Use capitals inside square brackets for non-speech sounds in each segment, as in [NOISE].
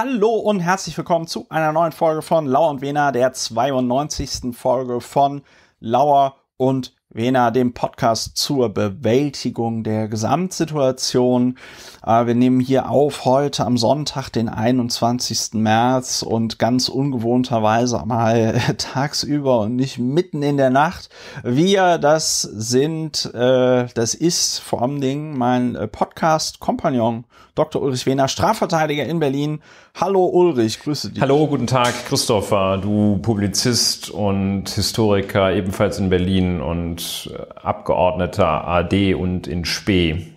Hallo und herzlich willkommen zu einer neuen Folge von Lauer und Wena, der 92. Folge von Lauer und Wena, dem Podcast zur Bewältigung der Gesamtsituation. Äh, wir nehmen hier auf heute am Sonntag, den 21. März und ganz ungewohnterweise mal [LAUGHS] tagsüber und nicht mitten in der Nacht. Wir, das sind, äh, das ist vor allen Dingen mein äh, Podcast-Kompagnon Dr. Ulrich Wehner, Strafverteidiger in Berlin. Hallo Ulrich, grüße dich. Hallo, guten Tag, Christopher, du Publizist und Historiker, ebenfalls in Berlin und äh, Abgeordneter AD und in Spee.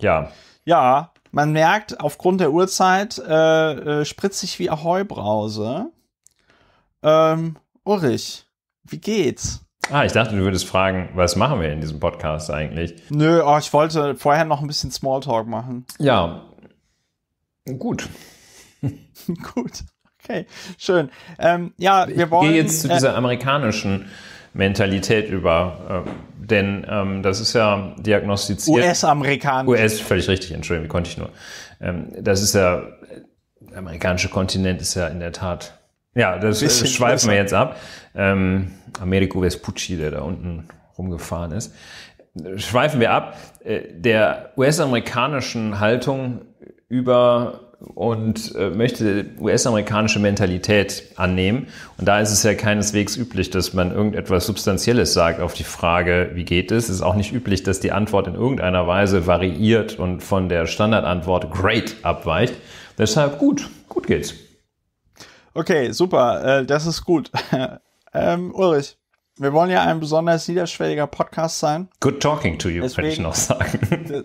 Ja. Ja, man merkt, aufgrund der Uhrzeit äh, äh, spritzig wie Ahoi-Brause. Ähm, Ulrich, wie geht's? Ah, ich dachte, du würdest fragen, was machen wir in diesem Podcast eigentlich? Nö, oh, ich wollte vorher noch ein bisschen Smalltalk machen. Ja. Gut. [LAUGHS] Gut. Okay, schön. Ähm, ja, wir wollen. Ich gehe jetzt zu äh, dieser amerikanischen Mentalität über. Äh, denn ähm, das ist ja diagnostiziert. US-amerikanisch. US, völlig richtig, Entschuldigung, wie konnte ich nur. Ähm, das ist ja. Der amerikanische Kontinent ist ja in der Tat. Ja, das schweifen wir jetzt ab. Ähm, Americo Vespucci, der da unten rumgefahren ist. Schweifen wir ab äh, der US-amerikanischen Haltung über und äh, möchte US-amerikanische Mentalität annehmen. Und da ist es ja keineswegs üblich, dass man irgendetwas Substanzielles sagt auf die Frage, wie geht es. Es ist auch nicht üblich, dass die Antwort in irgendeiner Weise variiert und von der Standardantwort great abweicht. Deshalb gut, gut geht's. Okay, super, äh, das ist gut. [LAUGHS] Ähm, Ulrich, wir wollen ja ein besonders niederschwelliger Podcast sein. Good talking to you, könnte ich noch sagen. [LAUGHS]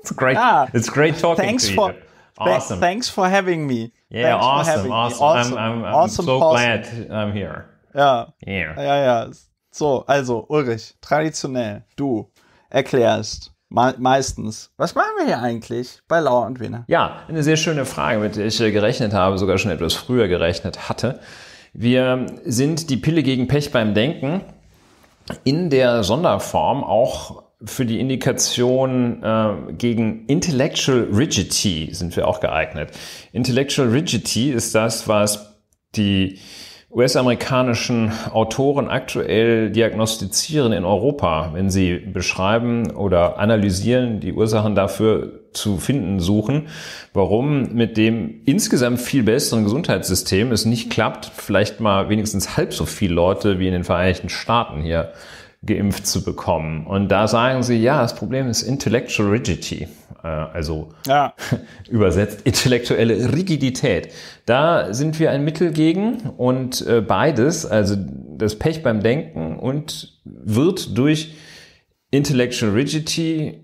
it's great. Ah, it's great talking thanks to for, you. Awesome. Th thanks for having me. Yeah, thanks awesome, awesome. awesome. I'm, I'm, I'm awesome so awesome. glad I'm here. Ja. Yeah. Ja, ja. So, also Ulrich, traditionell, du erklärst meistens, was machen wir hier eigentlich bei Lauer und Wiener? Ja, eine sehr schöne Frage, mit der ich gerechnet habe, sogar schon etwas früher gerechnet hatte. Wir sind die Pille gegen Pech beim Denken in der Sonderform auch für die Indikation äh, gegen Intellectual Rigidity sind wir auch geeignet. Intellectual Rigidity ist das, was die US-amerikanischen Autoren aktuell diagnostizieren in Europa, wenn sie beschreiben oder analysieren die Ursachen dafür, zu finden suchen, warum mit dem insgesamt viel besseren Gesundheitssystem es nicht klappt, vielleicht mal wenigstens halb so viele Leute wie in den Vereinigten Staaten hier geimpft zu bekommen. Und da sagen sie, ja, das Problem ist Intellectual Rigidity, äh, also ja. [LAUGHS] übersetzt intellektuelle Rigidität. Da sind wir ein Mittel gegen und äh, beides, also das Pech beim Denken und wird durch Intellectual Rigidity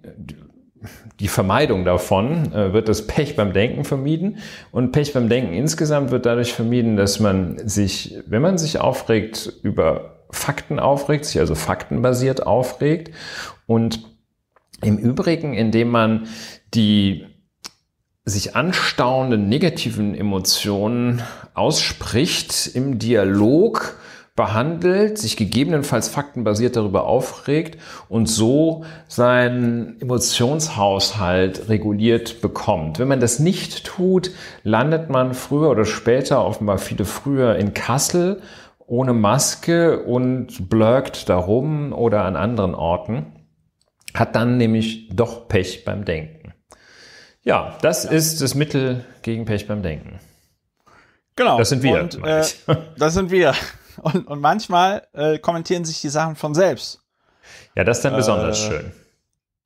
die Vermeidung davon äh, wird das Pech beim Denken vermieden. Und Pech beim Denken insgesamt wird dadurch vermieden, dass man sich, wenn man sich aufregt, über Fakten aufregt, sich also faktenbasiert aufregt. Und im Übrigen, indem man die sich anstauenden negativen Emotionen ausspricht im Dialog, behandelt, sich gegebenenfalls faktenbasiert darüber aufregt und so seinen Emotionshaushalt reguliert bekommt. Wenn man das nicht tut, landet man früher oder später, offenbar viele früher, in Kassel ohne Maske und blurgt darum oder an anderen Orten, hat dann nämlich doch Pech beim Denken. Ja, das ja. ist das Mittel gegen Pech beim Denken. Genau. Das sind wir. Und, äh, das sind wir. Und, und manchmal äh, kommentieren sich die Sachen von selbst. Ja, das ist dann besonders äh, schön.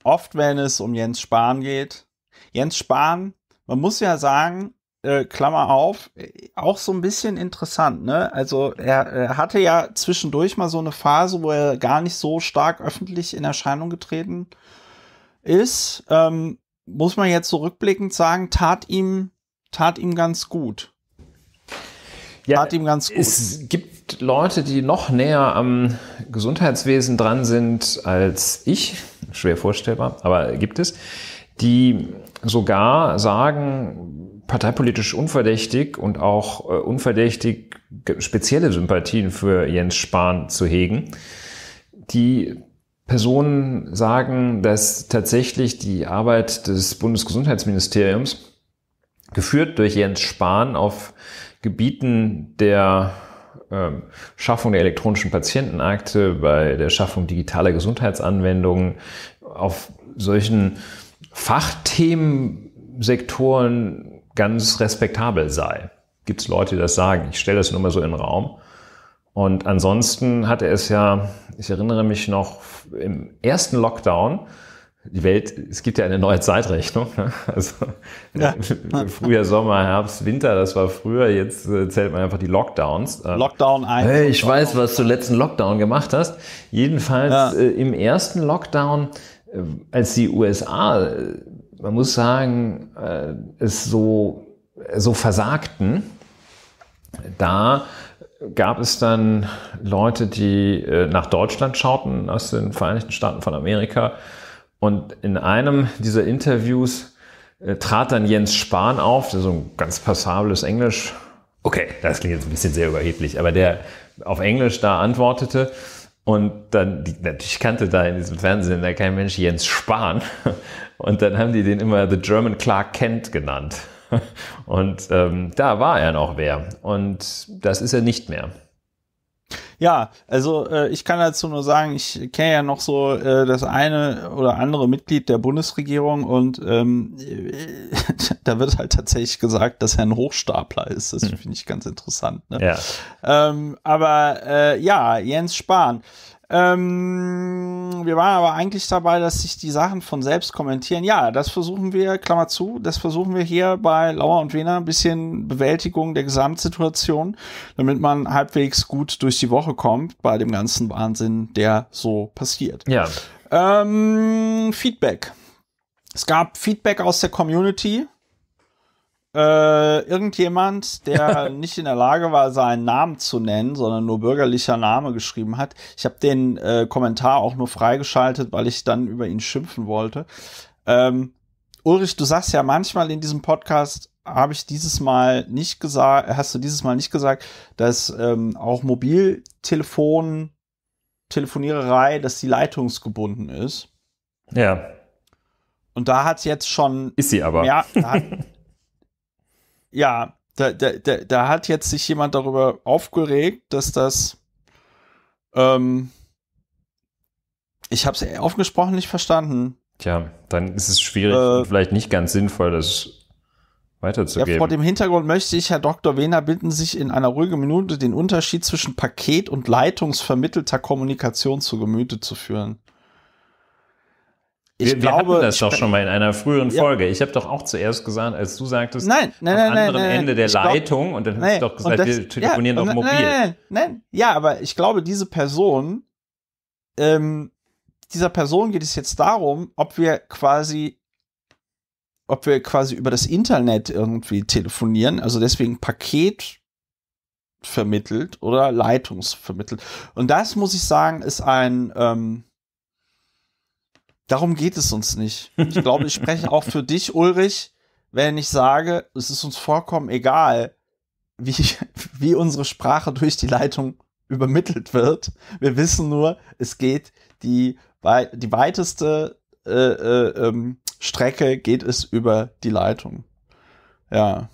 Oft, wenn es um Jens Spahn geht. Jens Spahn, man muss ja sagen, äh, Klammer auf, äh, auch so ein bisschen interessant, ne? Also er, er, hatte ja zwischendurch mal so eine Phase, wo er gar nicht so stark öffentlich in Erscheinung getreten ist. Ähm, muss man jetzt zurückblickend so sagen, tat ihm, tat ihm ganz gut ja, tat ihm ganz gut. Es gibt Leute, die noch näher am Gesundheitswesen dran sind als ich. Schwer vorstellbar, aber gibt es. Die sogar sagen, parteipolitisch unverdächtig und auch äh, unverdächtig spezielle Sympathien für Jens Spahn zu hegen. Die Personen sagen, dass tatsächlich die Arbeit des Bundesgesundheitsministeriums, geführt durch Jens Spahn auf Gebieten der ähm, Schaffung der elektronischen Patientenakte, bei der Schaffung digitaler Gesundheitsanwendungen, auf solchen Fachthemensektoren ganz respektabel sei. Gibt es Leute, die das sagen? Ich stelle das nur mal so in den Raum. Und ansonsten hat er es ja, ich erinnere mich noch, im ersten Lockdown die Welt, es gibt ja eine neue Zeitrechnung. Ne? Also ja. [LAUGHS] früher Sommer, Herbst, Winter, das war früher, jetzt äh, zählt man einfach die Lockdowns. Äh. Lockdown ein. Hey, ich weiß, was du letzten Lockdown gemacht hast. Jedenfalls ja. Äh, im ersten Lockdown, als die USA, man muss sagen, es so, so versagten, da gab es dann Leute, die nach Deutschland schauten, aus den Vereinigten Staaten von Amerika, und in einem dieser Interviews äh, trat dann Jens Spahn auf, so ein ganz passables Englisch, okay, das klingt jetzt ein bisschen sehr überheblich, aber der auf Englisch da antwortete. Und dann, die, natürlich kannte da in diesem Fernsehen da kein Mensch Jens Spahn. [LAUGHS] Und dann haben die den immer The German Clark Kent genannt. [LAUGHS] Und ähm, da war er noch wer. Und das ist er nicht mehr. Ja, also äh, ich kann dazu nur sagen, ich kenne ja noch so äh, das eine oder andere Mitglied der Bundesregierung und ähm, [LAUGHS] da wird halt tatsächlich gesagt, dass er ein Hochstapler ist. Das hm. finde ich ganz interessant. Ne? Ja. Ähm, aber äh, ja, Jens Spahn. Ähm, wir waren aber eigentlich dabei, dass sich die Sachen von selbst kommentieren. Ja, das versuchen wir, Klammer zu, das versuchen wir hier bei Lauer und Wehner ein bisschen Bewältigung der Gesamtsituation, damit man halbwegs gut durch die Woche kommt bei dem ganzen Wahnsinn, der so passiert. Ja. Ähm, Feedback. Es gab Feedback aus der Community äh, irgendjemand, der [LAUGHS] nicht in der Lage war, seinen Namen zu nennen, sondern nur bürgerlicher Name geschrieben hat. Ich habe den äh, Kommentar auch nur freigeschaltet, weil ich dann über ihn schimpfen wollte. Ähm, Ulrich, du sagst ja manchmal in diesem Podcast, habe ich dieses Mal nicht gesagt, hast du dieses Mal nicht gesagt, dass ähm, auch Mobiltelefon, Telefoniererei, dass die leitungsgebunden ist. Ja. Und da hat es jetzt schon. Ist sie aber. Ja, da hat, [LAUGHS] ja, da, da, da, da hat jetzt sich jemand darüber aufgeregt, dass das ähm, ich habe es aufgesprochen nicht verstanden. Tja, dann ist es schwierig, äh, vielleicht nicht ganz sinnvoll, das weiterzugeben. Ja, vor dem Hintergrund möchte ich, Herr Dr. Wehner, bitten sich in einer ruhigen Minute den Unterschied zwischen Paket und leitungsvermittelter Kommunikation zu Gemüte zu führen ich wir glaube, hatten das doch schon mal in einer früheren Folge. Ja. Ich habe doch auch zuerst gesagt, als du sagtest, nein, nein, am anderen nein, Ende der Leitung und dann hast du doch gesagt, das, wir telefonieren ja, doch mobil. Nein, nein, ja, aber ich glaube, diese Person, ähm, dieser Person geht es jetzt darum, ob wir quasi, ob wir quasi über das Internet irgendwie telefonieren, also deswegen Paket vermittelt oder Leitungsvermittelt. Und das muss ich sagen, ist ein ähm, Darum geht es uns nicht. Ich glaube, ich spreche auch für dich, Ulrich, wenn ich sage, es ist uns vollkommen egal, wie, [LAUGHS] wie unsere Sprache durch die Leitung übermittelt wird. Wir wissen nur, es geht die, die weiteste äh, äh, ähm, Strecke geht es über die Leitung. Ja.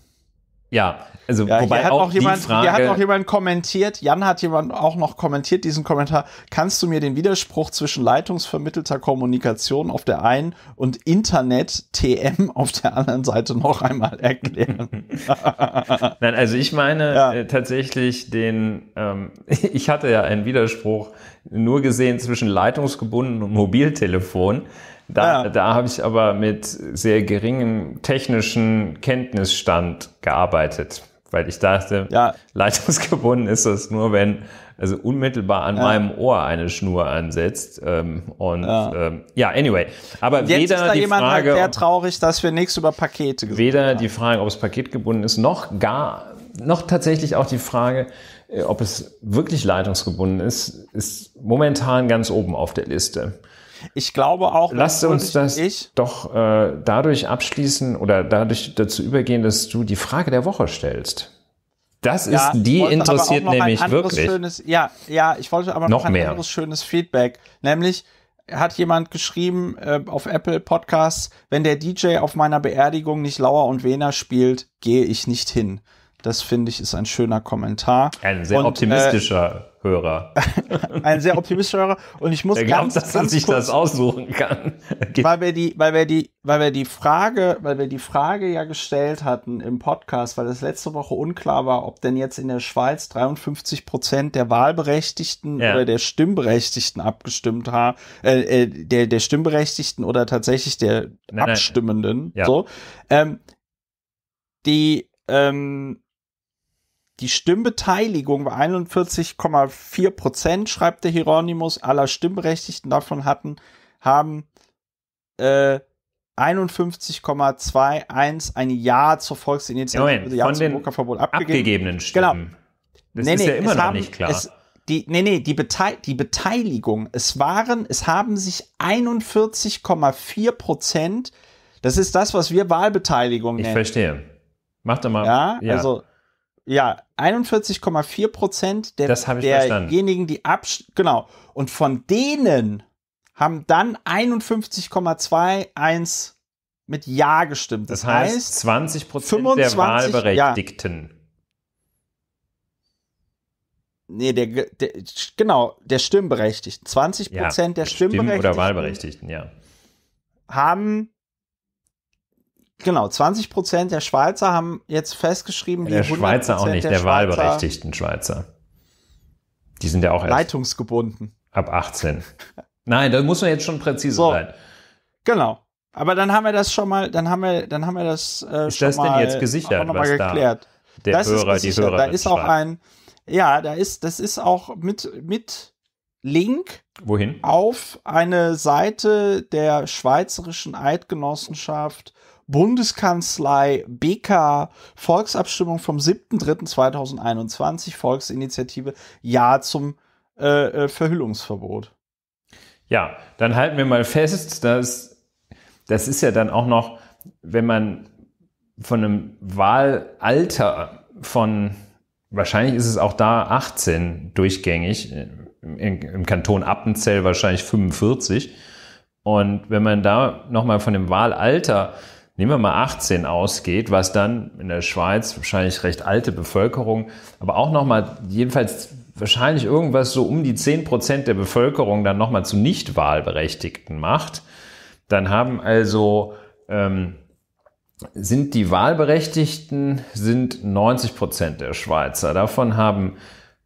Ja, also ja, wobei hat auch, auch jemand, Frage, hat auch jemand kommentiert, Jan hat jemand auch noch kommentiert diesen Kommentar, kannst du mir den Widerspruch zwischen leitungsvermittelter Kommunikation auf der einen und Internet TM auf der anderen Seite noch einmal erklären? [LAUGHS] Nein, also ich meine ja. äh, tatsächlich den, ähm, [LAUGHS] ich hatte ja einen Widerspruch nur gesehen zwischen leitungsgebunden und Mobiltelefon. Da, ja. da habe ich aber mit sehr geringem technischen Kenntnisstand gearbeitet, weil ich dachte, ja. leitungsgebunden ist das nur, wenn also unmittelbar an ja. meinem Ohr eine Schnur ansetzt. Ähm, und ja. Ähm, ja, anyway. Aber Jetzt weder ist da die jemand halt Frage, halt sehr traurig, dass wir nichts über Pakete gesprochen Weder haben. die Frage, ob es paketgebunden ist, noch gar, noch tatsächlich auch die Frage, äh, ob es wirklich leitungsgebunden ist, ist momentan ganz oben auf der Liste. Ich glaube auch. Lasst uns das ich, doch äh, dadurch abschließen oder dadurch dazu übergehen, dass du die Frage der Woche stellst. Das ja, ist die interessiert nämlich wirklich. Schönes, ja, ja, ich wollte aber noch, noch ein mehr. anderes schönes Feedback, nämlich hat jemand geschrieben äh, auf Apple Podcasts, wenn der DJ auf meiner Beerdigung nicht Lauer und Wener spielt, gehe ich nicht hin. Das finde ich ist ein schöner Kommentar. Ein sehr und, äh, optimistischer. Äh, Hörer. [LAUGHS] ein sehr optimistischer Hörer. Und ich muss der glaubt, ganz, dass er sich das aussuchen kann. [LAUGHS] weil wir die, weil wir die, weil wir die Frage, weil wir die Frage ja gestellt hatten im Podcast, weil es letzte Woche unklar war, ob denn jetzt in der Schweiz 53 Prozent der Wahlberechtigten ja. oder der Stimmberechtigten abgestimmt haben, äh, äh, der, der Stimmberechtigten oder tatsächlich der nein, Abstimmenden. Nein. Ja. So. Ähm, die, ähm, die Stimmbeteiligung war 41,4 Prozent, schreibt der Hieronymus. Aller Stimmberechtigten davon hatten, haben äh, 51,21 ein Ja zur Volksinitiative, Moment, also ja, von den abgegeben. abgegebenen Stimmen. Genau. Das nee, ist nee, ja immer noch haben, nicht klar. Es, die, nee, nee, die, Beteil die Beteiligung, es waren, es haben sich 41,4 Prozent, das ist das, was wir Wahlbeteiligung nennen. Ich verstehe. Mach doch mal. Ja, ja. also ja, 41,4 Prozent der, derjenigen, die abstimmen. genau. Und von denen haben dann 51,21 mit Ja gestimmt. Das, das heißt, heißt 20 Prozent der Wahlberechtigten. Ja. Nee, der, der, genau, der Stimmberechtigten. 20 Prozent ja, der Stimmberechtigten. Stimmen oder Wahlberechtigten, ja. Haben Genau, 20 Prozent der Schweizer haben jetzt festgeschrieben, der die Schweizer auch nicht, der, der wahlberechtigten Schweizer. Die sind ja auch erst leitungsgebunden. Ab 18. Nein, da muss man jetzt schon präzise so, sein. Genau. Aber dann haben wir das schon mal, dann haben wir, dann haben wir das äh, ist das denn jetzt gesichert, noch was geklärt. Da der das Hörer, die Hörer. Da ist auch ein, ja, da ist, das ist auch mit, mit Link Wohin? auf eine Seite der Schweizerischen Eidgenossenschaft Bundeskanzlei BK, Volksabstimmung vom 7.3.2021, Volksinitiative Ja zum äh, äh, Verhüllungsverbot. Ja, dann halten wir mal fest, dass das ist ja dann auch noch, wenn man von einem Wahlalter von, wahrscheinlich ist es auch da 18 durchgängig, äh, im, im Kanton Appenzell wahrscheinlich 45. Und wenn man da nochmal von dem Wahlalter äh, nehmen wir mal 18 ausgeht, was dann in der Schweiz wahrscheinlich recht alte Bevölkerung, aber auch nochmal jedenfalls wahrscheinlich irgendwas so um die 10 Prozent der Bevölkerung dann nochmal zu Nichtwahlberechtigten macht, dann haben also ähm, sind die Wahlberechtigten sind 90 Prozent der Schweizer. Davon haben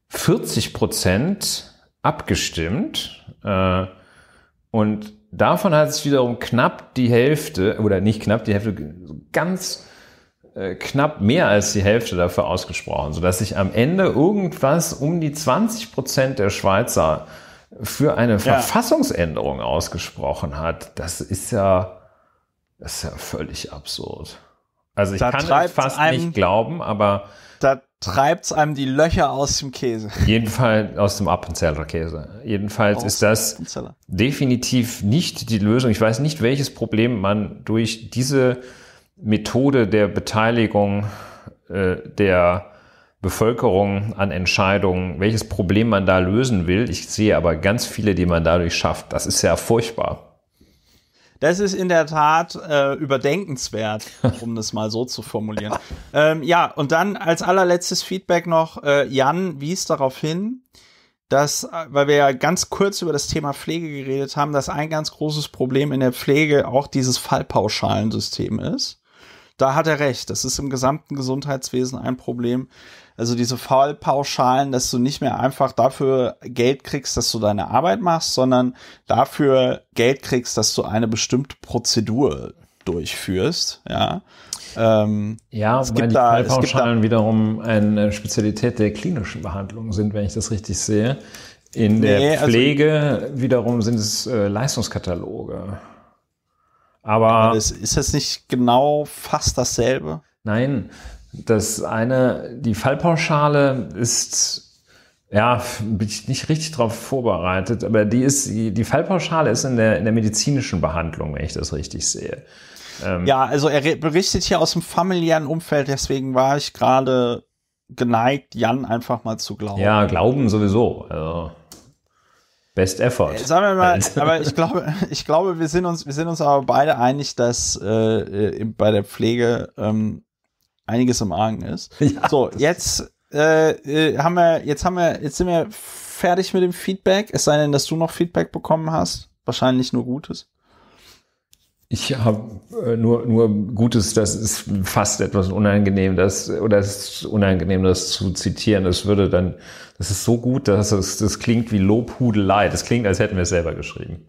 40 Prozent abgestimmt äh, und Davon hat sich wiederum knapp die Hälfte, oder nicht knapp die Hälfte, ganz äh, knapp mehr als die Hälfte dafür ausgesprochen, sodass sich am Ende irgendwas um die 20 Prozent der Schweizer für eine ja. Verfassungsänderung ausgesprochen hat. Das ist ja, das ist ja völlig absurd. Also ich da kann es fast einem, nicht glauben, aber da, treibt's einem die Löcher aus dem Käse. Jedenfalls aus dem Appenzeller Käse. Jedenfalls aus ist das definitiv nicht die Lösung. Ich weiß nicht, welches Problem man durch diese Methode der Beteiligung äh, der Bevölkerung an Entscheidungen, welches Problem man da lösen will. Ich sehe aber ganz viele, die man dadurch schafft. Das ist ja furchtbar. Das ist in der Tat äh, überdenkenswert, um das mal so zu formulieren. [LAUGHS] ähm, ja, und dann als allerletztes Feedback noch, äh, Jan wies darauf hin, dass, äh, weil wir ja ganz kurz über das Thema Pflege geredet haben, dass ein ganz großes Problem in der Pflege auch dieses Fallpauschalensystem ist. Da hat er recht. Das ist im gesamten Gesundheitswesen ein Problem. Also diese Fallpauschalen, dass du nicht mehr einfach dafür Geld kriegst, dass du deine Arbeit machst, sondern dafür Geld kriegst, dass du eine bestimmte Prozedur durchführst. Ja, ähm, ja es gibt die da, wiederum eine Spezialität der klinischen Behandlung sind, wenn ich das richtig sehe. In nee, der also Pflege also, wiederum sind es äh, Leistungskataloge. Aber, aber das, ist das nicht genau fast dasselbe? Nein, das eine, die Fallpauschale ist ja, bin ich nicht richtig darauf vorbereitet, aber die ist, die Fallpauschale ist in der, in der medizinischen Behandlung, wenn ich das richtig sehe. Ähm ja, also er berichtet hier aus dem familiären Umfeld, deswegen war ich gerade geneigt, Jan einfach mal zu glauben. Ja, glauben sowieso. Also best effort. Äh, sagen wir mal, aber ich glaube, [LAUGHS] ich glaube, wir sind uns, wir sind uns aber beide einig, dass äh, äh bei der Pflege ähm, einiges im Argen ist. [LAUGHS] Ja, so, jetzt äh, äh, haben wir, jetzt haben wir, jetzt sind wir fertig mit dem Feedback. Es sei denn, dass du noch Feedback bekommen hast. Wahrscheinlich nur Gutes. Ich habe äh, nur, nur Gutes, das ist fast etwas unangenehm, das, oder es ist unangenehm, das zu zitieren. Das würde dann, das ist so gut, dass es, das klingt wie Lobhudelei. Das klingt, als hätten wir es selber geschrieben.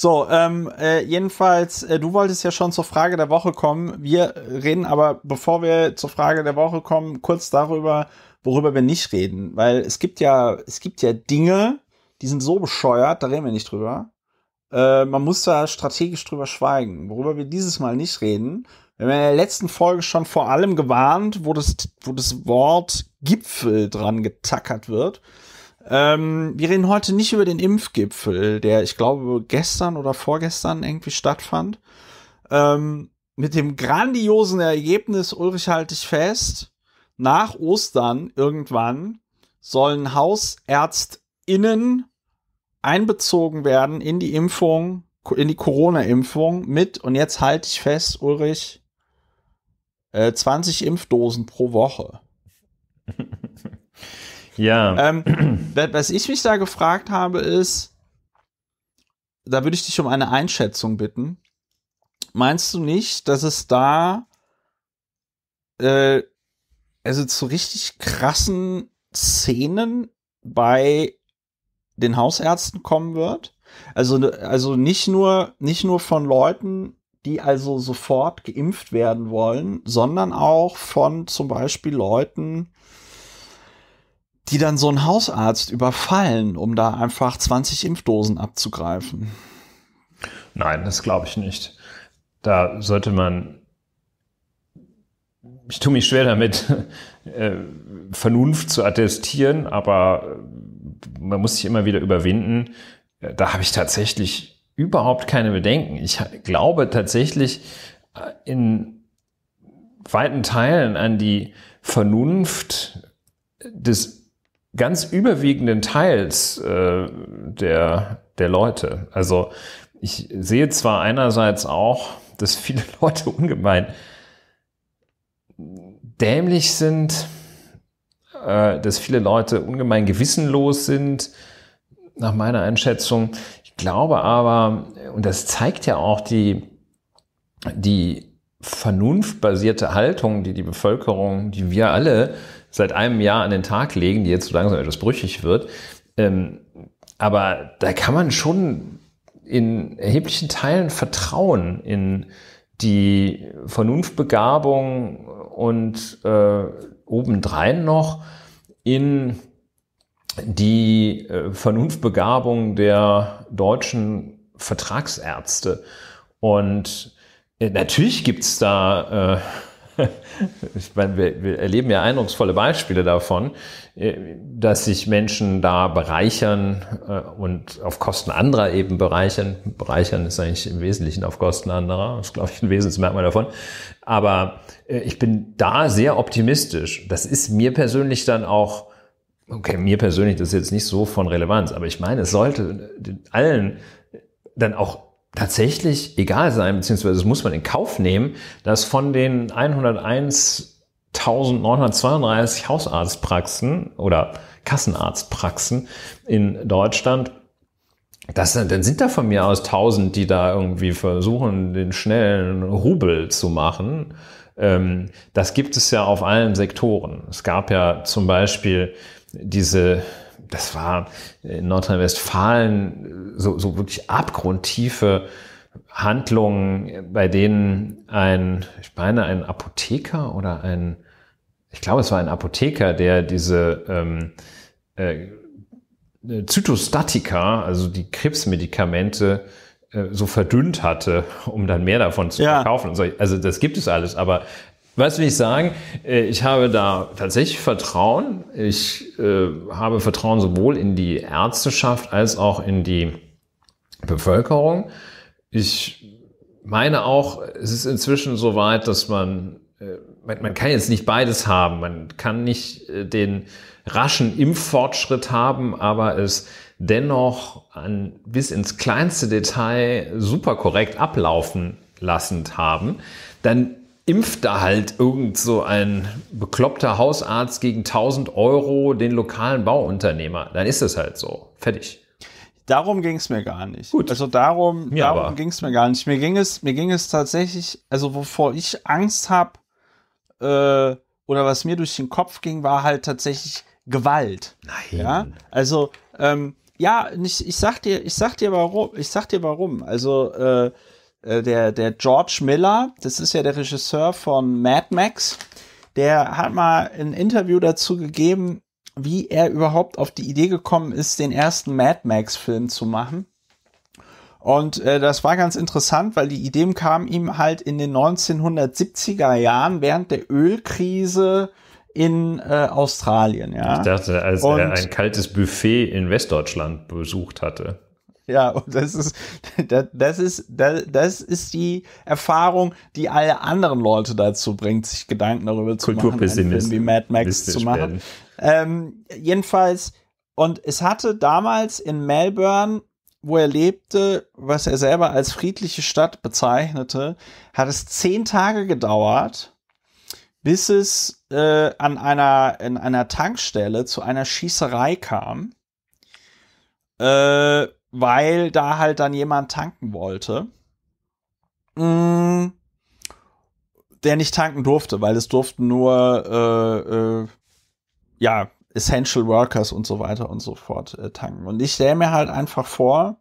So, ähm, äh, jedenfalls, äh, du wolltest ja schon zur Frage der Woche kommen. Wir reden aber, bevor wir zur Frage der Woche kommen, kurz darüber, worüber wir nicht reden. Weil es gibt ja, es gibt ja Dinge, die sind so bescheuert, da reden wir nicht drüber. Äh, man muss da strategisch drüber schweigen. Worüber wir dieses Mal nicht reden, wir haben in der letzten Folge schon vor allem gewarnt, wo das, wo das Wort Gipfel dran getackert wird. Ähm, wir reden heute nicht über den Impfgipfel, der ich glaube gestern oder vorgestern irgendwie stattfand. Ähm, mit dem grandiosen Ergebnis, Ulrich halte ich fest, nach Ostern irgendwann sollen HausärztInnen einbezogen werden in die Impfung, in die Corona-Impfung mit, und jetzt halte ich fest, Ulrich, äh, 20 Impfdosen pro Woche. [LAUGHS] Ja. Ähm, [CLEARS THROAT] was ich mich da gefragt habe, ist, da würde ich dich um eine Einschätzung bitten. Meinst du nicht, dass es da äh, also zu richtig krassen Szenen bei den Hausärzten kommen wird? Also, ne, also nicht nur, nicht nur von Leuten, die also sofort geimpft werden wollen, sondern auch von zum Beispiel Leuten, die dann so einen Hausarzt überfallen, um da einfach 20 Impfdosen abzugreifen. Nein, das glaube ich nicht. Da sollte man. Ich tue mich schwer damit, [LAUGHS] äh, Vernunft zu attestieren, aber äh, man muss sich immer wieder überwinden. Äh, da habe ich tatsächlich überhaupt keine Bedenken. Ich glaube tatsächlich in weiten Teilen an die Vernunft des ganz überwiegenden Teils äh, der, der Leute. Also ich sehe zwar einerseits auch, dass viele [LAUGHS] Leute ungemein dämlich sind, äh, dass viele Leute ungemein gewissenlos sind, nach meiner Einschätzung. Ich glaube aber, und das zeigt ja auch die, die vernunftbasierte Haltung, die die Bevölkerung, die wir alle seit einem Jahr an den Tag legen, die jetzt so langsam etwas brüchig wird. Ähm, aber da kann man schon in erheblichen Teilen Vertrauen in die Vernunftbegabung und äh, obendrein noch in die äh, Vernunftbegabung der deutschen Vertragsärzte. Und äh, natürlich gibt's da äh, [LAUGHS] ich meine, wir, wir, erleben ja eindrucksvolle Beispiele davon, äh, dass sich Menschen da bereichern äh, und auf Kosten anderer eben bereichern. Bereichern ist eigentlich im Wesentlichen auf Kosten anderer. Das ist, glaube ich, ein Wesensmerkmal davon. Aber äh, ich bin da sehr optimistisch. Das ist mir persönlich dann auch okay, mir persönlich das ist jetzt nicht so von Relevanz, aber ich meine, es sollte allen dann auch tatsächlich egal sein, beziehungsweise das muss man in Kauf nehmen, dass von den 101.932 Hausarztpraxen oder Kassenarztpraxen in Deutschland das, dann sind da von mir aus 1.000, die da irgendwie versuchen, den schnellen Rubel zu machen. Ähm, das gibt es ja auf allen Sektoren. Es gab ja zum Beispiel diese das war in Nordrhein-Westfalen äh, so, so wirklich abgrundtiefe Handlungen, bei denen ein, ich meine, ein Apotheker oder ein, ich glaube, es war ein Apotheker, der diese ähm, äh, äh Zytostatika, also die Krebsmedikamente, äh, so verdünnt hatte, um dann mehr davon zu verkaufen. Ja. Also das gibt es alles, aber was will ich sagen? Äh, ich habe da tatsächlich Vertrauen. Ich äh, habe Vertrauen sowohl in die Ärzteschaft als auch in die Bevölkerung. Ich meine auch, es ist inzwischen so weit, dass man, äh, man, man, kann jetzt nicht beides haben. Man kann nicht äh, den raschen Impffortschritt haben, aber es dennoch an, bis ins kleinste Detail super korrekt ablaufen lassend haben, dann impft da halt irgend so ein bekloppter Hausarzt gegen 1000 Euro den lokalen Bauunternehmer. Dann ist es halt so. Fertig. Darum ging es mir gar nicht. Gut. Also darum, mir darum ging es mir gar nicht. Mir ging es, mir ging es tatsächlich, also wovor ich Angst habe, äh, oder was mir durch den Kopf ging, war halt tatsächlich Gewalt. Nein. Ja? Also, ähm, ja, nicht, ich sag dir, ich sag dir warum, ich sag dir warum. Also, äh, äh, der, der George Miller, das ist ja der Regisseur von Mad Max, der hat mal ein Interview dazu gegeben, wie er überhaupt auf die Idee gekommen ist, den ersten Mad Max-Film zu machen. Und äh, das war ganz interessant, weil die Ideen kamen ihm halt in den 1970er Jahren während der Ölkrise in äh, Australien. Ja. Ich dachte, als Und, er ein kaltes Buffet in Westdeutschland besucht hatte. [LAUGHS] Ja, und das ist, das, das ist, das, das ist die Erfahrung, die alle anderen Leute dazu bringt, sich Gedanken darüber zu machen, einen Film wie Mad Max zu machen. Ähm, jedenfalls, und es hatte damals in Melbourne, wo er lebte, was er selber als friedliche Stadt bezeichnete, hat es zehn Tage gedauert, bis es äh, an einer, in einer Tankstelle zu einer Schießerei kam. Äh, weil da halt dann jemand tanken wollte, mh, mm, der nicht tanken durfte, weil es durften nur äh, äh, ja Essential Workers und so weiter und so fort äh, tanken. Und ich stelle mir halt einfach vor,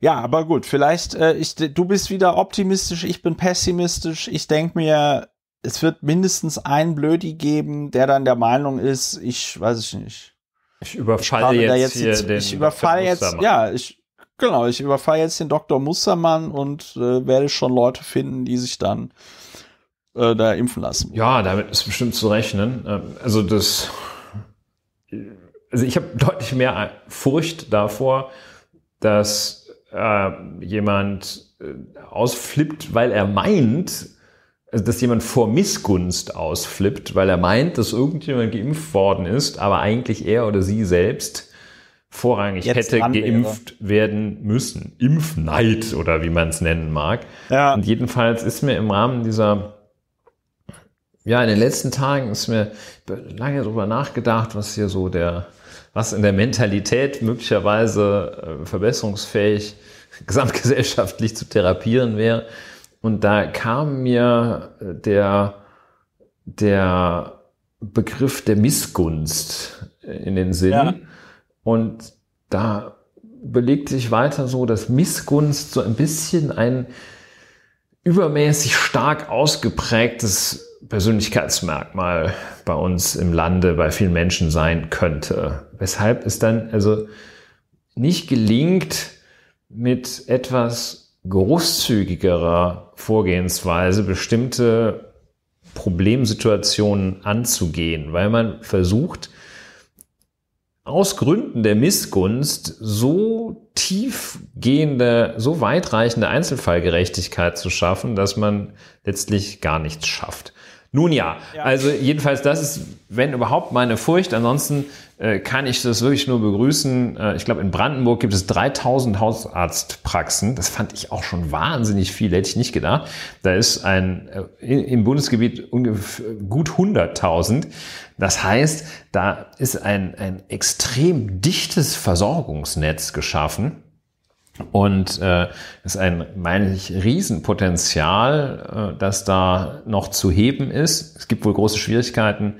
ja, aber gut, vielleicht äh, ich, du bist wieder optimistisch, ich bin pessimistisch. Ich denke mir, es wird mindestens einen Blödi geben, der dann der Meinung ist, ich weiß ich nicht ich überfalle ich jetzt, jetzt, hier den Ich überfalle jetzt, ja, ich, genau, ich überfalle jetzt den Dr. Mustermann und äh, werde schon Leute finden, die sich dann äh, da impfen lassen. Ja, damit ist bestimmt zu rechnen. Ähm, also das, also ich habe deutlich mehr Furcht davor, dass ähm, äh, jemand ausflippt, weil er meint, also dass jemand vor Missgunst ausflippt, weil er meint, dass irgendjemand geimpft worden ist, aber eigentlich er oder sie selbst vorrangig Jetzt hätte geimpft wäre. werden müssen. Impfneid oder wie man es nennen mag. Ja. Und jedenfalls ist mir im Rahmen dieser ja, in den letzten Tagen ist mir lange darüber nachgedacht, was hier so der, was in der Mentalität möglicherweise äh, verbesserungsfähig [LAUGHS] gesamtgesellschaftlich zu therapieren wäre. Und da kam mir äh, der, der Begriff der Missgunst äh, in den Sinn. Ja. Und da belegt sich weiter so, dass Missgunst so ein bisschen ein übermäßig stark ausgeprägtes Persönlichkeitsmerkmal bei uns im Lande, bei vielen Menschen sein könnte. Weshalb es dann also nicht gelingt, mit etwas großzügigerer Vorgehensweise bestimmte Problemsituationen anzugehen, weil man versucht, aus Gründen der Missgunst so tiefgehende, so weitreichende Einzelfallgerechtigkeit zu schaffen, dass man letztlich gar nichts schafft. Nun ja. ja. also jedenfalls das ist, wenn überhaupt, meine Furcht. Ansonsten äh, kann ich das wirklich nur begrüßen. Äh, ich glaube, in Brandenburg gibt es 3000 Hausarztpraxen. Das fand ich auch schon wahnsinnig viel, hätte ich nicht gedacht. Da ist ein äh, im Bundesgebiet ungefähr gut 100.000. Das heißt, da ist ein, ein extrem dichtes Versorgungsnetz geschaffen. Und äh, ist ein, meine ich, Riesenpotenzial, äh, das da noch zu heben ist. Es gibt wohl große Schwierigkeiten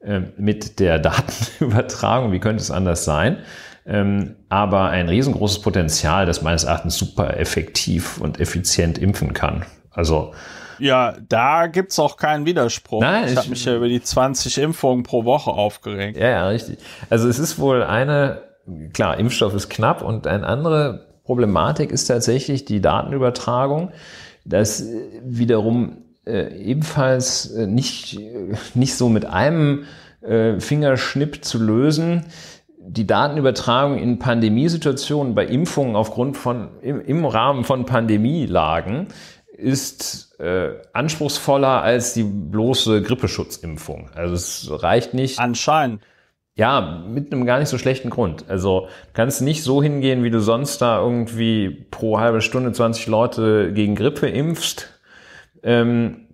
äh, mit der Datenübertragung. Wie könnte es anders sein? Ähm, aber ein riesengroßes Potenzial, das meines Erachtens super effektiv und effizient impfen kann. Also ja, da gibt's auch keinen Widerspruch. Nein, ich, ich habe mich ja über die 20 Impfungen pro Woche aufgeregt. Ja, ja, richtig. Also es ist wohl eine, klar, Impfstoff ist knapp und ein anderer Problematik ist tatsächlich die Datenübertragung, das äh, wiederum äh, ebenfalls äh, nicht, äh, nicht so mit einem äh, Fingerschnipp zu lösen. Die Datenübertragung in Pandemiesituationen bei Impfungen aufgrund von im, im Rahmen von Pandemielagen ist äh, anspruchsvoller als die bloße Grippeschutzimpfung. Also es reicht nicht. Anscheinend. Ja, mit einem gar nicht so schlechten Grund. Also kannst nicht so hingehen, wie du sonst da irgendwie pro halbe Stunde 20 Leute gegen Grippe impfst. Ähm,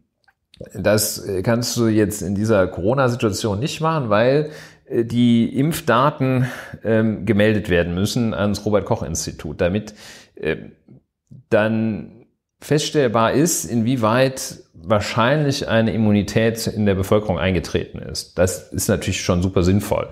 das kannst du jetzt in dieser Corona-Situation nicht machen, weil äh, die Impfdaten ähm, gemeldet werden müssen ans Robert Koch Institut, damit äh, dann feststellbar ist, inwieweit wahrscheinlich eine Immunität in der Bevölkerung eingetreten ist. Das ist natürlich schon super sinnvoll.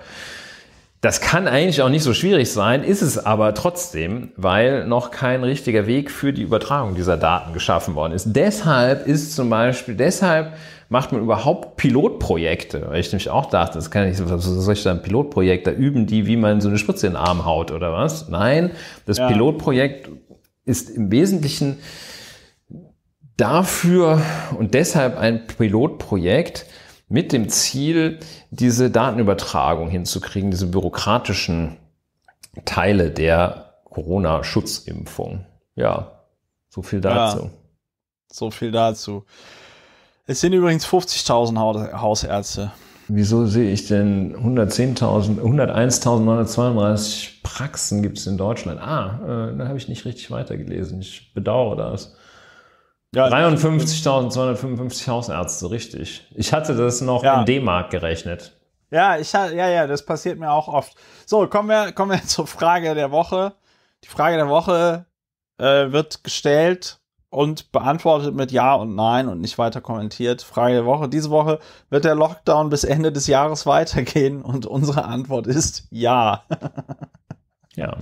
Das kann eigentlich auch nicht so schwierig sein, ist es aber trotzdem, weil noch kein richtiger Weg für die Übertragung dieser Daten geschaffen worden ist. Deshalb ist zum Beispiel, deshalb macht man überhaupt Pilotprojekte, weil ich nämlich auch dachte, das kann ich, was soll ich da ein Pilotprojekt, da üben die, wie man so eine Spritze in den Arm haut oder was? Nein, das ja. Pilotprojekt ist im Wesentlichen dafür und deshalb ein Pilotprojekt mit dem Ziel, diese Datenübertragung hinzukriegen, diese bürokratischen Teile der Corona-Schutzimpfung. Ja, so viel dazu. Ja, so viel dazu. Es sind übrigens 50.000 Hausärzte. Wieso sehe ich denn 110.000, 101.932 Praxen gibt es in Deutschland? Ah, äh, da habe ich nicht richtig weitergelesen. Ich bedauere das. Ja, 53.255 Hausärzte, richtig. Ich hatte das noch ja. in D-Mark gerechnet. Ja, ich, ja, ja, das passiert mir auch oft. So, kommen wir, kommen wir [LAUGHS] zur Frage der Woche. Die Frage der Woche äh, wird gestellt und beantwortet mit Ja und Nein und nicht weiter kommentiert. Frage der Woche. Diese Woche wird der Lockdown bis Ende des Jahres [LAUGHS] weitergehen und unsere Antwort ist Ja. [LAUGHS] ja.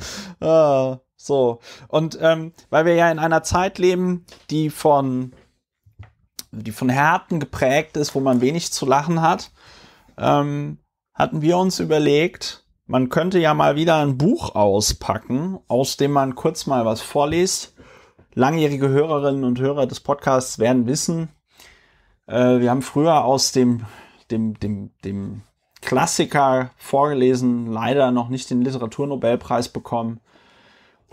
Äh, so, und ähm, weil wir ja in einer Zeit leben, die von, die von Härten geprägt ist, wo man wenig zu lachen hat, ähm, hatten wir uns überlegt, man könnte ja mal wieder ein Buch auspacken, aus dem man kurz mal was vorliest. Langjährige Hörerinnen und Hörer des Podcasts werden wissen, äh, wir haben früher aus dem, dem, dem, dem Klassiker vorgelesen, leider noch nicht den Literaturnobelpreis bekommen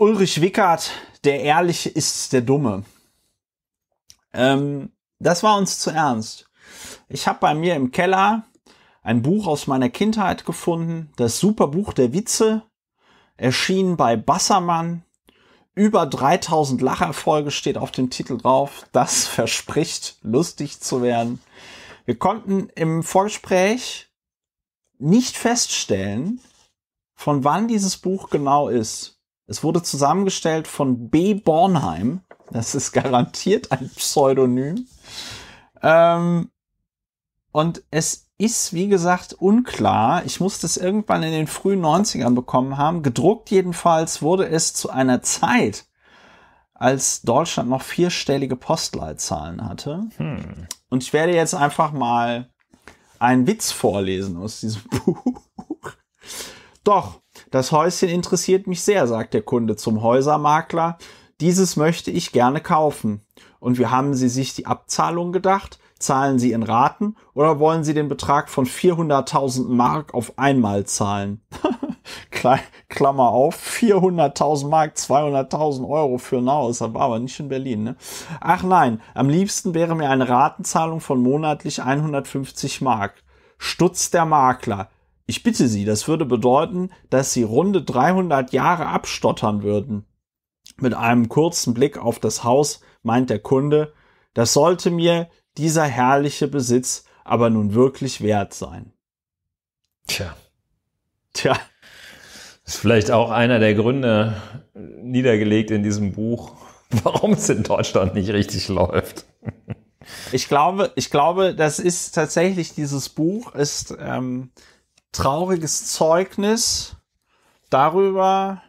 Ulrich Wickert, der Ehrliche ist der Dumme. Ähm, das war uns zu ernst. Ich habe bei mir im Keller ein Buch aus meiner Kindheit gefunden, das Superbuch der Witze, erschien bei Bassermann. Über 3000 Lacherfolge steht auf dem Titel drauf. Das [LAUGHS] verspricht, lustig zu werden. Wir konnten im Vorgespräch nicht feststellen, von wann dieses Buch genau ist. Es wurde zusammengestellt von B. Bornheim. Das ist garantiert ein Pseudonym. Ähm, und es ist, wie gesagt, unklar. Ich muss das irgendwann in den frühen 90ern bekommen haben. Gedruckt jedenfalls wurde es zu einer Zeit, als Deutschland noch vierstellige Postleitzahlen hatte. Hm. Und ich werde jetzt einfach mal einen Witz vorlesen aus diesem [LAUGHS] Buch. Doch, das Häuschen interessiert mich sehr, sagt der Kunde zum Häusermakler. Dieses möchte ich gerne kaufen. Und wie haben Sie sich die Abzahlung gedacht? Zahlen Sie in Raten oder wollen Sie den Betrag von 400.000 Mark auf einmal zahlen? [LAUGHS] Klammer auf, 400.000 Mark, 200.000 Euro für ein Haus, das war aber nicht in Berlin, ne? Ach nein, am liebsten wäre mir eine Ratenzahlung von monatlich 150 Mark. Stutz der Makler. Ich bitte Sie, das würde bedeuten, dass Sie runde 300 Jahre abstottern würden. Mit einem kurzen Blick auf das Haus meint der Kunde, das sollte mir dieser herrliche Besitz aber nun wirklich wert sein. Tja. Tja. Ist vielleicht auch einer der Gründe niedergelegt in diesem Buch, [LAUGHS] warum es in Deutschland nicht richtig läuft. Ich glaube, ich glaube, das ist tatsächlich dieses Buch ist ähm, trauriges Zeugnis darüber,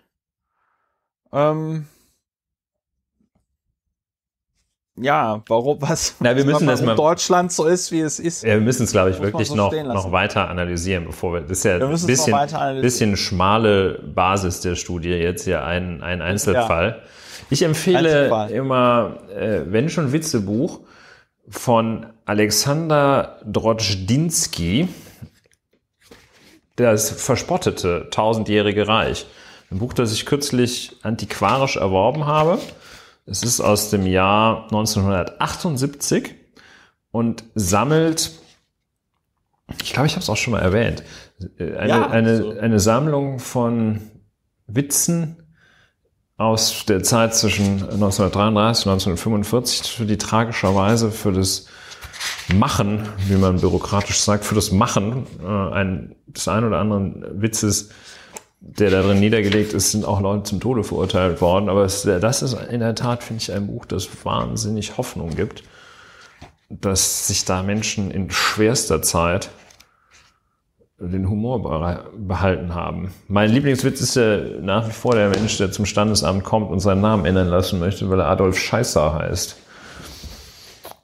ähm, ja, warum was, Na, wir müssen das mal, Deutschland so ist, wie es ist. Ja, wir müssen es, glaube ich, wirklich so noch, noch weiter analysieren, bevor wir. Das ist ja wir ein bisschen, bisschen schmale Basis der Studie jetzt hier ein, ein Einzelfall. Ja. Ich empfehle Einzelfall. immer, äh, wenn schon Witzebuch von Alexander Drozdinski das verspottete tausendjährige Reich. Ein Buch, das ich kürzlich antiquarisch erworben habe. Es ist aus dem Jahr 1978 und sammelt, ich glaube, ich habe es auch schon mal erwähnt, äh, eine, ja, eine, so. eine Sammlung von Witzen aus der Zeit zwischen 1933 und 1945, die tragischerweise für das Machen, wie man bürokratisch sagt, für das Machen äh, ein, des einen oder anderen Witzes, der darin niedergelegt ist, sind auch Leute zum Tode verurteilt worden. Aber es, das ist in der Tat, finde ich, ein Buch, das wahnsinnig Hoffnung gibt, dass sich da Menschen in schwerster Zeit den Humor behalten haben. Mein Lieblingswitz ist ja nach wie vor der Mensch, der zum Standesamt kommt und seinen Namen ändern lassen möchte, weil er Adolf Scheißer heißt.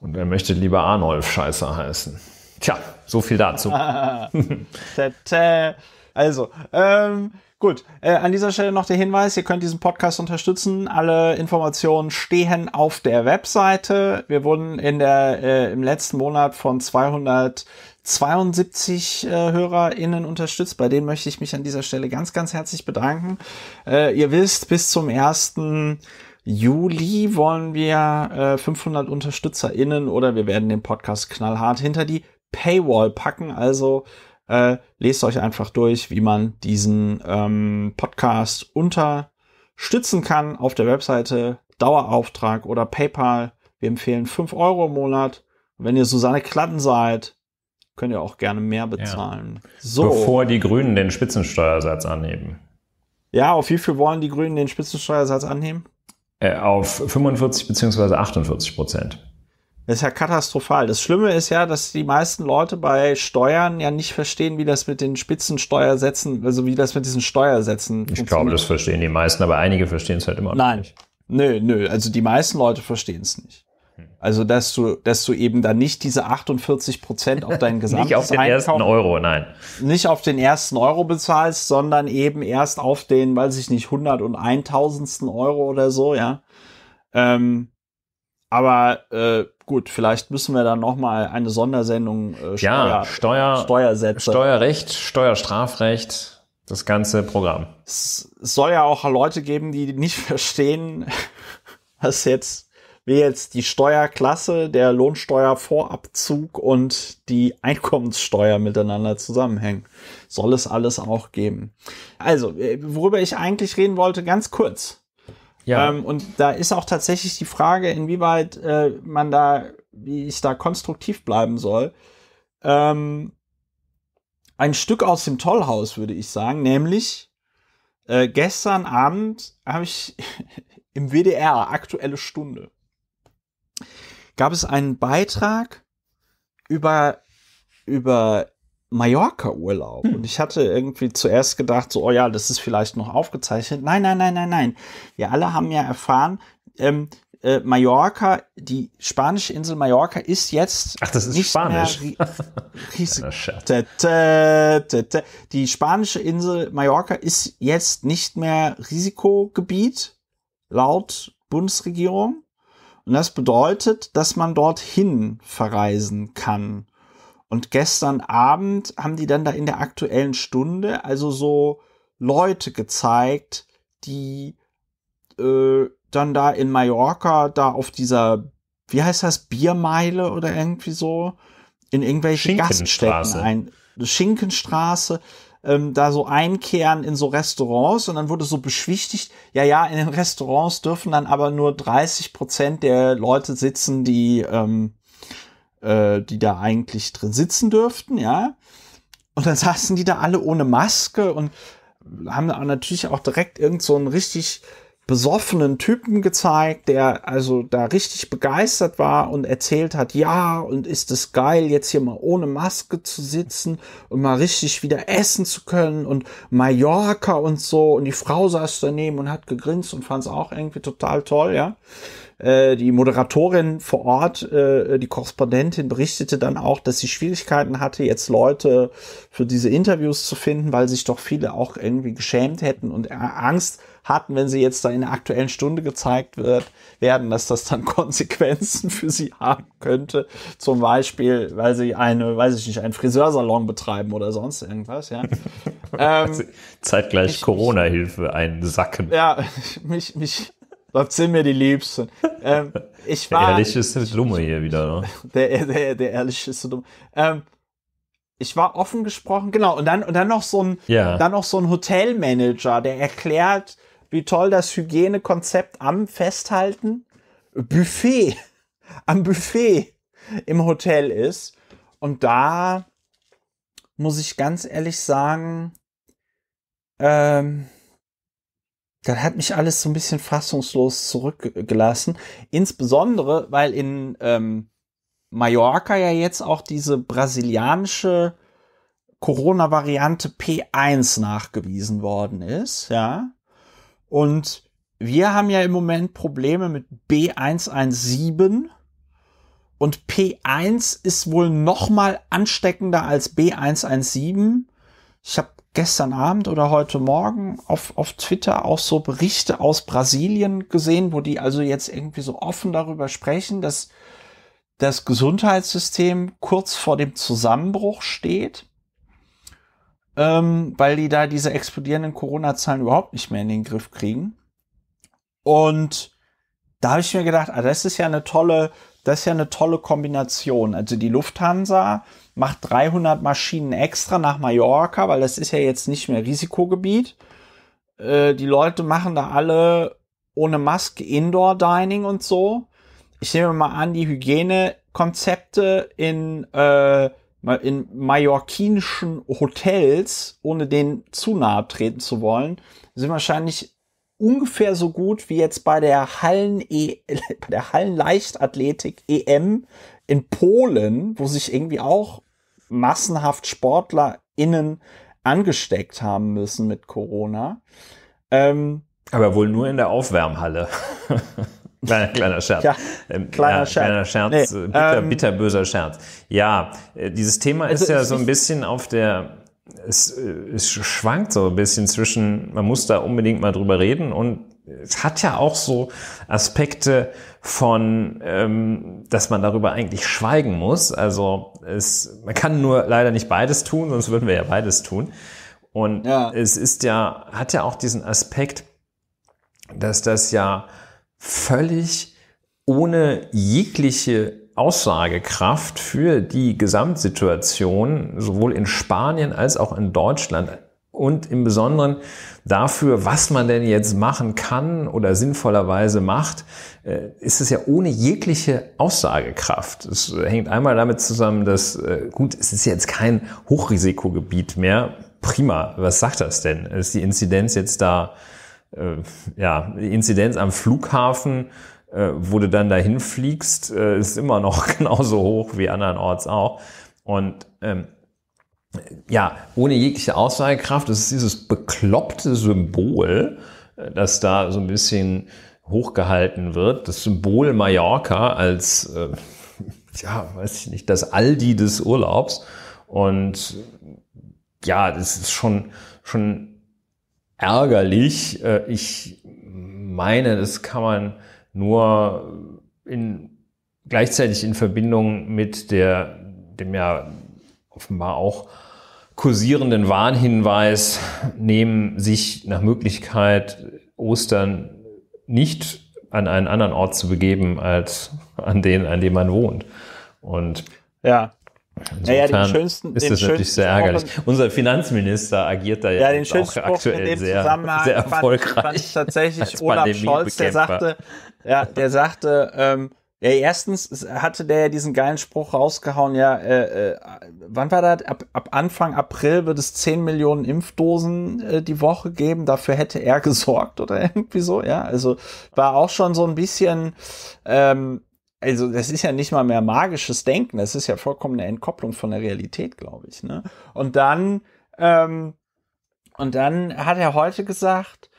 Und wer möchte lieber Arnulf Scheißer heißen. Tja, so viel dazu. [LAUGHS] also, ähm, Gut, äh, an dieser Stelle noch der Hinweis, ihr könnt diesen Podcast unterstützen. Alle Informationen stehen auf der Webseite. Wir wurden in der, äh, im letzten Monat von 272 äh, HörerInnen unterstützt. Bei denen möchte ich mich an dieser Stelle ganz, ganz herzlich bedanken. Äh, ihr wisst, bis zum ersten Juli wollen wir äh, 500 UnterstützerInnen oder wir werden den Podcast knallhart hinter die Paywall packen. Also äh, lest euch einfach durch, wie man diesen ähm, Podcast unterstützen kann auf der Webseite Dauerauftrag oder PayPal. Wir empfehlen 5 Euro im Monat. Wenn ihr Susanne Klatten seid, könnt ihr auch gerne mehr bezahlen. Ja. So. Bevor die Grünen den Spitzensteuersatz anheben. Ja, auf wie viel wollen die Grünen den Spitzensteuersatz anheben? Äh, auf 45 beziehungsweise 48 Prozent. Das ist ja katastrophal. Das Schlimme ist ja, dass die meisten Leute bei Steuern ja nicht verstehen, wie das mit den Spitzensteuersätzen, also wie das mit diesen Steuersätzen Ich glaube, das verstehen die meisten, aber einige verstehen es halt immer Nein. nicht. Nein, Nö, nö. Also die meisten Leute verstehen es nicht. Hm. Also, dass du, dass du eben dann nicht diese 48 Prozent auf deinen gesamten [LAUGHS] Nicht auf den Einkauf, ersten Euro, nein. Nicht auf den ersten Euro bezahlst, sondern eben erst auf den, weiß ich nicht, 100 und 1000. Euro oder so, ja. Ähm, aber äh, gut, vielleicht müssen wir dann noch mal eine Sondersendung äh, Steuer, ja, Steuer, Steuersätze. Steuerrecht, Steuerstrafrecht, das ganze Programm. Es soll ja auch Leute geben, die nicht [LAUGHS] verstehen, was jetzt wie jetzt die Steuerklasse, der Lohnsteuervorabzug und die Einkommenssteuer miteinander zusammenhängen. Soll es alles auch geben. Also, äh, worüber ich eigentlich reden wollte, ganz kurz. Ja. Ähm, und da ist auch tatsächlich die Frage, inwieweit äh, man da, wie ich da konstruktiv bleiben soll. Ähm, ein Stück aus dem Tollhaus, würde ich sagen, nämlich äh, gestern Abend habe ich [LAUGHS] im WDR aktuelle Stunde gab es einen Beitrag über, über Mallorca-Urlaub. Hm. Und ich hatte irgendwie zuerst gedacht, so, oh ja, das ist vielleicht noch aufgezeichnet. Nein, nein, nein, nein, nein. Wir alle haben ja erfahren, ähm, äh, Mallorca, die spanische Insel Mallorca ist jetzt. Ach, das ist nicht Spanisch. Mehr [LAUGHS] riesig. die spanische Insel Mallorca ist jetzt nicht mehr Risikogebiet, laut Bundesregierung. Und das bedeutet, dass man dorthin verreisen kann. Und gestern Abend haben die dann da in der aktuellen Stunde also so Leute gezeigt, die äh, dann da in Mallorca, da auf dieser, wie heißt das, Biermeile oder irgendwie so, in irgendwelche Gaststätten ein. Schinkenstraße, ähm, da so einkehren in so Restaurants und dann wurde so beschwichtigt, ja, ja, in den Restaurants dürfen dann aber nur 30 Prozent der Leute sitzen, die, ähm, äh, die da eigentlich drin sitzen dürften, ja. Und dann [LAUGHS] saßen die da alle ohne Maske und haben natürlich auch direkt irgend so ein richtig besoffenen Typen gezeigt, der also da richtig begeistert war und erzählt hat, ja, und ist es geil, jetzt hier mal ohne Maske zu sitzen und mal richtig wieder essen zu können und Mallorca und so. Und die Frau saß daneben und hat gegrinst und fand es auch irgendwie total toll, ja. Äh, die Moderatorin vor Ort, äh, die Korrespondentin berichtete dann auch, dass sie Schwierigkeiten hatte, jetzt Leute für diese Interviews zu finden, weil sich doch viele auch irgendwie geschämt hätten und Angst hatten, wenn sie jetzt da in der aktuellen Stunde gezeigt wird, werden, dass das dann [LAUGHS] Konsequenzen für sie haben könnte. Zum Beispiel, weil sie eine, weiß ich nicht, einen Friseursalon betreiben oder sonst irgendwas, ja. [LAUGHS] ähm, Zeitgleich Corona-Hilfe einsacken. Ja, [LAUGHS] mich, mich, Dort sind mir die Liebsten. Ähm, ich war, der ehrlichste Dumme hier wieder. Ne? Der, der, der ehrlichste Dumme. Ähm, ich war offen gesprochen, genau. Und dann, und dann noch so ein, ja. dann noch so ein Hotelmanager, der erklärt, wie toll das Hygienekonzept am Festhalten, Buffet, am Buffet im Hotel ist. Und da muss ich ganz ehrlich sagen, ähm, das hat mich alles so ein bisschen fassungslos zurückgelassen. Insbesondere, weil in ähm, Mallorca ja jetzt auch diese brasilianische Corona-Variante P1 nachgewiesen worden ist, ja. Und wir haben ja im Moment Probleme mit B117 und P1 ist wohl noch mal ansteckender als B117. Ich habe gestern Abend oder heute Morgen auf, auf Twitter auch so Berichte aus Brasilien gesehen, wo die also jetzt irgendwie so offen darüber sprechen, dass das Gesundheitssystem kurz vor dem Zusammenbruch steht ähm, weil die da diese explodierenden Corona-Zahlen überhaupt nicht mehr in den Griff kriegen. Und da habe ich mir gedacht, ah, das ist ja eine tolle, das ist ja eine tolle Kombination. Also die Lufthansa macht 300 Maschinen extra nach Mallorca, weil das ist ja jetzt nicht mehr Risikogebiet. Äh, die Leute machen da alle ohne Maske Indoor Dining und so. Ich nehme mal an, die Hygienekonzepte in äh, in mallorquinischen Hotels, ohne denen zu nahe treten zu wollen, sind wahrscheinlich ungefähr so gut wie jetzt bei der Hallen -E [LAUGHS] bei der Hallenleichtathletik EM in Polen, wo sich irgendwie auch massenhaft SportlerInnen angesteckt haben müssen mit Corona. Ähm, Aber wohl nur in der Aufwärmhalle. [LAUGHS] Kleiner, kleiner Scherz. Ja, ähm, kleiner, ja, Scherz. Scherz. Nee, bitter, ähm, bitterböser Scherz. Ja, äh, dieses Thema also ist also, ja so ein bisschen auf der, es, äh, es schwankt so ein bisschen zwischen, man muss da unbedingt mal drüber reden und es hat ja auch so Aspekte von, ähm, dass man darüber eigentlich schweigen muss. Also es, man kann nur leider nicht beides tun, sonst würden wir ja beides tun. Und ja. es ist ja, hat ja auch diesen Aspekt, dass das ja völlig ohne jegliche Aussagekraft für die Gesamtsituation sowohl in Spanien als auch in Deutschland und im Besonderen dafür, was man denn jetzt machen kann oder sinnvollerweise macht, äh, ist es ja ohne jegliche Aussagekraft. Es hängt einmal damit zusammen, dass, äh, gut, es ist jetzt kein Hochrisikogebiet mehr. Prima, was sagt das denn? Ist die Inzidenz jetzt da äh, ja, Inzidenz am Flughafen, äh, wo du dann dahin fliegst, äh, ist immer noch [LAUGHS] genauso hoch wie andernorts auch. Und ähm, ja, ohne jegliche Aussagekraft, das ist dieses bekloppte Symbol, das da so ein bisschen hochgehalten wird. Das Symbol Mallorca als, äh, [LAUGHS] ja, weiß ich nicht, das Aldi des Urlaubs. Und ja, das ist schon, schon ärgerlich. Äh, ich meine, das kann man nur in, gleichzeitig in Verbindung mit der, dem ja offenbar auch kursierenden Warnhinweis nehmen, sich nach Möglichkeit Ostern nicht an einen anderen Ort zu begeben als an den, an dem man wohnt. Und ja, Insofern naja, den schönsten, ist den das natürlich sehr ärgerlich. Unser Finanzminister agiert da ja, ja den schönsten auch aktuell in dem sehr, Zusammenhang sehr erfolgreich. Fand, fand tatsächlich [LAUGHS] Olaf Scholz, der sagte, ja, der sagte, ähm, ja, erstens hatte der ja diesen geilen Spruch rausgehauen, ja, äh, äh, wann war das? Ab, ab Anfang April wird es 10 Millionen Impfdosen äh, die Woche geben, dafür hätte er [LAUGHS] gesorgt oder irgendwie so, ja. Also war auch schon so ein bisschen, ähm, also das ist ja nicht mal mehr magisches Denken, das ist ja vollkommen eine Entkopplung von der Realität, glaube ich. Ne? Und dann, ähm, und dann hat er heute gesagt,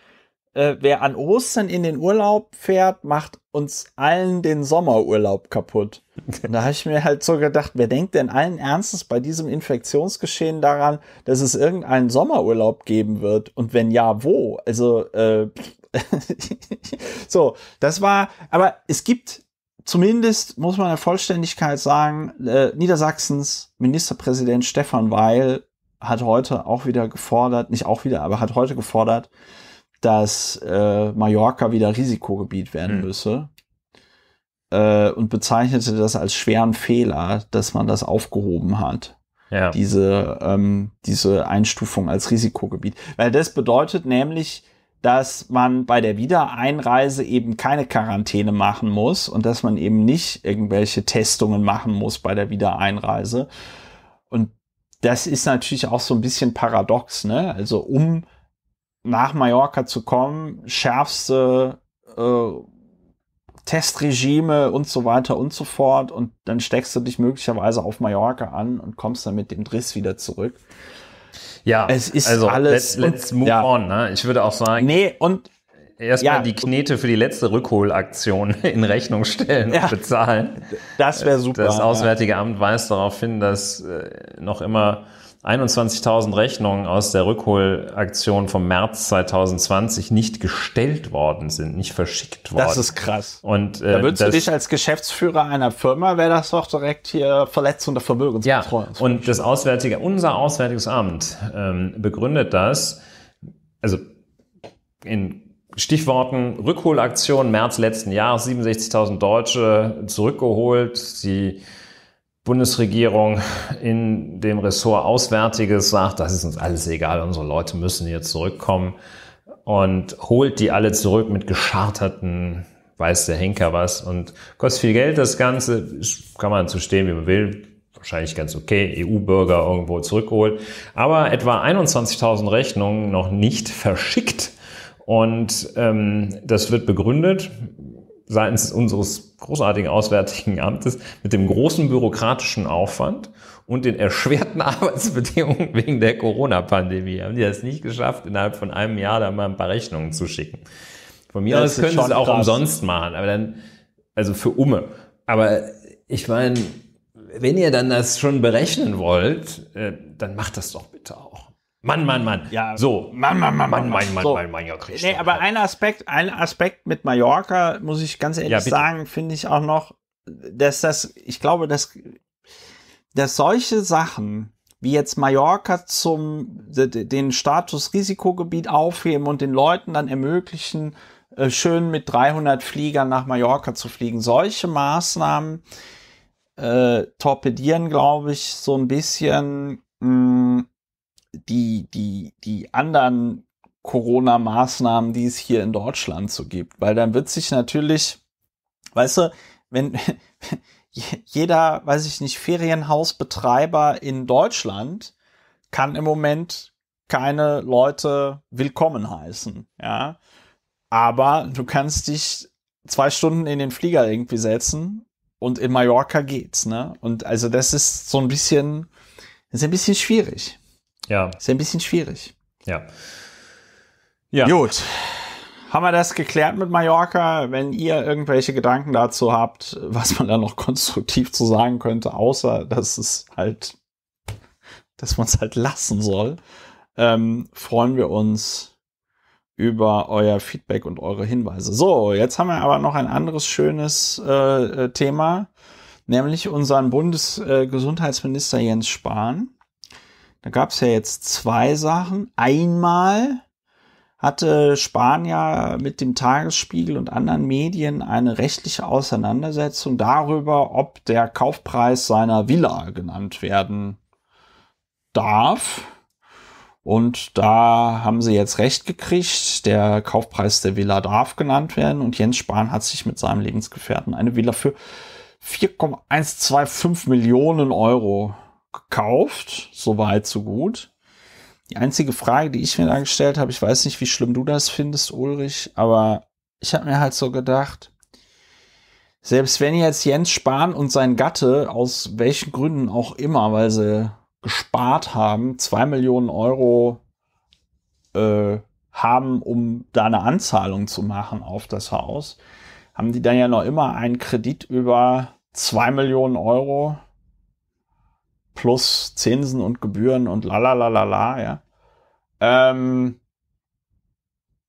äh, wer an Ostern in den Urlaub fährt, macht uns allen den Sommerurlaub kaputt. Und da habe ich mir halt so gedacht, wer denkt denn allen Ernstes bei diesem Infektionsgeschehen daran, dass es irgendeinen Sommerurlaub geben wird? Und wenn ja, wo? Also äh, [LAUGHS] so, das war, aber es gibt zumindest muss man der Vollständigkeit sagen, äh, Niedersachsens Ministerpräsident Stefan Weil hat heute auch wieder gefordert, nicht auch wieder, aber hat heute gefordert, dass äh, Mallorca wieder Risikogebiet werden mhm. müsse äh, und bezeichnete das als schweren Fehler, dass man das aufgehoben hat. Ja. Diese, ähm, diese Einstufung als Risikogebiet. Weil das bedeutet nämlich, dass man bei der Wiedereinreise eben keine Quarantäne machen muss und dass man eben nicht irgendwelche Testungen machen muss bei der Wiedereinreise. Und das ist natürlich auch so ein bisschen paradox, ne? Also um nach Mallorca zu kommen, schärfste äh, Testregime und so weiter und so fort und dann steckst du dich möglicherweise auf Mallorca an und kommst dann mit dem Driss wieder zurück. Ja, es ist also, alles. Let, let's move ja. on. Ne? Ich würde auch sagen. Nee, und erstmal ja. die Knete für die letzte Rückholaktion [LAUGHS] in Rechnung stellen ja. und bezahlen. Das wäre super. Das Auswärtige ja. Amt weist darauf hin, dass äh, noch immer 21.000 Rechnungen aus der Rückholaktion vom März 2020 nicht gestellt worden sind, nicht verschickt worden. Das ist krass. Und äh, da würdest du dich als Geschäftsführer einer Firma, wäre das doch direkt hier Verletzung der Vermögensbetreuung. Ja, und das Auswärtige, unser Auswärtiges Amt ähm, begründet das, also in Stichworten Rückholaktion März letzten Jahres, 67.000 Deutsche zurückgeholt, sie Bundesregierung in dem Ressort Auswärtiges sagt, das ist uns alles egal, unsere Leute müssen hier zurückkommen und holt die alle zurück mit gescharterten, weiß der Henker was und kostet viel Geld das Ganze, kann man zustehen, wie man will, wahrscheinlich ganz okay, EU-Bürger irgendwo zurückgeholt, aber etwa 21.000 Rechnungen noch nicht verschickt. Und ähm, das wird begründet seitens unseres großartigen Auswärtigen Amtes mit dem großen bürokratischen Aufwand und den erschwerten [LAUGHS] Arbeitsbedingungen wegen der Corona-Pandemie haben die das nicht geschafft, innerhalb von einem Jahr da mal ein paar Rechnungen zu schicken. Von mir das aus können sie es auch krass. umsonst machen, aber dann, also für Umme. Aber ich meine, wenn ihr dann das schon berechnen wollt, äh, dann macht das doch bitte auch. Mann, Mann, Mann. Ja. So. Mann, Mann, Mann, Mann, Mann, Mann, Mann, Mann, Mann, Mann, ja, Nee, aber halt. ein Aspekt, ein Aspekt mit Mallorca, muss ich ganz ehrlich ja, sagen, finde ich auch noch, dass das, ich glaube, dass, dass solche Sachen, wie jetzt Mallorca zum, den Status Risikogebiet aufheben und den Leuten dann ermöglichen, äh, schön mit 300 Fliegern nach Mallorca zu fliegen. Solche Maßnahmen äh, torpedieren, glaube ich, so ein bisschen mh, mm, die, die, die anderen Corona-Maßnahmen, die es hier in Deutschland so gibt. Weil dann wird sich natürlich, weißt du, wenn [LAUGHS] jeder, weiß ich nicht, Ferienhausbetreiber in Deutschland kann im Moment keine Leute willkommen heißen, ja. Aber du kannst dich zwei Stunden in den Flieger irgendwie setzen und in Mallorca geht's, ne? Und also das ist so ein bisschen, ist ein bisschen schwierig. Ja. Ist ein bisschen schwierig. Ja. Ja. Gut. Haben wir das geklärt mit Mallorca? Wenn ihr irgendwelche Gedanken dazu habt, was man da noch konstruktiv zu sagen könnte, außer dass es halt, dass man es halt lassen soll, ähm, freuen wir uns über euer Feedback und eure Hinweise. So, jetzt haben wir aber noch ein anderes schönes äh, äh Thema, nämlich unseren Bundesgesundheitsminister äh, Jens Spahn da gab es ja jetzt zwei Sachen. Einmal hatte Spanier mit dem Tagesspiegel und anderen Medien eine rechtliche Auseinandersetzung darüber, ob der Kaufpreis seiner Villa genannt werden darf. Und da haben sie jetzt recht gekriegt. Der Kaufpreis der Villa darf genannt werden. Und Jens Spahn hat sich mit seinem Lebensgefährten eine Villa für 4,125 Millionen Euro gekauft. So weit, halt so gut. Die einzige Frage, die ich mir da gestellt habe, ich weiß nicht, wie schlimm du das findest, Ulrich, aber ich habe mir halt so gedacht, selbst wenn jetzt Jens Spahn und sein Gatte, aus welchen Gründen auch immer, weil sie gespart haben, zwei Millionen Euro äh, haben, um da eine Anzahlung zu machen auf das Haus, haben die dann ja noch immer einen Kredit über zwei Millionen Euro plus Zinsen und Gebühren und la la la la la, ja. Ähm,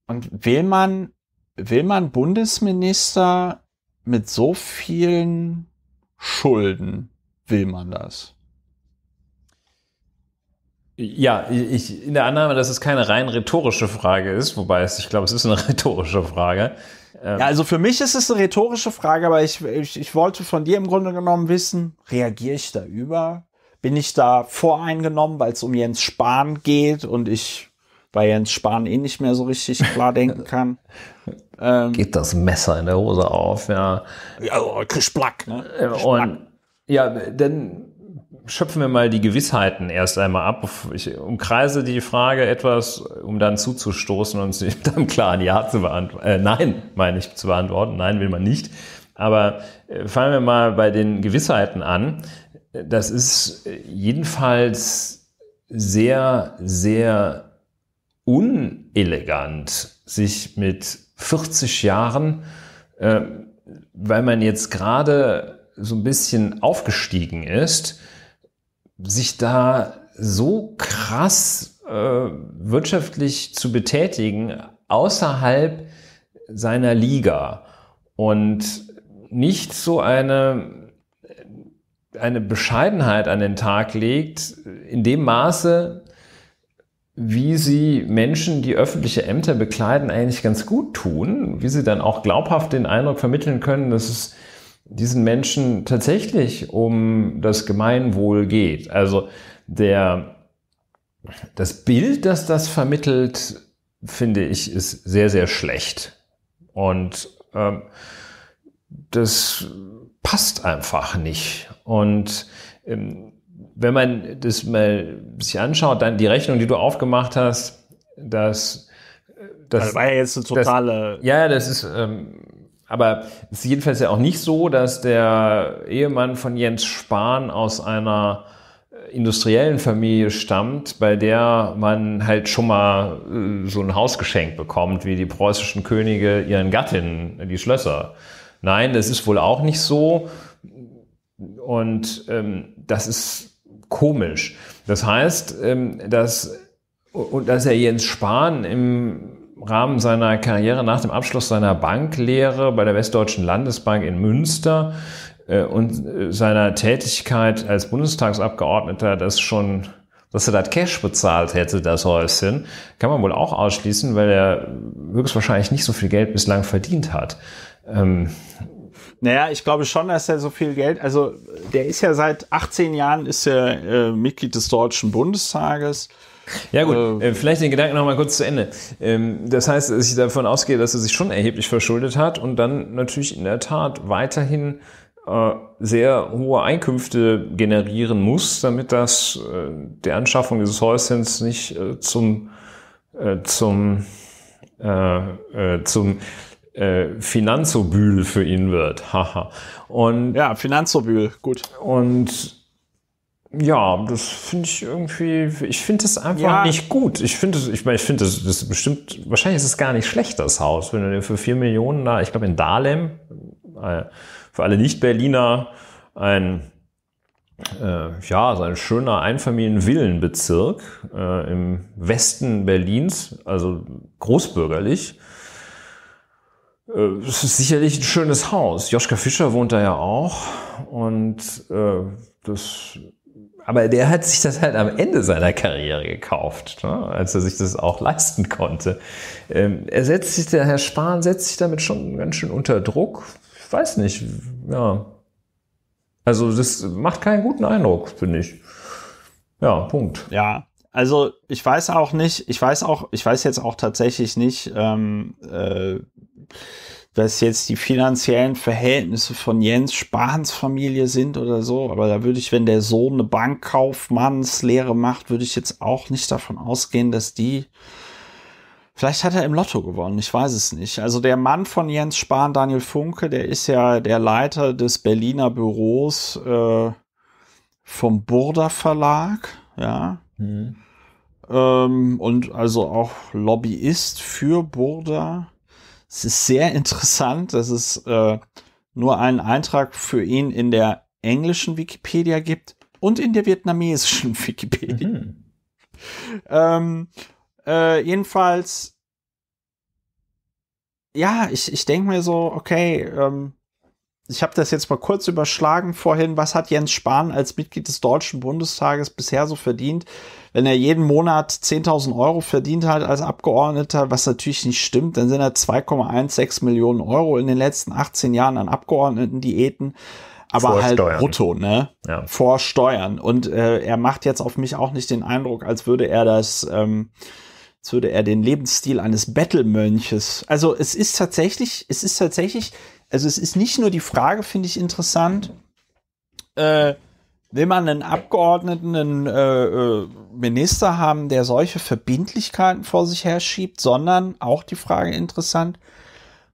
und will man, will man Bundesminister mit so vielen Schulden, will man das? Ja, ich, in der Annahme, dass es keine rein rhetorische Frage ist, wobei es, ich glaube, es ist eine [LAUGHS] rhetorische Frage. Ähm ja, also für mich ist es eine rhetorische Frage, aber ich, ich, ich wollte von dir im Grunde genommen wissen, reagiere ich da über? bin ich da voreingenommen, weil es um Jens Spahn geht und ich bei Jens Spahn eh nicht mehr so richtig klar denken kann. [LAUGHS] Ähm, geht das Messer in der Hose auf, ja. Ja, Krischplack, oh, ne? Krisch äh, und, ja, dann schöpfen wir mal die Gewissheiten erst einmal ab. Ich umkreise die Frage etwas, um dann zuzustoßen und sie [LAUGHS] dann klar ein Ja zu beantworten. Äh, nein, meine ich zu beantworten. Nein, will man nicht. Aber äh, fangen wir mal bei den Gewissheiten an. Das ist jedenfalls sehr, sehr unelegant, sich mit 40 Jahren, äh, weil man jetzt gerade so ein bisschen aufgestiegen ist, sich da so krass äh, wirtschaftlich zu betätigen außerhalb seiner Liga und nicht so eine eine Bescheidenheit an den Tag legt, in dem Maße, wie sie Menschen, die öffentliche Ämter bekleiden, eigentlich ganz gut tun, wie sie dann auch glaubhaft den Eindruck vermitteln können, dass es diesen Menschen tatsächlich um das Gemeinwohl geht. Also der, das Bild, das das vermittelt, finde ich, ist sehr, sehr schlecht. Und ähm, das passt einfach nicht. Und ähm, wenn man das mal sich anschaut, dann die Rechnung, die du aufgemacht hast, dass das, äh, das also war ja jetzt eine totale. Das, ja, das ist. Ähm, aber es ist jedenfalls ja auch nicht so, dass der Ehemann von Jens Spahn aus einer äh, industriellen Familie stammt, bei der man halt schon mal äh, so ein Haus geschenkt bekommt, wie die preußischen Könige ihren Gattinnen, die Schlösser. Nein, das ist wohl auch nicht so. Und ähm, das ist komisch. Das heißt, ähm, dass, und dass er Jens Spahn im Rahmen seiner Karriere nach dem Abschluss seiner Banklehre bei der Westdeutschen Landesbank in Münster äh, und äh, seiner Tätigkeit als Bundestagsabgeordneter das schon dass er das Cash bezahlt hätte, das Häuschen, kann man wohl auch ausschließen, weil er höchstwahrscheinlich nicht so viel Geld bislang verdient hat. Ähm, naja, ich glaube schon, dass er so viel Geld, also der ist ja seit 18 Jahren ist er äh, Mitglied des Deutschen Bundestages. Ja gut, äh, äh vielleicht den Gedanken nochmal kurz zu Ende. Ähm, das heißt, dass ich davon ausgehe, dass er sich schon erheblich verschuldet hat und dann natürlich in der Tat weiterhin äh, sehr hohe Einkünfte generieren muss, damit das äh, der Anschaffung dieses Häuschens nicht äh, zum, äh, zum, äh, äh zum äh, Finanzobühl für ihn wird. Haha. und ja, Finanzobühl, gut. Und ja, das finde ich irgendwie, ich finde es einfach ja. nicht gut. Ich finde ich meine, ich finde das, das bestimmt, wahrscheinlich ist es gar nicht schlecht, das Haus, wenn du dir für vier Millionen da, ich glaube in Dahlem, äh, für alle Nicht-Berliner, ein, äh, ja, so ein schöner Einfamilienvillenbezirk äh, im Westen Berlins, also großbürgerlich, äh, es ist sicherlich ein schönes Haus. Joschka Fischer wohnt da ja auch. Und äh, das, aber der hat sich das halt am Ende seiner Karriere gekauft, ne? als er sich das auch leisten konnte. Ähm, er setzt sich, der Herr Spahn setzt sich damit schon ganz schön unter Druck. Ich weiß nicht, ja. Also, das macht keinen guten Eindruck, finde ich. Ja, Punkt. Ja, also ich weiß auch nicht, ich weiß auch, ich weiß jetzt auch tatsächlich nicht, ähm, äh, was jetzt die finanziellen Verhältnisse von Jens Spahns Familie sind oder so, aber da würde ich, wenn der Sohn eine Bankkaufmannslehre macht, würde ich jetzt auch nicht davon ausgehen, dass die Vielleicht hat er im Lotto gewonnen, ich weiß es nicht. Also der Mann von Jens Spahn, Daniel Funke, der ist ja der Leiter des Berliner Büros äh, vom Burda Verlag, ja. Mhm. Ähm, und also auch Lobbyist für Burda. Es ist sehr interessant, dass es äh, nur einen Eintrag für ihn in der englischen Wikipedia gibt und in der vietnamesischen [LAUGHS] Wikipedia. Mhm. Ähm, äh, jedenfalls, ja, ich, ich denke mir so, okay, ähm, ich habe das jetzt mal kurz überschlagen vorhin, was hat Jens Spahn als Mitglied des Deutschen Bundestages bisher so verdient? wenn er jeden Monat 10.000 Euro verdient hat als Abgeordneter, was natürlich nicht stimmt, dann sind er 2,16 Millionen Euro in den letzten 18 Jahren an Abgeordneten-Diäten aber Vor halt Steuern. brutto, ne? Ja. Vor Steuern. Und äh, er macht jetzt auf mich auch nicht den Eindruck, als würde er das, ähm, als würde er den Lebensstil eines Bettelmönches. Also es ist tatsächlich, es ist tatsächlich, also es ist nicht nur die Frage, finde ich interessant, äh, Will man einen Abgeordneten, einen äh, äh, Minister haben, der solche Verbindlichkeiten vor sich herschiebt, sondern auch die Frage interessant,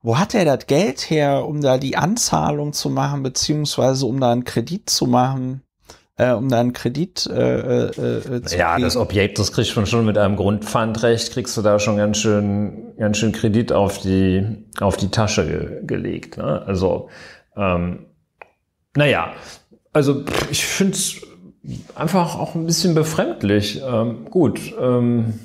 wo hat er das Geld her, um da die Anzahlung zu machen, beziehungsweise um da einen Kredit zu machen? Äh, um da einen Kredit äh, äh, äh zu Ja, kriegen. das Objekt, das kriegst du schon mit einem Grundpfandrecht, kriegst du da schon ganz schön, ganz schön Kredit auf die, auf die Tasche ge gelegt. Ne? Also, ähm, naja, also ich finde es einfach auch ein bisschen befremdlich. Ähm, gut, ähm,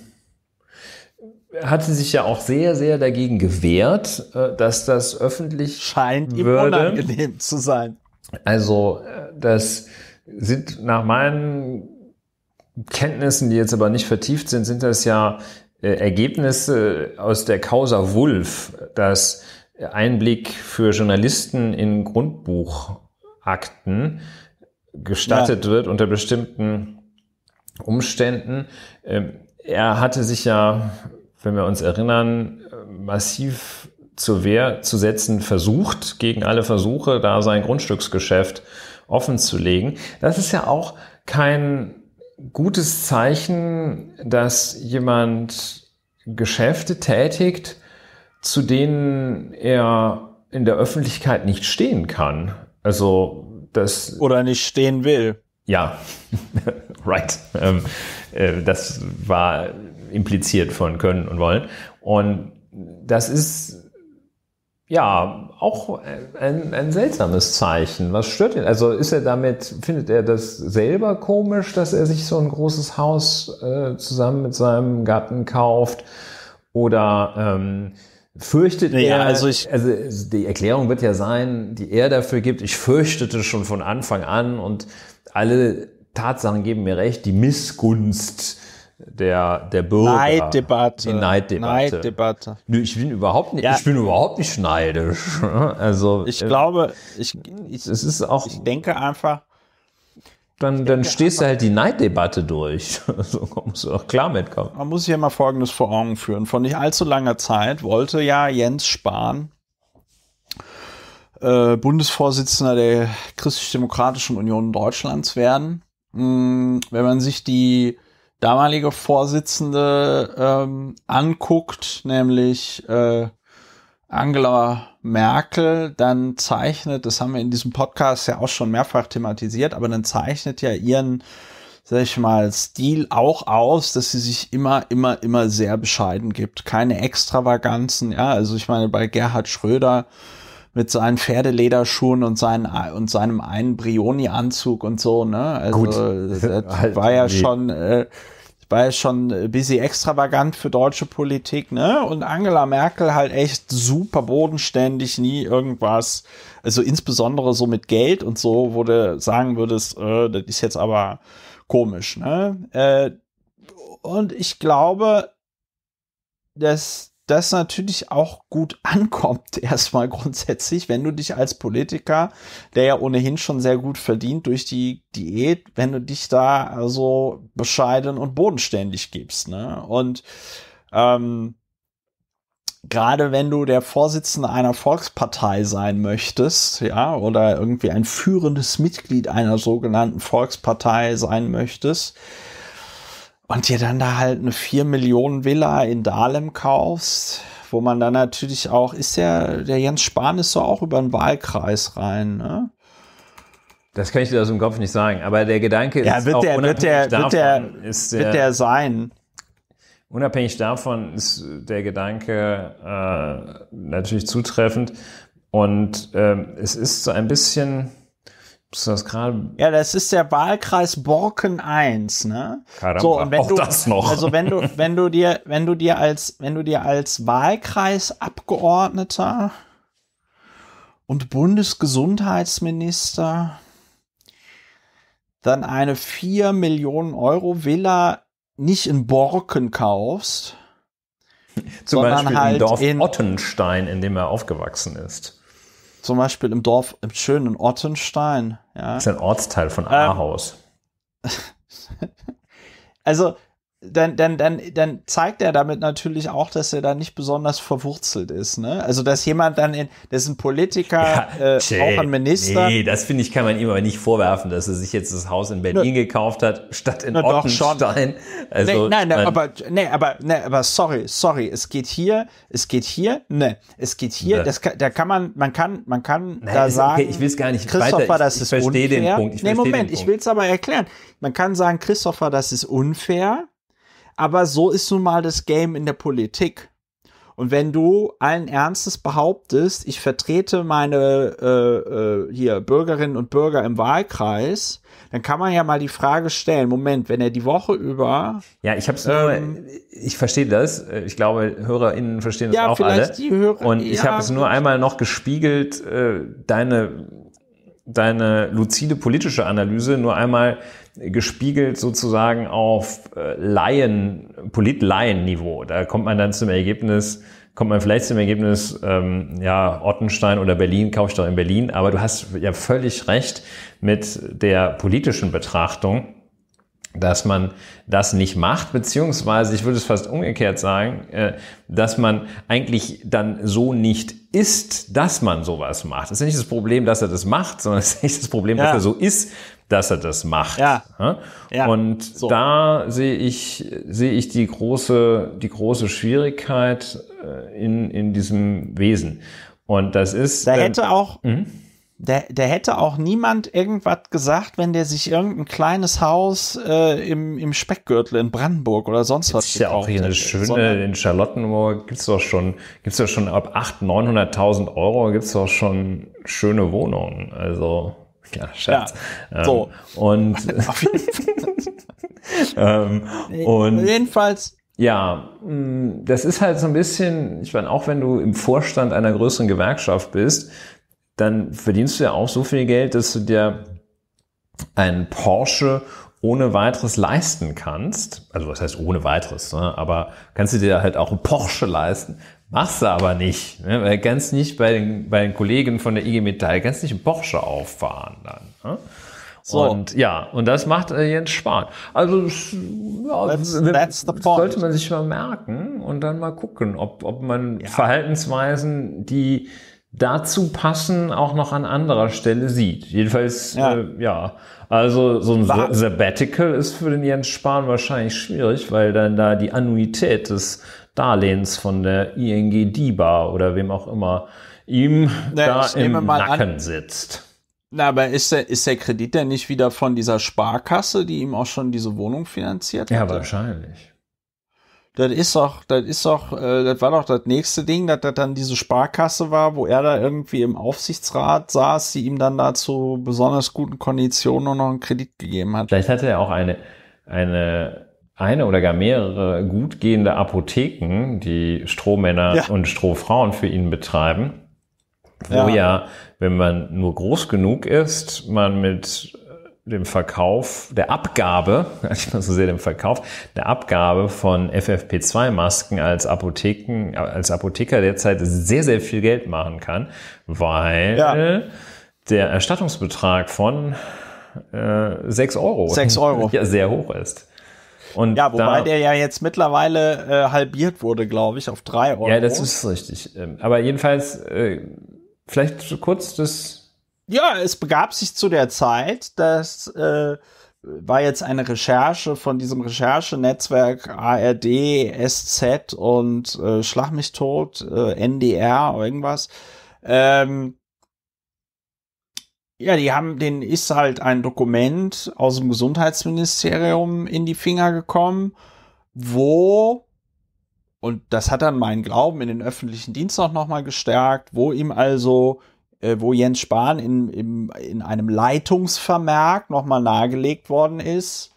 hat sie sich ja auch sehr, sehr dagegen gewehrt, äh, dass das öffentlich scheint ihm würde. unangenehm zu sein. Also äh, das sind nach meinen Kenntnissen, die jetzt aber nicht vertieft sind, sind das ja äh, Ergebnisse aus der Causa Wulf, dass Einblick für Journalisten in Grundbuchakten gestattet ja. wird unter bestimmten Umständen. Ähm, er hatte sich ja, wenn wir uns erinnern, äh, massiv zur Wehr zu setzen versucht, gegen alle Versuche, da sein Grundstücksgeschäft offen zu legen. Das ist ja auch kein gutes Zeichen, dass jemand Geschäfte tätigt, zu denen er in der Öffentlichkeit nicht stehen kann. Also das. Oder nicht stehen will. Ja, [LAUGHS] right. Ähm, äh, das war impliziert von können und wollen. Und das ist ja auch ein, ein seltsames Zeichen. Was stört ihn? Also ist er damit, findet er das selber komisch, dass er sich so ein großes Haus äh, zusammen mit seinem Gatten kauft? Oder ähm, Fürchtet naja, er, also, ich, also die Erklärung wird ja sein, die er dafür gibt, ich fürchtete schon von Anfang an und alle Tatsachen geben mir recht, die Missgunst der, der Bürger. Neiddebatte. Die Neiddebatte. Neiddebatte. Nö, ich bin überhaupt nicht, ja. ich bin überhaupt nicht schneidisch. [LAUGHS] Also. Ich glaube, ich, ich, es ist auch. Ich denke einfach, dann, dann stehst du halt die Neiddebatte durch. [LAUGHS] so also kommst du auch klar mitkommen. Man muss sich ja mal Folgendes vor Augen führen. Vor nicht allzu langer Zeit wollte ja Jens Spahn, äh, Bundesvorsitzender der Christlich-Demokratischen Union Deutschlands werden. Hm, wenn man sich die damalige Vorsitzende ähm, anguckt, nämlich äh, Angela Merkel dann zeichnet, das haben wir in diesem Podcast ja auch schon mehrfach thematisiert, aber dann zeichnet ja ihren, sag ich mal, Stil auch aus, dass sie sich immer, immer, immer sehr bescheiden gibt. Keine Extravaganzen, ja. Also ich meine, bei Gerhard Schröder mit seinen Pferdelederschuhen und, seinen, und seinem einen Brioni-Anzug und so, ne? Also Gut. das [LAUGHS] halt war ja nee. schon. Äh, weil schon ein bisschen extravagant für deutsche Politik, ne? Und Angela Merkel halt echt super bodenständig, nie irgendwas, also insbesondere so mit Geld und so, wo du sagen würdest, äh, das ist jetzt aber komisch, ne? Äh, und ich glaube, dass das natürlich auch gut [LAUGHS] ankommt, erstmal grundsätzlich, wenn du dich als Politiker, der ja ohnehin schon sehr gut verdient durch die Diät, wenn du dich da also bescheiden und bodenständig gibst. Ne? Und ähm, gerade wenn du der Vorsitzende einer Volkspartei sein möchtest, ja, oder irgendwie ein führendes Mitglied einer sogenannten Volkspartei sein möchtest, und dir dann da halt eine 4 Millionen Villa in Dahlem kaufst, wo man dann natürlich auch, ist der, der Jens Spahn ist so auch über den Wahlkreis rein, ne? Das kann ich dir aus dem Kopf nicht sagen, aber der Gedanke ja, ist wird auch der, unabhängig wird der, davon, wird der, ist der, wird der sein. Unabhängig davon ist der Gedanke äh, natürlich zutreffend und ähm, es ist so ein bisschen ist das gerade? Ja, das ist der Wahlkreis Borken 1, ne? Caramba, so, und wenn auch du, das noch. Also wenn du, [LAUGHS] wenn du dir, wenn du dir als, wenn du dir als Wahlkreisabgeordneter und Bundesgesundheitsminister dann eine 4 Millionen Euro Villa nicht in Borken kaufst, Zum sondern Beispiel halt im Dorf in Ottenstein, in dem er aufgewachsen ist. Zum Beispiel im Dorf, im schönen Ottenstein. Ja. Das ist ein Ortsteil von Ahaus. Ähm, [LAUGHS] also, dann, dann, dann, dann zeigt er damit natürlich auch, dass er da nicht besonders verwurzelt ist. Ne? Also, dass jemand dann in, das ist ein Politiker, ja, äh, auch ein Minister. Nee, das finde ich, kann man ihm aber nicht vorwerfen, dass er sich jetzt das Haus in Berlin ne, gekauft hat, statt in ne, Ottenstein. Also, nee, nein, nein, ähm, aber, nee, aber, nee, aber sorry, sorry, es geht hier, es geht hier, ne, es geht hier, ne. das, da kann man, man kann, man kann nein, da sagen, okay, ich will es gar nicht Christopher, weiter. Ich, das ich, ist verstehe unfair. den Punkt. Ich nee, Moment, ich will es aber erklären. Man kann sagen, Christopher, das ist unfair aber so ist nun mal das Game in der Politik. Und wenn du allen Ernstes behauptest, ich vertrete meine äh, äh, hier Bürgerinnen und Bürger im Wahlkreis, dann kann man ja mal die Frage stellen: Moment, wenn er die Woche über ja, ich habe es ähm, nur, ich verstehe das. Äh, ich glaube, HörerInnen verstehen das ja, auch alle. Die Hörer, und ich ja, habe es nur einmal noch gespiegelt. Äh, deine deine luzide politische Analyse nur einmal gespiegelt sozusagen auf äh, Laien, Polit-Laien-Niveau. Da kommt man dann zum Ergebnis, kommt man vielleicht zum Ergebnis, ähm, ja, Ottenstein oder Berlin, kaufe ich doch in Berlin, aber du hast ja völlig recht mit der politischen Betrachtung dass man das nicht macht, beziehungsweise ich würde es fast umgekehrt sagen, äh, dass man eigentlich dann so nicht ist, dass man sowas macht. Es ist nicht das Problem, dass er das macht, sondern es ist nicht das Problem, ja. dass er so ist, dass er das macht. Ja. ja. Und so. da sehe ich, sehe ich die große, die große Schwierigkeit äh, in, in diesem Wesen. Und das ist. Da ähm, hätte auch. Mhm der, der hätte auch niemand irgendwas gesagt, wenn der sich irgendein kleines Haus äh, im, im Speckgürtel in Brandenburg oder sonst Jetzt was ist ja auch hier eine schöne, in Charlottenburg gibt's doch schon, gibt's doch schon ab 800.000, 900.000 Euro gibt es doch schon schöne Wohnungen. Also, ja, Scherz. Ja, ähm, so. und, [LAUGHS] [LAUGHS] ähm, und jedenfalls, ja, mm, das ist halt so ein bisschen, ich meine, auch wenn du im Vorstand einer größeren Gewerkschaft bist, dann verdienst du ja auch so viel Geld, dass du dir einen Porsche ohne weiteres leisten kannst. Also was heißt ohne weiteres, ne? aber kannst du dir halt auch einen Porsche leisten. Machst du aber nicht, ne? weil ganz nicht bei den, bei den Kollegen von der IG Metall, ganz nicht einen Porsche auffahren dann. Ne? So. Und ja, und das macht äh, Jens Spahn. Also ja, that's, that's sollte man sich mal merken und dann mal gucken, ob, ob man ja. Verhaltensweisen, die dazu passen, auch noch an anderer Stelle sieht. Jedenfalls, ja. Äh, ja. Also so ein War Sabbatical ist für den Jens Spahn wahrscheinlich schwierig, weil dann da die Annuität des Darlehens von der ING DIBA oder wem auch immer ihm Na, da im Nacken an. sitzt. Na, aber ist der, ist der Kredit denn nicht wieder von dieser Sparkasse, die ihm auch schon diese Wohnung finanziert hat? Ja, wahrscheinlich. Das ist doch, das ist doch, äh, das war doch das nächste Ding, dass das dann diese Sparkasse war, wo er da irgendwie im Aufsichtsrat saß, die ihm dann da zu besonders guten Konditionen nur noch einen Kredit gegeben hat. Vielleicht hatte er auch eine, eine, eine oder gar mehrere gut gehende Apotheken, die Strohmänner ja. und Strohfrauen für ihn betreiben. Wo ja. ja, wenn man nur groß genug ist, man mit dem Verkauf, der Abgabe, [LAUGHS] nicht mal so sehr dem Verkauf, der Abgabe von FFP2-Masken als Apotheken, als Apotheker derzeit sehr, sehr viel Geld machen kann, weil ja. der Erstattungsbetrag von äh, 6 Euro, 6 [LAUGHS] Euro ja sehr hoch ist. Und ja, wobei da, der ja jetzt mittlerweile äh, halbiert wurde, glaube ich, auf 3 Euro. Ja, das ist richtig. Ähm, aber jedenfalls, äh, vielleicht kurz das ja, es begab sich zu der Zeit, dass äh, war jetzt eine Recherche von diesem Recherchenetzwerk ARD, SZ und äh, Schlag mich tot, äh, NDR, irgendwas. Ähm, ja, die haben, denen ist halt ein Dokument aus dem Gesundheitsministerium in die Finger gekommen, wo, und das hat dann meinen Glauben in den öffentlichen Dienst auch nochmal gestärkt, wo ihm also äh, wo Jens Spahn in, in, in einem Leitungsvermerk nochmal nahegelegt worden ist,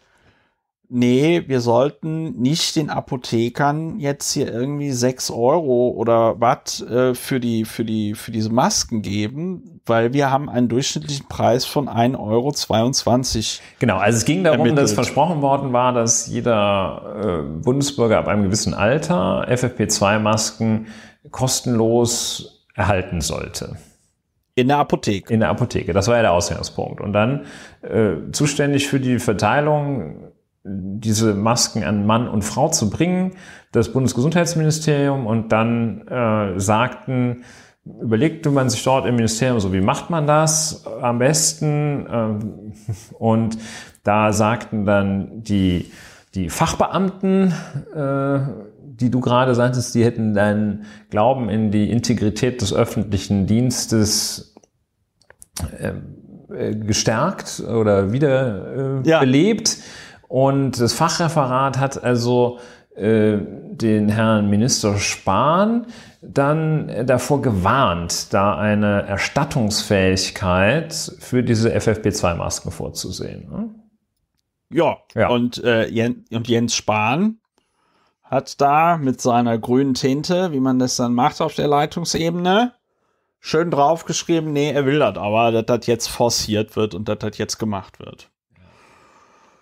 nee, wir sollten nicht den Apothekern jetzt hier irgendwie 6 Euro oder was äh, für, die, für, die, für diese Masken geben, weil wir haben einen durchschnittlichen Preis von 1,22 Euro. Genau, also es ging darum, ermittelt. dass versprochen worden war, dass jeder äh, Bundesbürger ab einem gewissen Alter FFP2-Masken kostenlos erhalten sollte. In der Apotheke. In der Apotheke, das war ja der Ausgangspunkt. Und dann äh, zuständig für die Verteilung, diese Masken an Mann und Frau zu bringen, das Bundesgesundheitsministerium. Und dann äh, sagten, überlegte man sich dort im Ministerium, so wie macht man das am besten? Äh, und da sagten dann die, die Fachbeamten, äh, die du gerade sagtest, die hätten deinen Glauben in die Integrität des öffentlichen Dienstes äh, äh, gestärkt oder wieder äh, ja. belebt. Und das Fachreferat hat also den Herrn Minister Spahn dann davor gewarnt, da eine Erstattungsfähigkeit für diese FFP2-Masken vorzusehen. Ne? Ja, ja, Und, äh, Jens, und Jens Spahn hat da mit seiner grünen Tinte, wie man das dann macht auf der Leitungsebene, schön draufgeschrieben, nee, er will das aber, dass das jetzt forciert wird und dass das jetzt gemacht wird.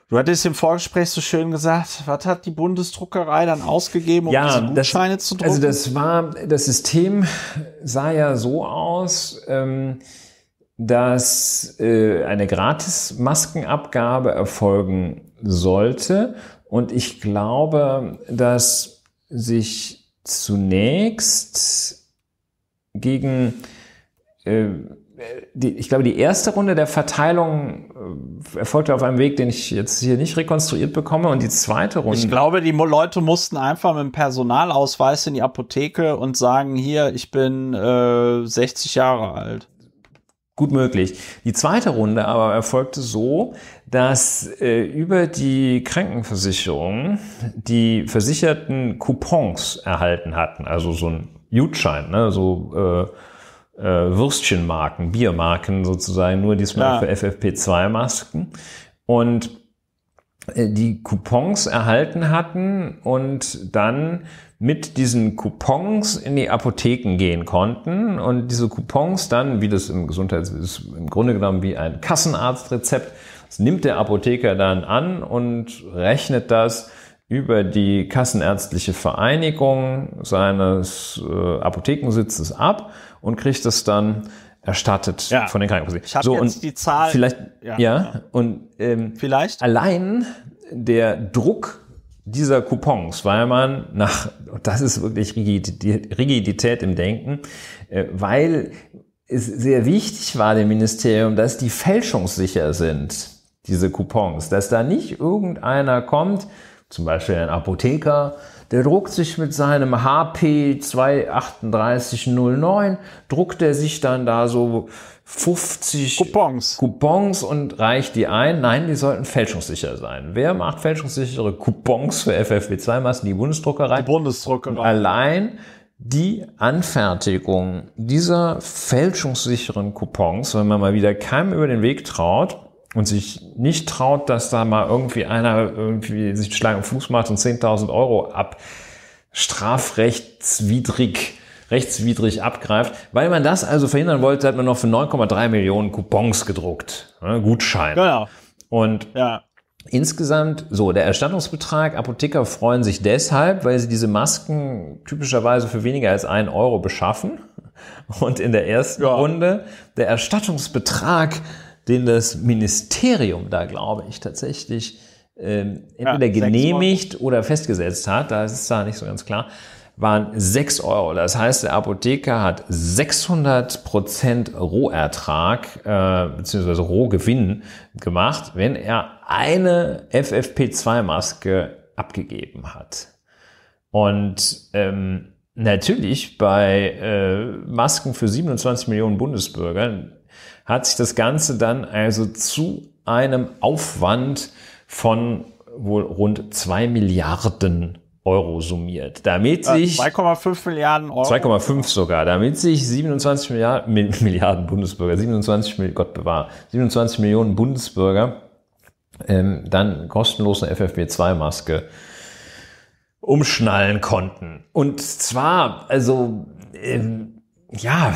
Du hattest im Vorgespräch so schön gesagt, was hat die Bundesdruckerei dann ausgegeben, um ja, diese Gutscheine das, zu also drucken? Also das war, das System sah ja so aus, ähm, dass äh, eine Gratis-Maskenabgabe erfolgen sollte und ich glaube, dass sich zunächst gegen, äh, die, ich glaube, die erste Runde der Verteilung äh, erfolgte auf einem Weg, den ich jetzt hier nicht rekonstruiert bekomme. Und die zweite Runde. Ich glaube, die Leute mussten einfach mit dem Personalausweis in die Apotheke und sagen, hier, ich bin äh, 60 Jahre alt. Gut möglich. Die zweite Runde aber erfolgte so, dass äh, über die Krankenversicherung die Versicherten Coupons erhalten hatten, also so ein Jutschein, ne? so äh, äh, Würstchenmarken, Biermarken sozusagen, nur diesmal ja. für FFP2-Masken. Und äh, die Coupons erhalten hatten und dann mit diesen Coupons in die Apotheken gehen konnten und diese Coupons dann, wie das im Gesundheitswesen im Grunde genommen wie ein Kassenarztrezept, das nimmt der Apotheker dann an und rechnet das über die Kassenärztliche Vereinigung seines äh, Apothekensitzes ab und kriegt das dann erstattet ja. von den Krankenkassen. Ich habe so, jetzt die Zahl. Vielleicht, ja, ja, genau. und ähm, vielleicht allein der Druck dieser Coupons, weil man nach, das ist wirklich Rigidität im Denken, äh, weil es sehr wichtig war dem Ministerium, dass die fälschungssicher sind, diese Coupons, dass da nicht irgendeiner kommt, zum Beispiel ein Apotheker, der druckt sich mit seinem HP 23809, druckt er sich dann da so 50 Coupons. Coupons und reicht die ein. Nein, die sollten fälschungssicher sein. Wer macht fälschungssichere Coupons für FFP2-Masken? Die Bundesdruckerei. Die Bundesdruckerei. allein die Anfertigung dieser fälschungssicheren Coupons, wenn man mal wieder keinem über den Weg traut, und sich nicht traut, dass da mal irgendwie einer irgendwie sich Schlag im Fuß macht und 10.000 Euro ab strafrechtswidrig rechtswidrig abgreift. Weil man das also verhindern wollte, hat man noch für 9,3 Millionen Coupons gedruckt. Ne, Gutscheine. Genau. Und ja. Insgesamt, so, der Erstattungsbetrag, Apotheker freuen sich deshalb, weil sie diese Masken typischerweise für weniger als einen Euro beschaffen. Und in der ersten ja. Runde der Erstattungsbetrag den das Ministerium da, glaube ich, tatsächlich ähm, entweder ja, genehmigt oder festgesetzt hat. Da ist es da nicht so ganz klar waren 6 Euro. Das heißt, der Apotheker hat 600 Prozent Rohertrag äh, bzw. Rohgewinn gemacht, wenn er eine FFP2-Maske abgegeben hat. Und ähm, natürlich bei äh, Masken für 27 Millionen Bundesbürgern hat sich das Ganze dann also zu einem Aufwand von wohl rund 2 Milliarden Euro summiert, damit äh, sich 2,5 Milliarden Euro 2,5 sogar, damit sich 27 Milliarden, Milliarden Bundesbürger, 27 Millionen Gott bewahr, 27 Millionen Bundesbürger ähm, dann kostenlos eine FFP2-Maske umschnallen konnten. Und zwar, also ähm, ja,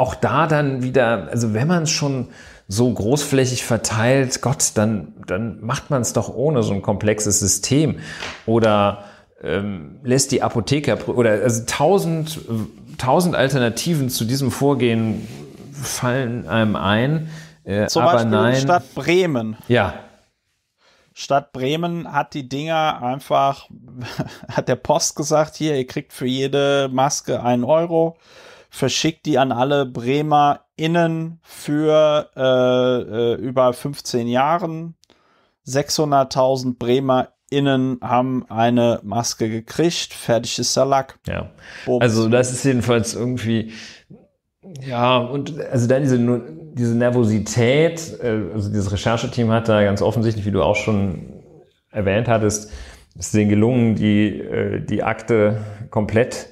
auch da dann wieder, also wenn man es schon so großflächig verteilt, Gott, dann, dann macht man es doch ohne so ein komplexes System. Oder ähm, lässt die Apotheker oder also tausend, tausend Alternativen zu diesem Vorgehen fallen einem ein. Äh, Zum aber Beispiel nein, Stadt Bremen. Ja. Stadt Bremen hat die Dinger einfach, [LAUGHS] hat der Post gesagt, hier, ihr kriegt für jede Maske einen Euro verschickt die an alle Bremer innen für äh, äh, über 15 Jahren. 600.000 Bremer innen haben eine Maske gekriegt. Fertig ist der Lack. Ja. Oben. Also das ist jedenfalls irgendwie ja, und also dann diese, diese Nervosität, äh, also dieses Rechercheteam hat da ganz offensichtlich, wie du auch schon erwähnt hattest, ist denen gelungen, die, äh, die Akte komplett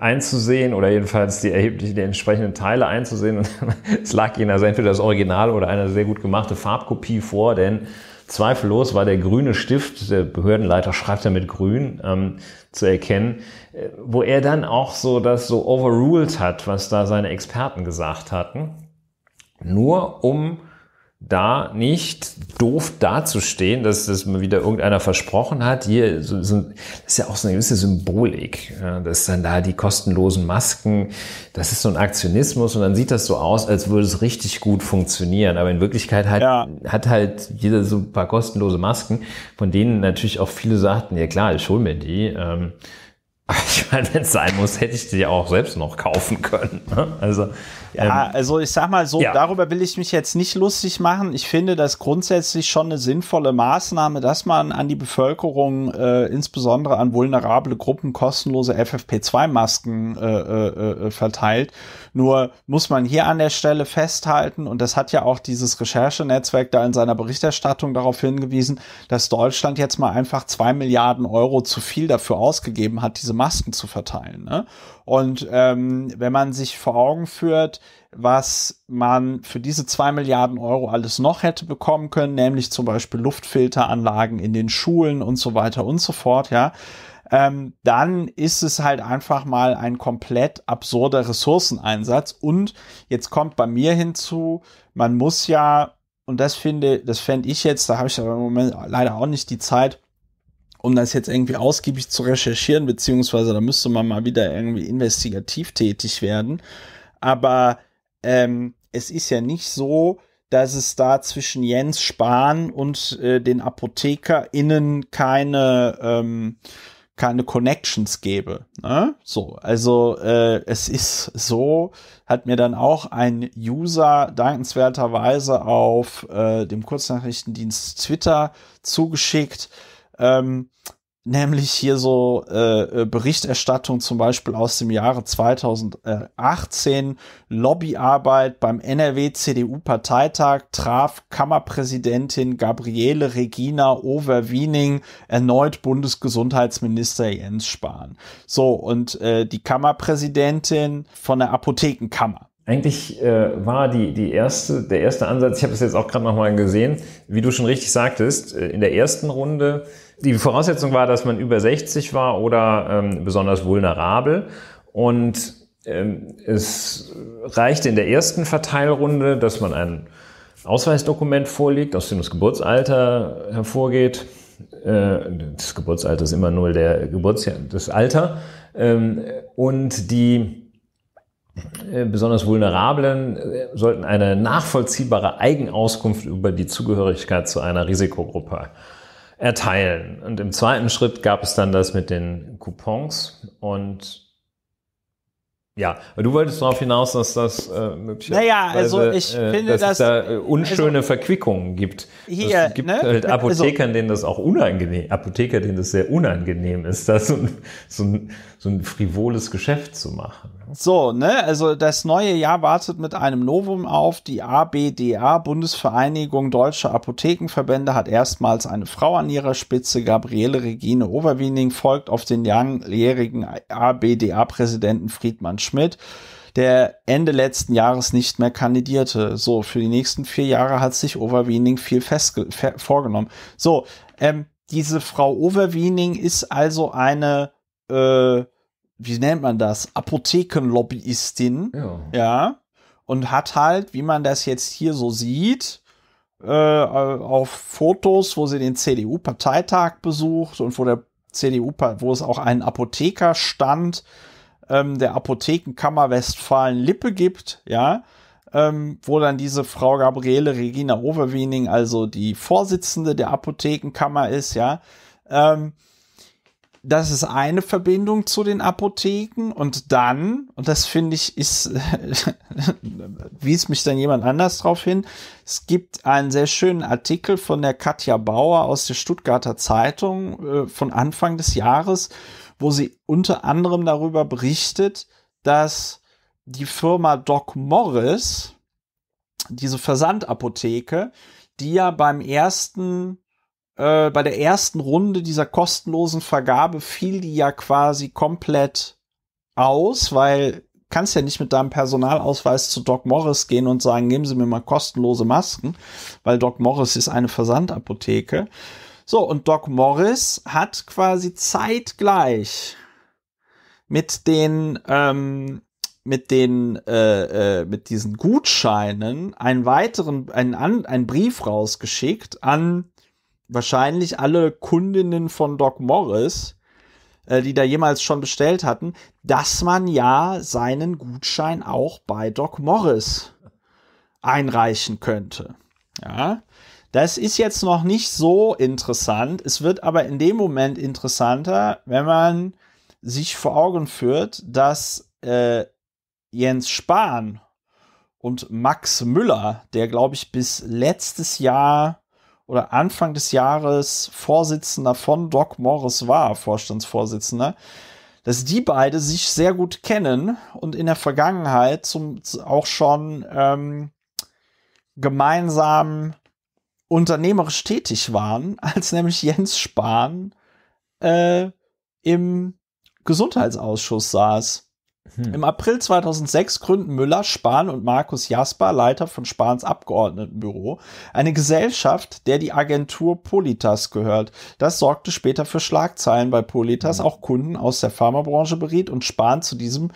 einzusehen oder jedenfalls die erheblichen, die entsprechenden Teile einzusehen. Und [LAUGHS] es lag ihnen also entweder das Original oder eine sehr gut gemachte Farbkopie vor, denn zweifellos war der grüne Stift, der Behördenleiter schreibt ja mit grün, ähm, zu erkennen, äh, wo er dann auch so das so overruled hat, was da seine Experten gesagt hatten, nur um da nicht doof dazustehen, dass das mal wieder irgendeiner versprochen hat. Hier so, so, das ist ja auch so eine gewisse Symbolik, ja, dass dann da die kostenlosen Masken, das ist so ein Aktionismus und dann sieht das so aus, als würde es richtig gut funktionieren. Aber in Wirklichkeit hat, ja. hat halt jeder so ein paar kostenlose Masken, von denen natürlich auch viele sagten, ja klar, ich hol mir die. Ähm, [LAUGHS] aber ich meine, wenn es sein muss, hätte ich die auch selbst noch kaufen können. Ne? Also ja, ähm, also ich sag mal so, ja. darüber will ich mich jetzt nicht lustig machen. Ich finde das grundsätzlich schon eine sinnvolle Maßnahme, dass man an die Bevölkerung, äh, insbesondere an vulnerable Gruppen, kostenlose FFP2-Masken äh, äh, äh, verteilt. Nur muss man hier an der Stelle festhalten, und das hat ja auch dieses Recherchenetzwerk da in seiner Berichterstattung darauf hingewiesen, dass Deutschland jetzt mal einfach zwei Milliarden Euro zu viel dafür ausgegeben hat, diese Masken zu verteilen. Ne? Und ähm, wenn man sich vor Augen führt, was man für diese 2 Milliarden Euro alles noch hätte bekommen können, nämlich zum Beispiel Luftfilteranlagen in den Schulen und so weiter und so fort, ja. Ähm, dann ist es halt einfach mal ein komplett absurder Ressourceneinsatz. Und jetzt kommt bei mir hinzu, man muss ja, und das finde, das fände ich jetzt, da habe ich aber im Moment leider auch nicht die Zeit, um das jetzt irgendwie ausgiebig zu recherchieren, beziehungsweise da müsste man mal wieder irgendwie investigativ tätig werden aber ähm, es ist ja nicht so, dass es da zwischen Jens Spahn und äh, den ApothekerInnen keine, ähm, keine Connections gäbe. Ne? So, also äh, es ist so, hat mir dann auch ein User dankenswerterweise auf äh, dem Kurznachrichtendienst Twitter zugeschickt, ähm, nämlich hier so äh, äh, Berichterstattung zum Beispiel aus dem Jahre 2018, Lobbyarbeit beim NRW-CDU-Parteitag traf Kammerpräsidentin Gabriele Regina Overwiening erneut Bundesgesundheitsminister Jens Spahn. So, und äh, die Kammerpräsidentin von der Apothekenkammer. Eigentlich äh, war die, die erste, der erste Ansatz, ich habe es jetzt auch gerade nochmal gesehen, wie du schon richtig sagtest, äh, in der ersten Runde die Voraussetzung war, dass man über 60 war oder ähm, besonders vulnerabel. Und ähm, es reichte in der ersten Verteilrunde, dass man ein Ausweisdokument vorlegt, aus dem das Geburtsalter hervorgeht. Äh, das Geburtsalter ist immer nur der Geburtsjahr, das Alter. Ähm, und die äh, besonders Vulnerablen äh, sollten eine nachvollziehbare Eigenauskunft über die Zugehörigkeit zu einer Risikogruppe erteilen. Und im zweiten Schritt gab es dann das mit den Coupons und ja, du wolltest darauf hinaus, dass das äh, möglicherweise naja, also äh, ich äh, finde, dass, dass es da also unschöne also, Verquickungen gibt. Hier, es ne? gibt ne? halt also Apothekern, also, denen das auch unangenehm, Apotheker, denen das sehr unangenehm ist, dass so ein, so ein so ein frivoles Geschäft zu machen. So, ne, also das neue Jahr wartet mit einem Novum auf. Die ABDA, Bundesvereinigung Deutscher Apothekenverbände, hat erstmals eine Frau an ihrer Spitze. Gabriele Regine Overwining folgt auf den langjährigen ABDA-Präsidenten Friedmann Schmidt der Ende letzten Jahres nicht mehr kandidierte. So, für die nächsten vier Jahre hat sich Overwining viel fest vorgenommen. So, ähm, diese Frau Overwining ist also eine äh, wie nennt man das, Apothekenlobbyistin. Ja. ja. Und hat halt, wie man das jetzt hier so sieht, äh, auf Fotos, wo sie den CDU-Parteitag besucht und wo der CDU, wo es auch einen Apotheker stand, ähm, der Apothekenkammer Westfalen-Lippe gibt, ja, ähm, wo dann diese Frau Gabriele Regina Overwiening, also die Vorsitzende der Apothekenkammer ist, ja, ähm, das ist eine Verbindung zu den Apotheken und dann, und das finde ich, ist, [LAUGHS] wies mich dann jemand anders drauf hin, es gibt einen sehr schönen Artikel von der Katja Bauer aus der Stuttgarter Zeitung äh, von Anfang des Jahres, wo sie unter anderem darüber berichtet, dass die Firma Doc Morris, diese Versandapotheke, die ja beim ersten äh, bei der ersten Runde dieser kostenlosen Vergabe fiel die ja quasi komplett aus, weil kannst ja nicht mit deinem Personalausweis zu Doc Morris gehen und sagen, geben Sie mir mal kostenlose Masken, weil Doc Morris ist eine Versandapotheke. So, und Doc Morris hat quasi zeitgleich mit den ähm, mit den äh, äh, mit diesen Gutscheinen einen weiteren einen, einen Brief rausgeschickt an wahrscheinlich alle Kundinnen von Doc Morris, äh, die da jemals schon bestellt hatten, dass man ja seinen Gutschein auch bei Doc Morris einreichen könnte. Ja. Das ist jetzt noch nicht so interessant. Es wird aber in dem Moment interessanter, wenn man sich vor Augen führt, dass äh, Jens Spahn und Max Müller, der glaube ich bis letztes Jahr oder Anfang des Jahres Vorsitzender von Doc Morris war, Vorstandsvorsitzender, dass die beide sich sehr gut kennen und in der Vergangenheit zum, auch schon ähm, gemeinsam unternehmerisch tätig waren, [LAUGHS] als nämlich Jens Spahn äh, im Gesundheitsausschuss saß. Hm. Im April 2006 gründen Müller, Spahn und Markus Jasper, Leiter von Spahns Abgeordnetenbüro, eine Gesellschaft, der die Agentur Politas gehört. Das sorgte später für Schlagzeilen bei Politas, hm. auch Kunden aus der Pharmabranche beriet und Spahn zu diesem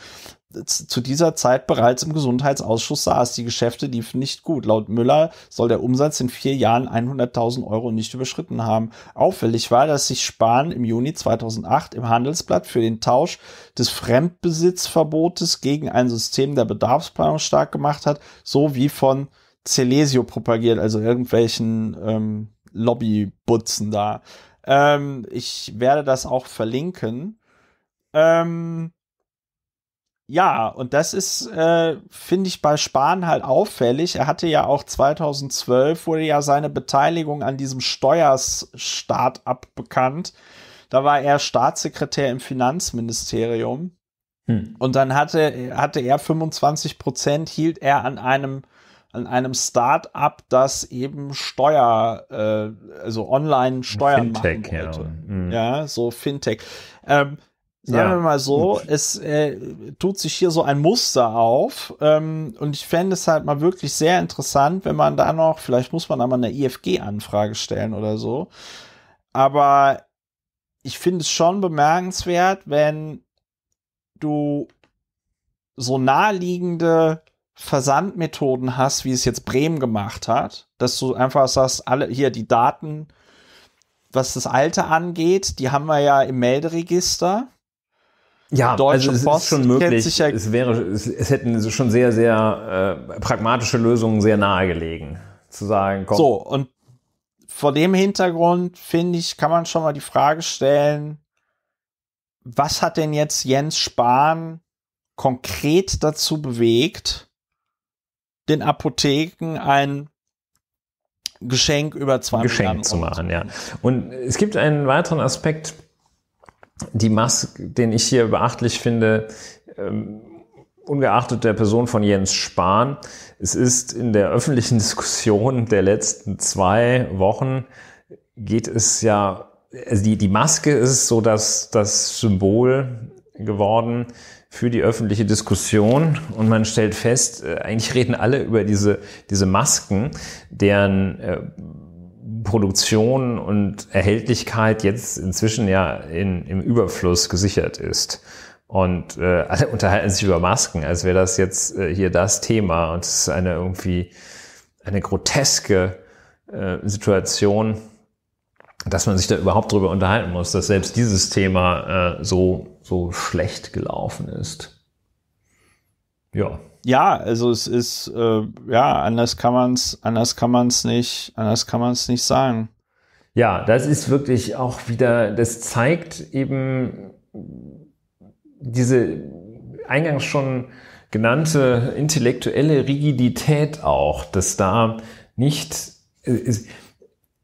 zu dieser Zeit bereits im Gesundheitsausschuss saß. Die Geschäfte liefen nicht gut. Laut Müller soll der Umsatz in vier Jahren 100.000 Euro nicht überschritten haben. Auffällig war, dass sich Spahn im Juni 2008 im Handelsblatt für den Tausch des Fremdbesitzverbotes gegen ein System der Bedarfsplanung stark gemacht hat, so wie von Celesio propagiert, also irgendwelchen ähm, Lobbybutzen da. Ähm, ich werde das auch verlinken. Ähm, ja, und das ist, äh, finde ich, bei Spahn halt auffällig. Er hatte ja auch 2012, wurde ja seine Beteiligung an diesem Steuersstart-up bekannt. Da war er Staatssekretär im Finanzministerium. Hm. Und dann hatte, hatte er 25 Prozent, hielt er an einem, an einem Start-up, das eben Steuer, äh, also online Steuern Fintech, machen wollte. Ja. Hm. ja, so Fintech. Ähm, Sagen ja. wir mal so, hm. es äh, tut sich hier so ein Muster auf. Ähm, und ich fände es halt mal wirklich sehr interessant, wenn man da noch, vielleicht muss man da mal eine IFG-Anfrage stellen oder so. Aber ich finde es schon bemerkenswert, wenn du so naheliegende Versandmethoden hast, wie es jetzt Bremen gemacht hat, dass du einfach sagst, alle hier die Daten, was das Alte angeht, die haben wir ja im Melderegister ja, Deutsche also Post ist schon möglich. Ja es, wäre, es, es, hätten schon sehr, sehr äh, pragmatische Lösungen sehr nahe gelegen. Zu sagen, komm. So, und vor dem Hintergrund, finde ich, kann man schon mal die Frage stellen, was hat denn jetzt Jens Spahn konkret dazu bewegt, den Apotheken ein Geschenk über zwei Geschenk Milliarden zu machen, ja. Und es gibt einen weiteren Aspekt, die Maske, den ich hier beachtlich finde, ähm, ungeachtet der Person von Jens Spahn, es ist in der öffentlichen [LAUGHS] Diskussion der letzten zwei Wochen geht es ja, also die, die Maske ist so das, das Symbol geworden für die öffentliche Diskussion und man stellt fest, äh, eigentlich reden alle über diese, diese Masken, deren äh, Produktion und Erhältlichkeit jetzt inzwischen ja in, im Überfluss gesichert ist. Und äh, [LAUGHS] alle unterhalten sich über Masken, als wäre das jetzt äh, hier das Thema. Und es ist eine irgendwie eine groteske äh, Situation, dass man sich da überhaupt drüber unterhalten muss, dass selbst dieses Thema äh, so, so schlecht gelaufen ist. Ja ja, also es ist, äh, ja, anders kann man es, anders kann man es nicht, anders kann man es nicht sagen. Ja, das ist wirklich auch wieder, das zeigt eben diese eingangs schon genannte intellektuelle Rigidität auch, dass da nicht, äh,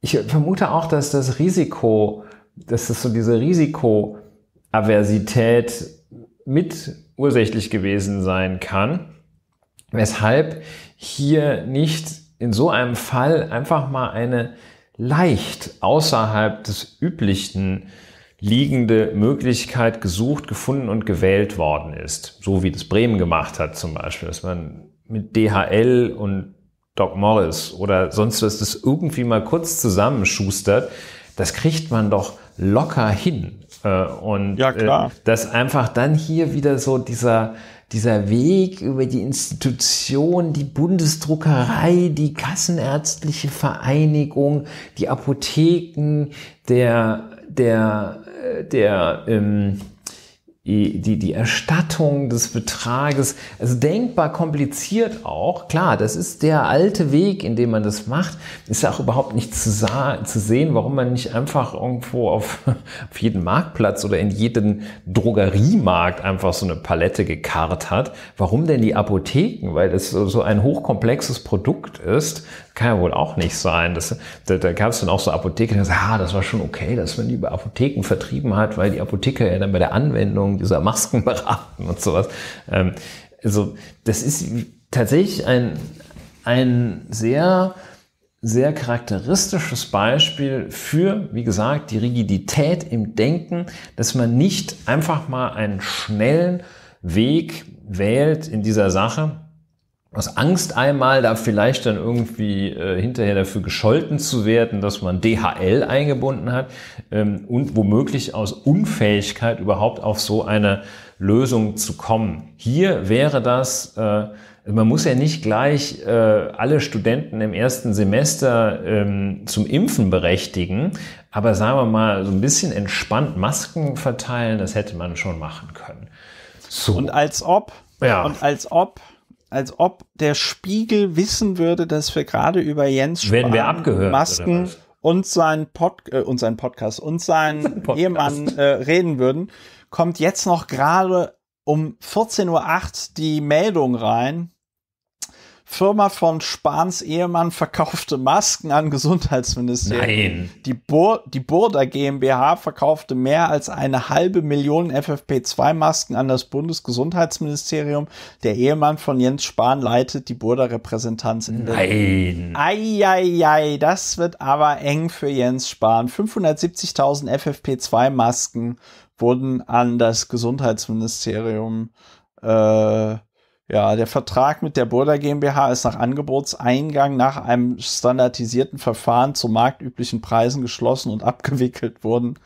ich vermute auch, dass das Risiko, dass das so diese Risikoaversität mit ursächlich gewesen sein kann weshalb hier nicht in so einem Fall einfach mal eine leicht außerhalb des üblichen liegende Möglichkeit gesucht, gefunden und gewählt worden ist. So wie das Bremen gemacht hat zum Beispiel, dass man mit DHL und Doc Morris oder sonst was das irgendwie mal kurz zusammenschustert, das kriegt man doch locker hin. Äh, und ja, klar. Äh, dass einfach dann hier wieder so dieser dieser Weg über die Institution, die Bundesdruckerei, die Kassenärztliche Vereinigung, die Apotheken, der, der, äh, der, ähm, die, die Erstattung des Betrages. Also denkbar kompliziert auch. Klar, das ist der alte Weg, in dem man das macht. Ist ja auch überhaupt nicht zu, zu sehen, warum man nicht einfach irgendwo auf, [LAUGHS] auf jeden Marktplatz oder in jeden Drogeriemarkt einfach so eine Palette gekarrt hat. Warum denn die Apotheken? Weil es so ein hochkomplexes Produkt ist, kann ja wohl auch nicht sein. Das, da da gab es dann auch so Apotheken, die sagen, ah, das war schon okay, dass man die über Apotheken vertrieben hat, weil die Apotheker ja dann bei der Anwendung dieser Masken [LAUGHS] beraten und sowas. Ähm, also das ist tatsächlich ein, ein sehr, sehr charakteristisches Beispiel für, wie gesagt, die Rigidität im Denken, dass man nicht einfach mal einen schnellen Weg wählt in dieser Sache, aus Angst einmal da vielleicht dann irgendwie äh, hinterher dafür gescholten zu werden, dass man DHL eingebunden hat ähm, und womöglich aus Unfähigkeit überhaupt auf so eine Lösung zu kommen. Hier wäre das, äh, man muss ja nicht gleich äh, alle Studenten im ersten Semester ähm, zum Impfen berechtigen, aber sagen wir mal, so ein bisschen entspannt Masken verteilen, das hätte man schon machen können. So. Und als ob, ja. und als ob als ob der Spiegel wissen würde, dass wir gerade über Jens Spahn, abgehört, Masken und seinen, Pod, äh, und seinen Podcast und seinen [LAUGHS] Podcast. Ehemann äh, reden würden, kommt jetzt noch gerade um 14.08 Uhr die Meldung rein. Firma von Spahns Ehemann verkaufte Masken an Gesundheitsministerium. Nein. Die, Bur die Burda GmbH verkaufte mehr als eine halbe Million FFP2-Masken an das Bundesgesundheitsministerium. Der Ehemann von Jens Spahn leitet die Burda Repräsentanz in Berlin. Nein. Eieiei, das wird aber eng für Jens Spahn. 570.000 FFP2-Masken wurden an das Gesundheitsministerium äh, ja, der Vertrag mit der Burda GmbH ist nach Angebotseingang nach einem standardisierten Verfahren zu marktüblichen Preisen geschlossen und abgewickelt worden.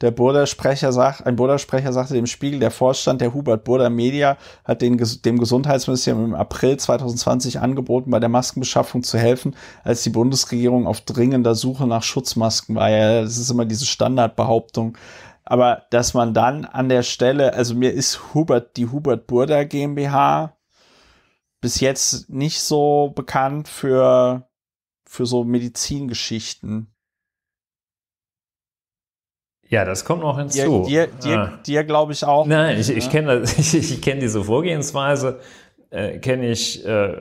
Der Burda-Sprecher sagt, ein Burda-Sprecher sagte dem Spiegel, der Vorstand der Hubert Burda Media hat den, dem Gesundheitsministerium im April 2020 angeboten, bei der Maskenbeschaffung zu helfen, als die Bundesregierung auf dringender Suche nach Schutzmasken war. Ja, das ist immer diese Standardbehauptung. Aber dass man dann an der Stelle, also mir ist Hubert, die Hubert Burda GmbH bis jetzt nicht so bekannt für, für so Medizingeschichten. Ja, das kommt noch hinzu. Dir, dir, ah. dir glaube ich auch. Nein, ich, ich kenne [LAUGHS] ich, ich kenn diese Vorgehensweise, äh, kenne ich, äh,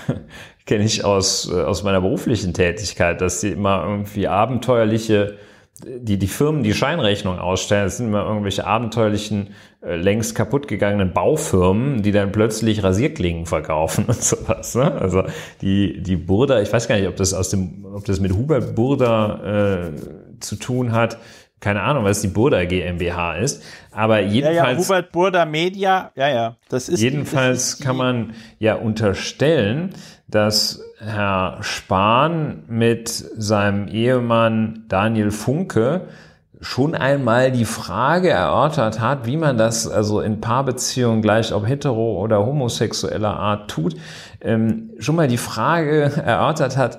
[LAUGHS] kenn ich aus, äh, aus meiner beruflichen Tätigkeit, dass sie immer irgendwie abenteuerliche die, die Firmen, die Scheinrechnung ausstellen, das sind immer irgendwelche abenteuerlichen, äh, längst kaputtgegangenen Baufirmen, die dann plötzlich Rasierklingen verkaufen [LAUGHS] und sowas. Ne? Also die, die Burda, ich weiß gar nicht, ob das aus dem, ob das mit Hubert Burda äh, zu tun hat, keine Ahnung, was die Burda GmbH ist, aber jedenfalls. Ja, ja, Hubert Burda Media, ja, ja, das ist. Jedenfalls das ist kann man ja unterstellen, dass Herr Spahn mit seinem Ehemann Daniel Funke schon einmal die Frage erörtert hat, wie man das also in Paarbeziehungen gleich ob hetero oder homosexueller Art tut, ähm, schon mal die Frage [LAUGHS] erörtert hat,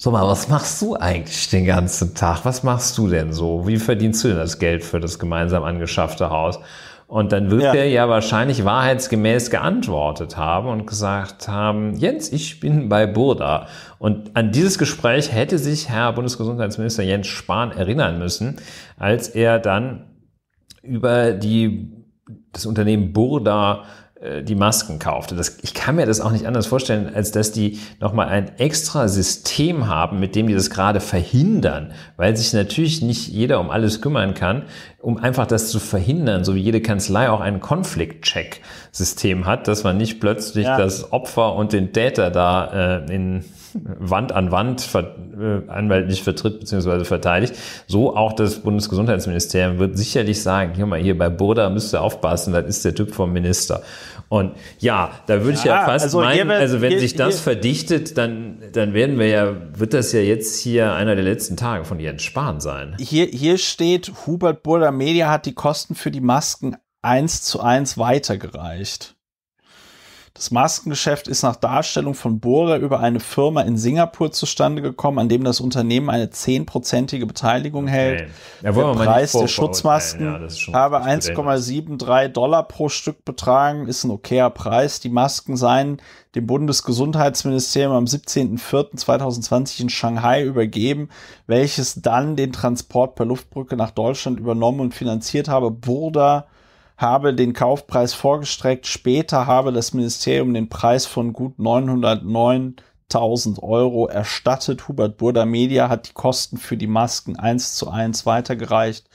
so, mal, was machst du eigentlich den ganzen Tag? Was machst du denn so? Wie verdienst du denn das Geld für das gemeinsam angeschaffte Haus? Und dann wird ja. er ja wahrscheinlich wahrheitsgemäß geantwortet haben und gesagt haben, Jens, ich bin bei Burda. Und an dieses Gespräch hätte sich Herr Bundesgesundheitsminister Jens Spahn erinnern müssen, als er dann über die, das Unternehmen Burda äh, die Masken kaufte. Das, ich kann mir das auch nicht anders vorstellen, als dass die nochmal ein extra System haben, mit dem die das gerade verhindern, weil sich natürlich nicht jeder um alles kümmern kann, um einfach das zu verhindern, so wie jede Kanzlei auch ein Konfliktcheck-System hat, dass man nicht plötzlich ja. das Opfer und den Täter da äh, in Wand an Wand ver äh, anwaltlich vertritt bzw. verteidigt. So auch das Bundesgesundheitsministerium wird sicherlich sagen, hier mal, hier bei Burda müsst ihr aufpassen, das ist der Typ vom Minister. Und ja, da würde ich ja, ja fast also meinen, wird, also wenn hier, sich das hier, verdichtet, dann, dann werden wir ja, wird das ja jetzt hier einer der letzten Tage von Jens Spahn sein. Hier, hier steht, Hubert Burda Media hat die Kosten für die Masken eins zu eins weitergereicht. Das Maskengeschäft ist nach Darstellung von Bohrer über eine Firma in Singapur zustande gekommen, an dem das Unternehmen eine zehnprozentige Beteiligung okay. hält. Ja, der Preis der Schutzmasken ja, habe 1,73 Dollar pro Stück betragen, ist ein okayer Preis. Die Masken seien dem Bundesgesundheitsministerium am 17.04.2020 in Shanghai übergeben, welches dann den Transport per Luftbrücke nach Deutschland übernommen und finanziert habe. Burda habe den Kaufpreis vorgestreckt. Später habe das Ministerium den Preis von gut 909.000 Euro erstattet. Hubert Burda Media hat die Kosten für die Masken eins zu eins weitergereicht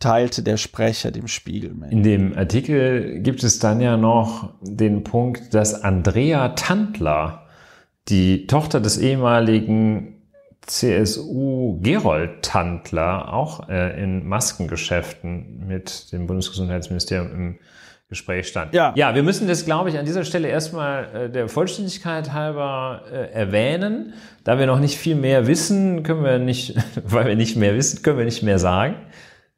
teilte der Sprecher dem Spiegel mit. In dem Artikel gibt es dann ja noch den Punkt, dass Andrea Tandler, die Tochter des ehemaligen CSU Gerold Tandler auch äh, in Maskengeschäften mit dem Bundesgesundheitsministerium im Gespräch stand. Ja, ja wir müssen das, glaube ich, an dieser Stelle erstmal äh, der Vollständigkeit halber äh, erwähnen. Da wir noch nicht viel mehr wissen, können wir nicht, [LAUGHS] weil wir nicht mehr wissen, können wir nicht mehr sagen.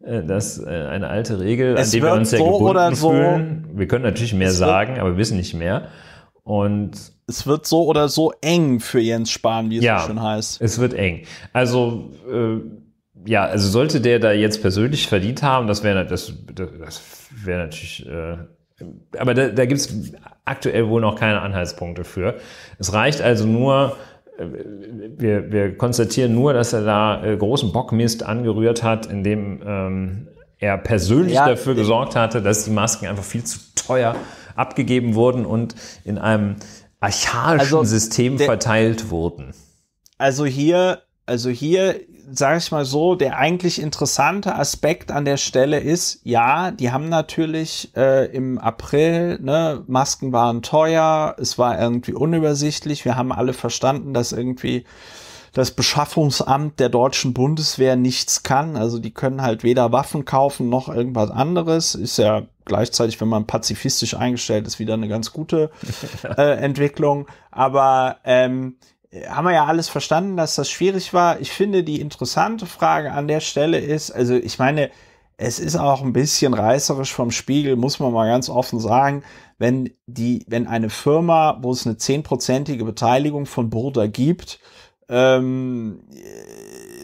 Äh, das ist äh, eine alte Regel, an die wir uns ja so gebunden so. fühlen. Wir können natürlich mehr sagen, aber wir wissen nicht mehr. Und es wird so oder so eng für Jens Spahn, wie es ja, so schön heißt. Es wird eng. Also äh, ja, also sollte der da jetzt persönlich verdient haben, das wäre das, das wäre natürlich. Äh, aber da, da gibt es aktuell wohl noch keine Anhaltspunkte für. Es reicht also nur, äh, wir, wir, konstatieren nur, dass er da äh, großen Bockmist angerührt hat, indem ähm, er persönlich ja, dafür gesorgt hatte, dass die Masken einfach viel zu teuer abgegeben wurden und in einem archaischen also, System der, verteilt wurden. Also hier, also hier, sage ich mal so, der eigentlich interessante Aspekt an der Stelle ist, ja, die haben natürlich äh, im April, ne, Masken waren teuer, es war irgendwie unübersichtlich, wir haben alle verstanden, dass irgendwie das Beschaffungsamt der deutschen Bundeswehr nichts kann. Also die können halt weder Waffen kaufen noch irgendwas anderes. Ist ja gleichzeitig, wenn man pazifistisch eingestellt ist, wieder eine ganz gute [LAUGHS] äh, Entwicklung. Aber ähm, haben wir ja alles verstanden, dass das schwierig war. Ich finde, die interessante Frage an der Stelle ist, also ich meine, es ist auch ein bisschen reißerisch vom Spiegel, muss man mal ganz offen sagen, wenn die, wenn eine Firma, wo es eine zehnprozentige Beteiligung von Burda gibt, ähm,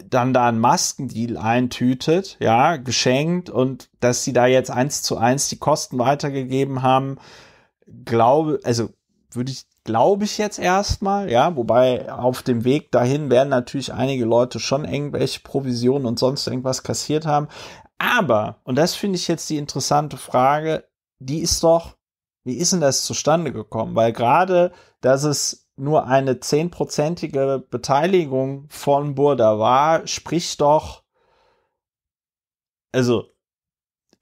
dann da einen Maskendeal eintütet, ja, geschenkt und dass sie da jetzt eins zu eins die Kosten weitergegeben haben, glaube, also würde ich, glaube ich jetzt erstmal, ja, wobei auf dem Weg dahin werden natürlich einige Leute schon irgendwelche Provisionen und sonst irgendwas kassiert haben. Aber, und das finde ich jetzt die interessante Frage, die ist doch, wie ist denn das zustande gekommen? Weil gerade, dass es nur eine zehnprozentige Beteiligung von Burda war, spricht doch, also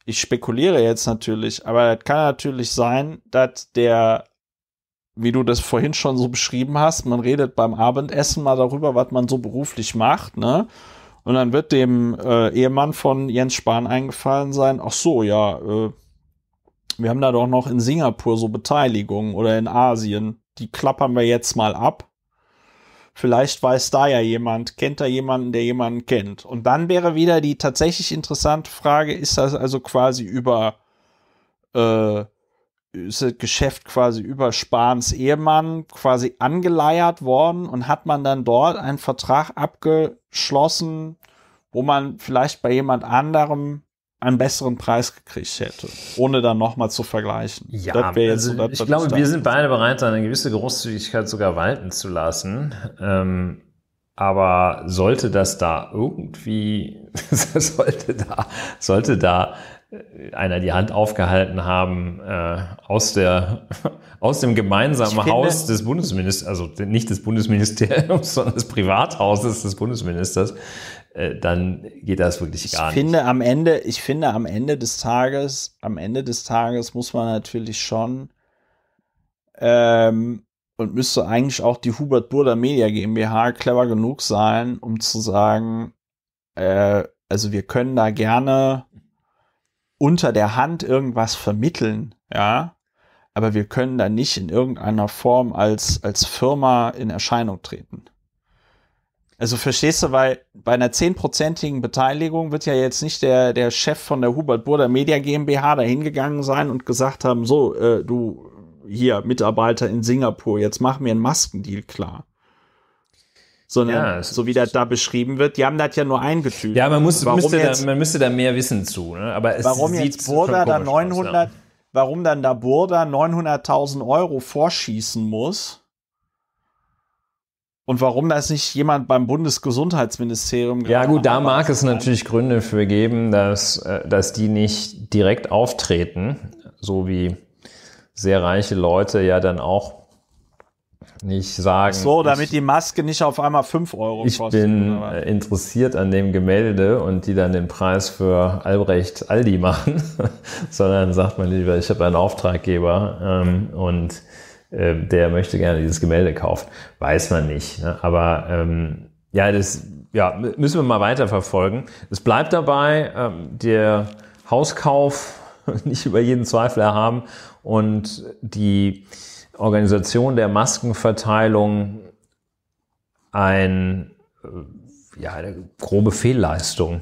ich spekuliere jetzt natürlich, aber es kann natürlich sein, dass der, wie du das vorhin schon so beschrieben hast, man redet beim Abendessen mal darüber, was man so beruflich macht, ne? Und dann wird dem äh, Ehemann von Jens Spahn eingefallen sein, ach so, ja, äh, wir haben da doch noch in Singapur so Beteiligungen oder in Asien die klappern wir jetzt mal ab. Vielleicht weiß da ja jemand, kennt da jemanden, der jemanden kennt. Und dann wäre wieder die tatsächlich interessante Frage, ist das also quasi über äh, ist das Geschäft quasi über Spahns Ehemann quasi angeleiert worden und hat man dann dort einen Vertrag abgeschlossen, wo man vielleicht bei jemand anderem einen besseren Preis gekriegt hätte, ohne dann nochmal zu vergleichen. Ja, also so, ich glaube, wir sind beide bereit, eine gewisse Großzügigkeit sogar walten zu lassen. Ähm, aber sollte das da irgendwie, [LAUGHS] sollte da, sollte da äh, einer die Hand aufgehalten haben äh, aus der [LAUGHS] aus dem gemeinsamen finde, Haus des Bundesministers, also nicht des Bundesministeriums, [LAUGHS] sondern des Privathauses des Bundesministers, äh, dann geht das wirklich gar ich finde, nicht. Am Ende, ich finde, am Ende des Tages, am Ende des Tages muss man natürlich schon ähm, und müsste eigentlich auch die Hubert Burda Media GmbH clever genug sein, um zu sagen, äh, also wir können da gerne unter der Hand irgendwas vermitteln, ja, aber wir können da nicht in irgendeiner Form als, als Firma in Erscheinung treten. Also verstehst du, weil bei einer zehnprozentigen Beteiligung wird ja jetzt nicht der, der Chef von der Hubert Burda Media GmbH dahingegangen sein und gesagt haben, so, äh, du hier Mitarbeiter in Singapur, jetzt mach mir einen Maskendeal klar sondern ja, so wie das da beschrieben wird, die haben das ja nur eingefügt. Ja, man, muss, warum müsste, jetzt, da, man müsste da mehr wissen zu. Ne? Aber es warum jetzt Burda da 900, aus, ja. warum dann da Burda 900.000 Euro vorschießen muss, und warum das nicht jemand beim Bundesgesundheitsministerium Ja gut, da mag es ne? natürlich Gründe für geben, dass, äh, dass die nicht direkt auftreten, so wie sehr reiche Leute ja dann auch nicht sagen. So, damit ich, die Maske nicht auf einmal 5 Euro ich kostet. Ich bin oder? Äh, interessiert an dem Gemälde und die dann den Preis für Albrecht Aldi [LAUGHS] machen, sondern sagt man lieber, ich habe einen Auftraggeber ähm, und ähm, der möchte gerne dieses Gemälde kaufen. Weiß man nicht. Ne? Aber ähm, ja, das ja, müssen wir mal weiterverfolgen. Es bleibt dabei, ähm, der Hauskauf [LAUGHS] nicht über jeden Zweifel erhaben und die Organisation der Maskenverteilung ein, äh, ja, eine grobe Fehlleistung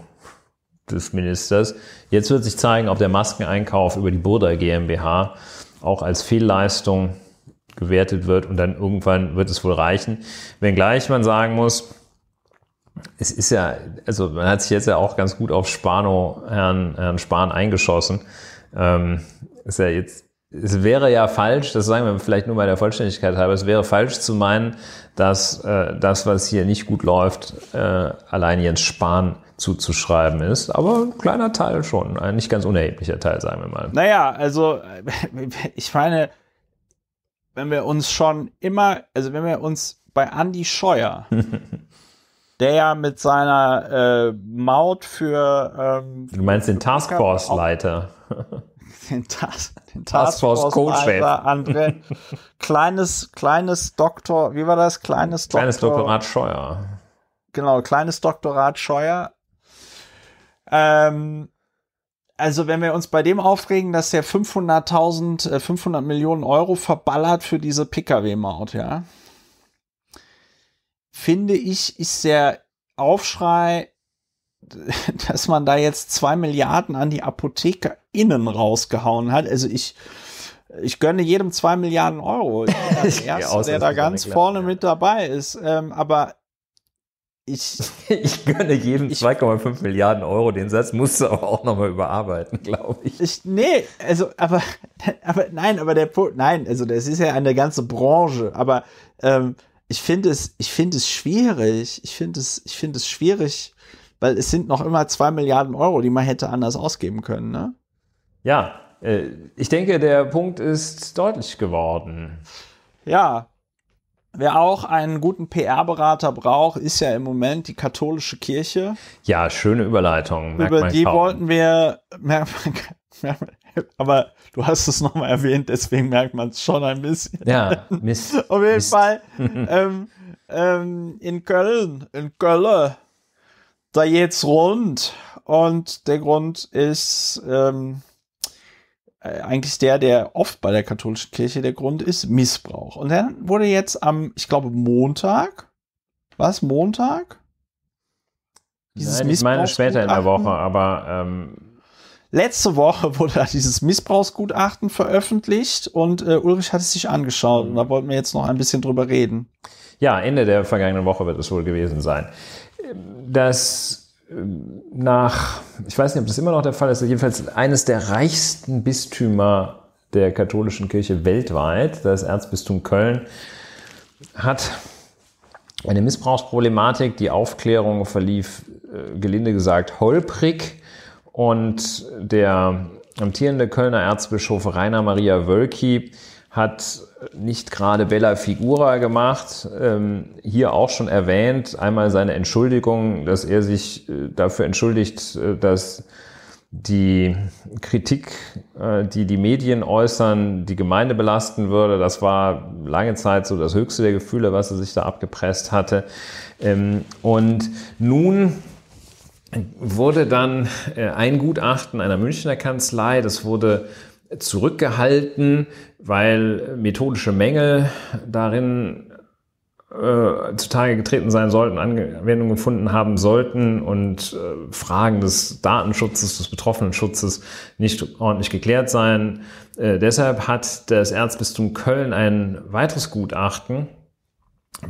des Ministers. Jetzt wird sich zeigen, ob der Maskeneinkauf über die Burda GmbH auch als Fehlleistung gewertet wird und dann irgendwann wird es wohl reichen. Wenngleich man sagen muss, es ist ja, also man hat sich jetzt ja auch ganz gut auf Spano, Herrn, Herrn Spahn eingeschossen. Ähm, ist ja jetzt, es wäre ja falsch, das sagen wir vielleicht nur bei der Vollständigkeit halber, es wäre falsch zu meinen, dass äh, das, was hier nicht gut läuft, äh, allein Jens Spahn zuzuschreiben ist, aber ein kleiner Teil schon, ein nicht ganz unerheblicher Teil, sagen wir mal. Naja, also [LAUGHS] ich meine, wenn wir uns schon immer, also wenn wir uns bei Andy Scheuer, [LAUGHS] der ja mit seiner äh, Maut für. Ähm, du meinst den Taskforce-Leiter. [LAUGHS] den, Tas den Taskforce-Coach-Leiter André. kleines, kleines Doktor, wie war das? Kleines, kleines Doktor, Doktorat Scheuer. Genau, kleines Doktorat Scheuer. Ähm, also wenn wir uns bei dem aufregen, dass der 500.000, 500 äh, Millionen Euro verballert für diese Pkw-Maut, ja, finde ich, ist der Aufschrei, [LAUGHS] dass man da jetzt zwei Milliarden an die Apotheker innen rausgehauen hat. Also ich, ich gönne jedem zwei Milliarden Euro. Ich bin der, [LAUGHS] Erste, ja, der da ganz vorne mit dabei ist. Ähm, aber ich, [LAUGHS] ich gönne jedem 2,5 Milliarden Euro. Den Satz musst du aber auch nochmal überarbeiten, [LAUGHS] glaube ich. ich. Nee, also, aber, [LAUGHS] aber nein, aber der Punkt, nein, also das ist ja eine ganze Branche, aber ähm, ich finde es, ich finde es schwierig. Ich finde es, ich finde es schwierig, weil es sind noch immer 2 Milliarden Euro, die man hätte anders ausgeben können, ne? Ja, äh, ich denke, der Punkt ist deutlich geworden. Ja, Wer auch einen guten PR-Berater braucht, ist ja im Moment die katholische Kirche. Ja, schöne Überleitung. Merk Über die kaum. wollten wir. Merk, [LAUGHS] merk, aber du hast es nochmal erwähnt, deswegen merkt man es schon ein bisschen. Ja, [LAUGHS] Mist. Auf jeden Mist. Fall [LAUGHS] ähm, ähm, in Köln, in Köln, da geht's rund. Und der Grund ist, ähm, äh, eigentlich der, der oft bei der katholischen Kirche der Grund ist, Missbrauch. Und dann wurde jetzt am, ich glaube, Montag, was, Montag? Dieses Nein, ich meine später in der Woche, aber ähm Letzte Woche [LAUGHS] wurde dieses Missbrauchsgutachten veröffentlicht und äh, Ulrich hat es sich angeschaut und da wollten wir jetzt noch ein bisschen drüber reden. Ja, Ende der vergangenen Woche wird es wohl gewesen sein. Das nach, ich weiß nicht, ob das immer noch der Fall ist, jedenfalls eines der reichsten Bistümer der katholischen Kirche weltweit, das Erzbistum Köln, hat eine Missbrauchsproblematik. Die Aufklärung verlief, äh, gelinde gesagt, holprig. Und der amtierende Kölner Erzbischof Rainer Maria Wölki hat nicht gerade Bella Figura gemacht. Ähm, hier auch schon erwähnt, einmal seine Entschuldigung, dass er sich äh, dafür entschuldigt, äh, dass die Kritik, äh, die die Medien äußern, die Gemeinde belasten würde. Das war lange Zeit so das höchste der Gefühle, was er sich da abgepresst hatte. Ähm, und nun wurde dann äh, ein Gutachten einer Münchner Kanzlei, das wurde zurückgehalten, weil methodische Mängel darin äh, zutage getreten sein sollten, Anwendung gefunden haben sollten und äh, Fragen des Datenschutzes, des betroffenen Schutzes nicht ordentlich geklärt seien. Äh, deshalb hat das Erzbistum Köln ein weiteres Gutachten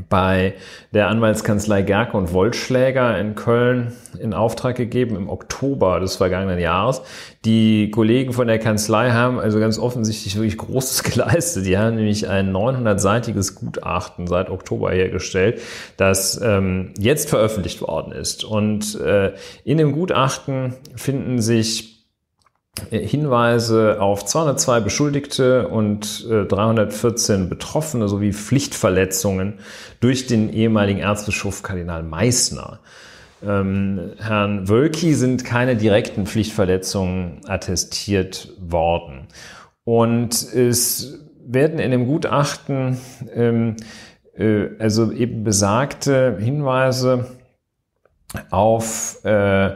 bei der Anwaltskanzlei Gerke und Wollschläger in Köln in Auftrag gegeben im Oktober des vergangenen Jahres. Die Kollegen von der Kanzlei haben also ganz offensichtlich wirklich Großes [LAUGHS] geleistet. Die haben nämlich ein 900-seitiges Gutachten seit Oktober hergestellt, das ähm, jetzt veröffentlicht worden ist. Und äh, in dem Gutachten finden sich äh, Hinweise auf 202 Beschuldigte und 314 äh, Betroffene sowie Pflichtverletzungen durch den ehemaligen Erzbischof Kardinal Meissner. Ähm, Herrn Wölki sind keine direkten Pflichtverletzungen attestiert worden. Und es werden in dem Gutachten ähm, äh, also eben besagte Hinweise auf äh,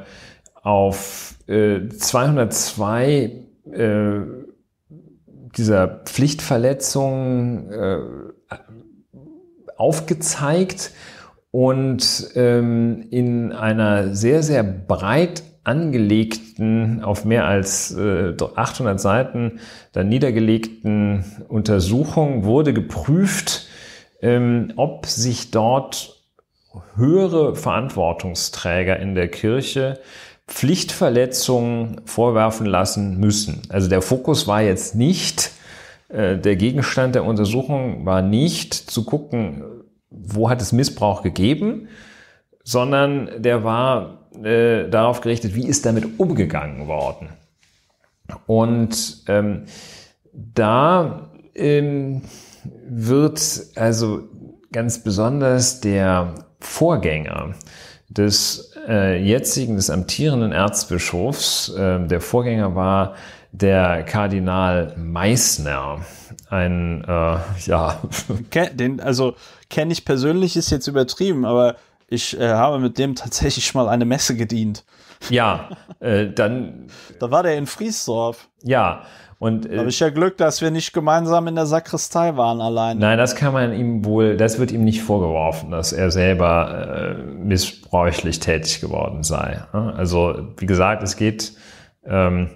auf äh, 202 äh, dieser Pflichtverletzungen äh, aufgezeigt und ähm, in einer sehr, sehr breit angelegten, auf mehr als äh, 800 Seiten dann niedergelegten Untersuchung wurde geprüft, ähm, ob sich dort höhere Verantwortungsträger in der Kirche Pflichtverletzungen vorwerfen lassen müssen. Also der Fokus war jetzt nicht, äh, der Gegenstand der Untersuchung war nicht zu gucken, wo hat es Missbrauch gegeben, sondern der war äh, darauf gerichtet, wie ist damit umgegangen worden. Und ähm, da ähm, wird also ganz besonders der Vorgänger des äh, jetzigen, des amtierenden Erzbischofs. Äh, der Vorgänger war der Kardinal Meissner. Ein, äh, ja. [LAUGHS] Den, also kenne ich persönlich, ist jetzt übertrieben, aber ich äh, habe mit dem tatsächlich mal eine Messe gedient. Ja, äh, dann. da war der in Friesdorf. Ja, und, äh, Habe ich ja Glück, dass wir nicht gemeinsam in der Sakristei waren allein. Nein, das kann man ihm wohl, das wird ihm nicht vorgeworfen, dass er selber äh, missbräuchlich tätig geworden sei. Ne? Also, wie gesagt, es geht, ähm,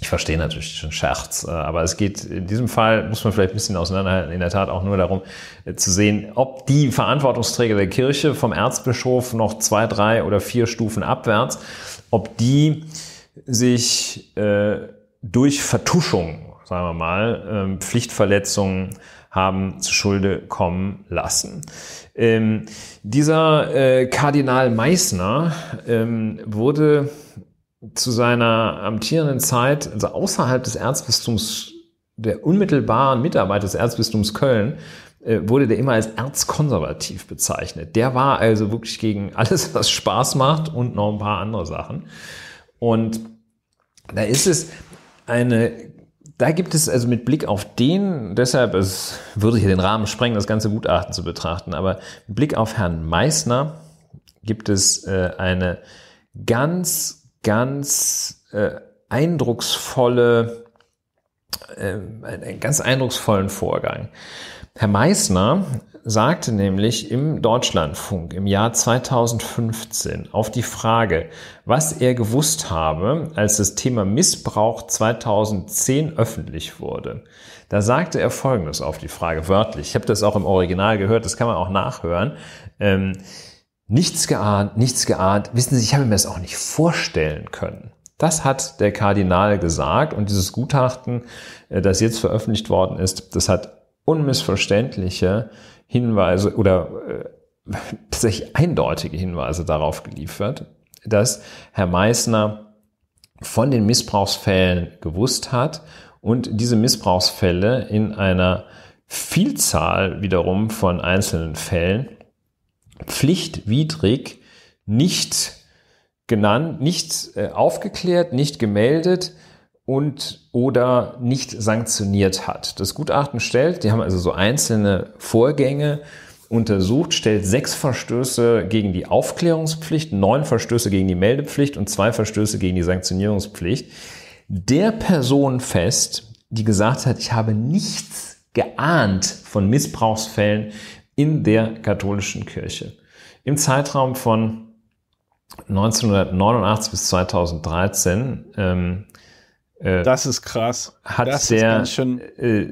ich verstehe natürlich schon Scherz, äh, aber es geht in diesem Fall, muss man vielleicht ein bisschen auseinanderhalten, in der Tat auch nur darum äh, zu sehen, ob die Verantwortungsträger der Kirche vom Erzbischof noch zwei, drei oder vier Stufen abwärts, ob die sich äh, durch Vertuschung, sagen wir mal, ähm, Pflichtverletzungen haben zu Schulde kommen lassen. Ähm, dieser äh, Kardinal Meissner ähm, wurde zu seiner amtierenden Zeit, also außerhalb des Erzbistums, der unmittelbaren Mitarbeit des Erzbistums Köln, äh, wurde der immer als erzkonservativ bezeichnet. Der war also wirklich gegen alles, was Spaß macht und noch ein paar andere Sachen. Und da ist es, eine, da gibt es also mit Blick auf den, deshalb es würde hier den Rahmen sprengen, das ganze Gutachten zu betrachten, aber mit Blick auf Herrn Meissner gibt es äh, eine ganz, ganz äh, eindrucksvolle, äh, einen ganz eindrucksvollen Vorgang. Herr Meissner sagte nämlich im Deutschlandfunk im Jahr 2015 auf die Frage, was er gewusst habe, als das Thema Missbrauch 2010 öffentlich wurde. Da sagte er Folgendes auf die Frage wörtlich. Ich habe das auch im Original gehört, das kann man auch nachhören. Ähm, nichts geahnt, nichts geahnt. Wissen Sie, ich habe mir das auch nicht vorstellen können. Das hat der Kardinal gesagt und dieses Gutachten, äh, das jetzt veröffentlicht worden ist, das hat unmissverständliche Hinweise oder äh, [LAUGHS] tatsächlich eindeutige Hinweise darauf geliefert, dass Herr Meissner von den Missbrauchsfällen gewusst hat und diese Missbrauchsfälle in einer Vielzahl wiederum von einzelnen Fällen pflichtwidrig nicht genannt, nicht äh, aufgeklärt, nicht gemeldet, und oder nicht sanktioniert hat. Das Gutachten stellt, die haben also so einzelne Vorgänge untersucht, stellt sechs Verstöße gegen die Aufklärungspflicht, neun Verstöße gegen die Meldepflicht und zwei Verstöße gegen die Sanktionierungspflicht der Person fest, die gesagt hat, ich habe nichts geahnt von Missbrauchsfällen in der katholischen Kirche. Im Zeitraum von 1989 bis 2013 ähm, äh, das ist krass. Hat das sehr, äh,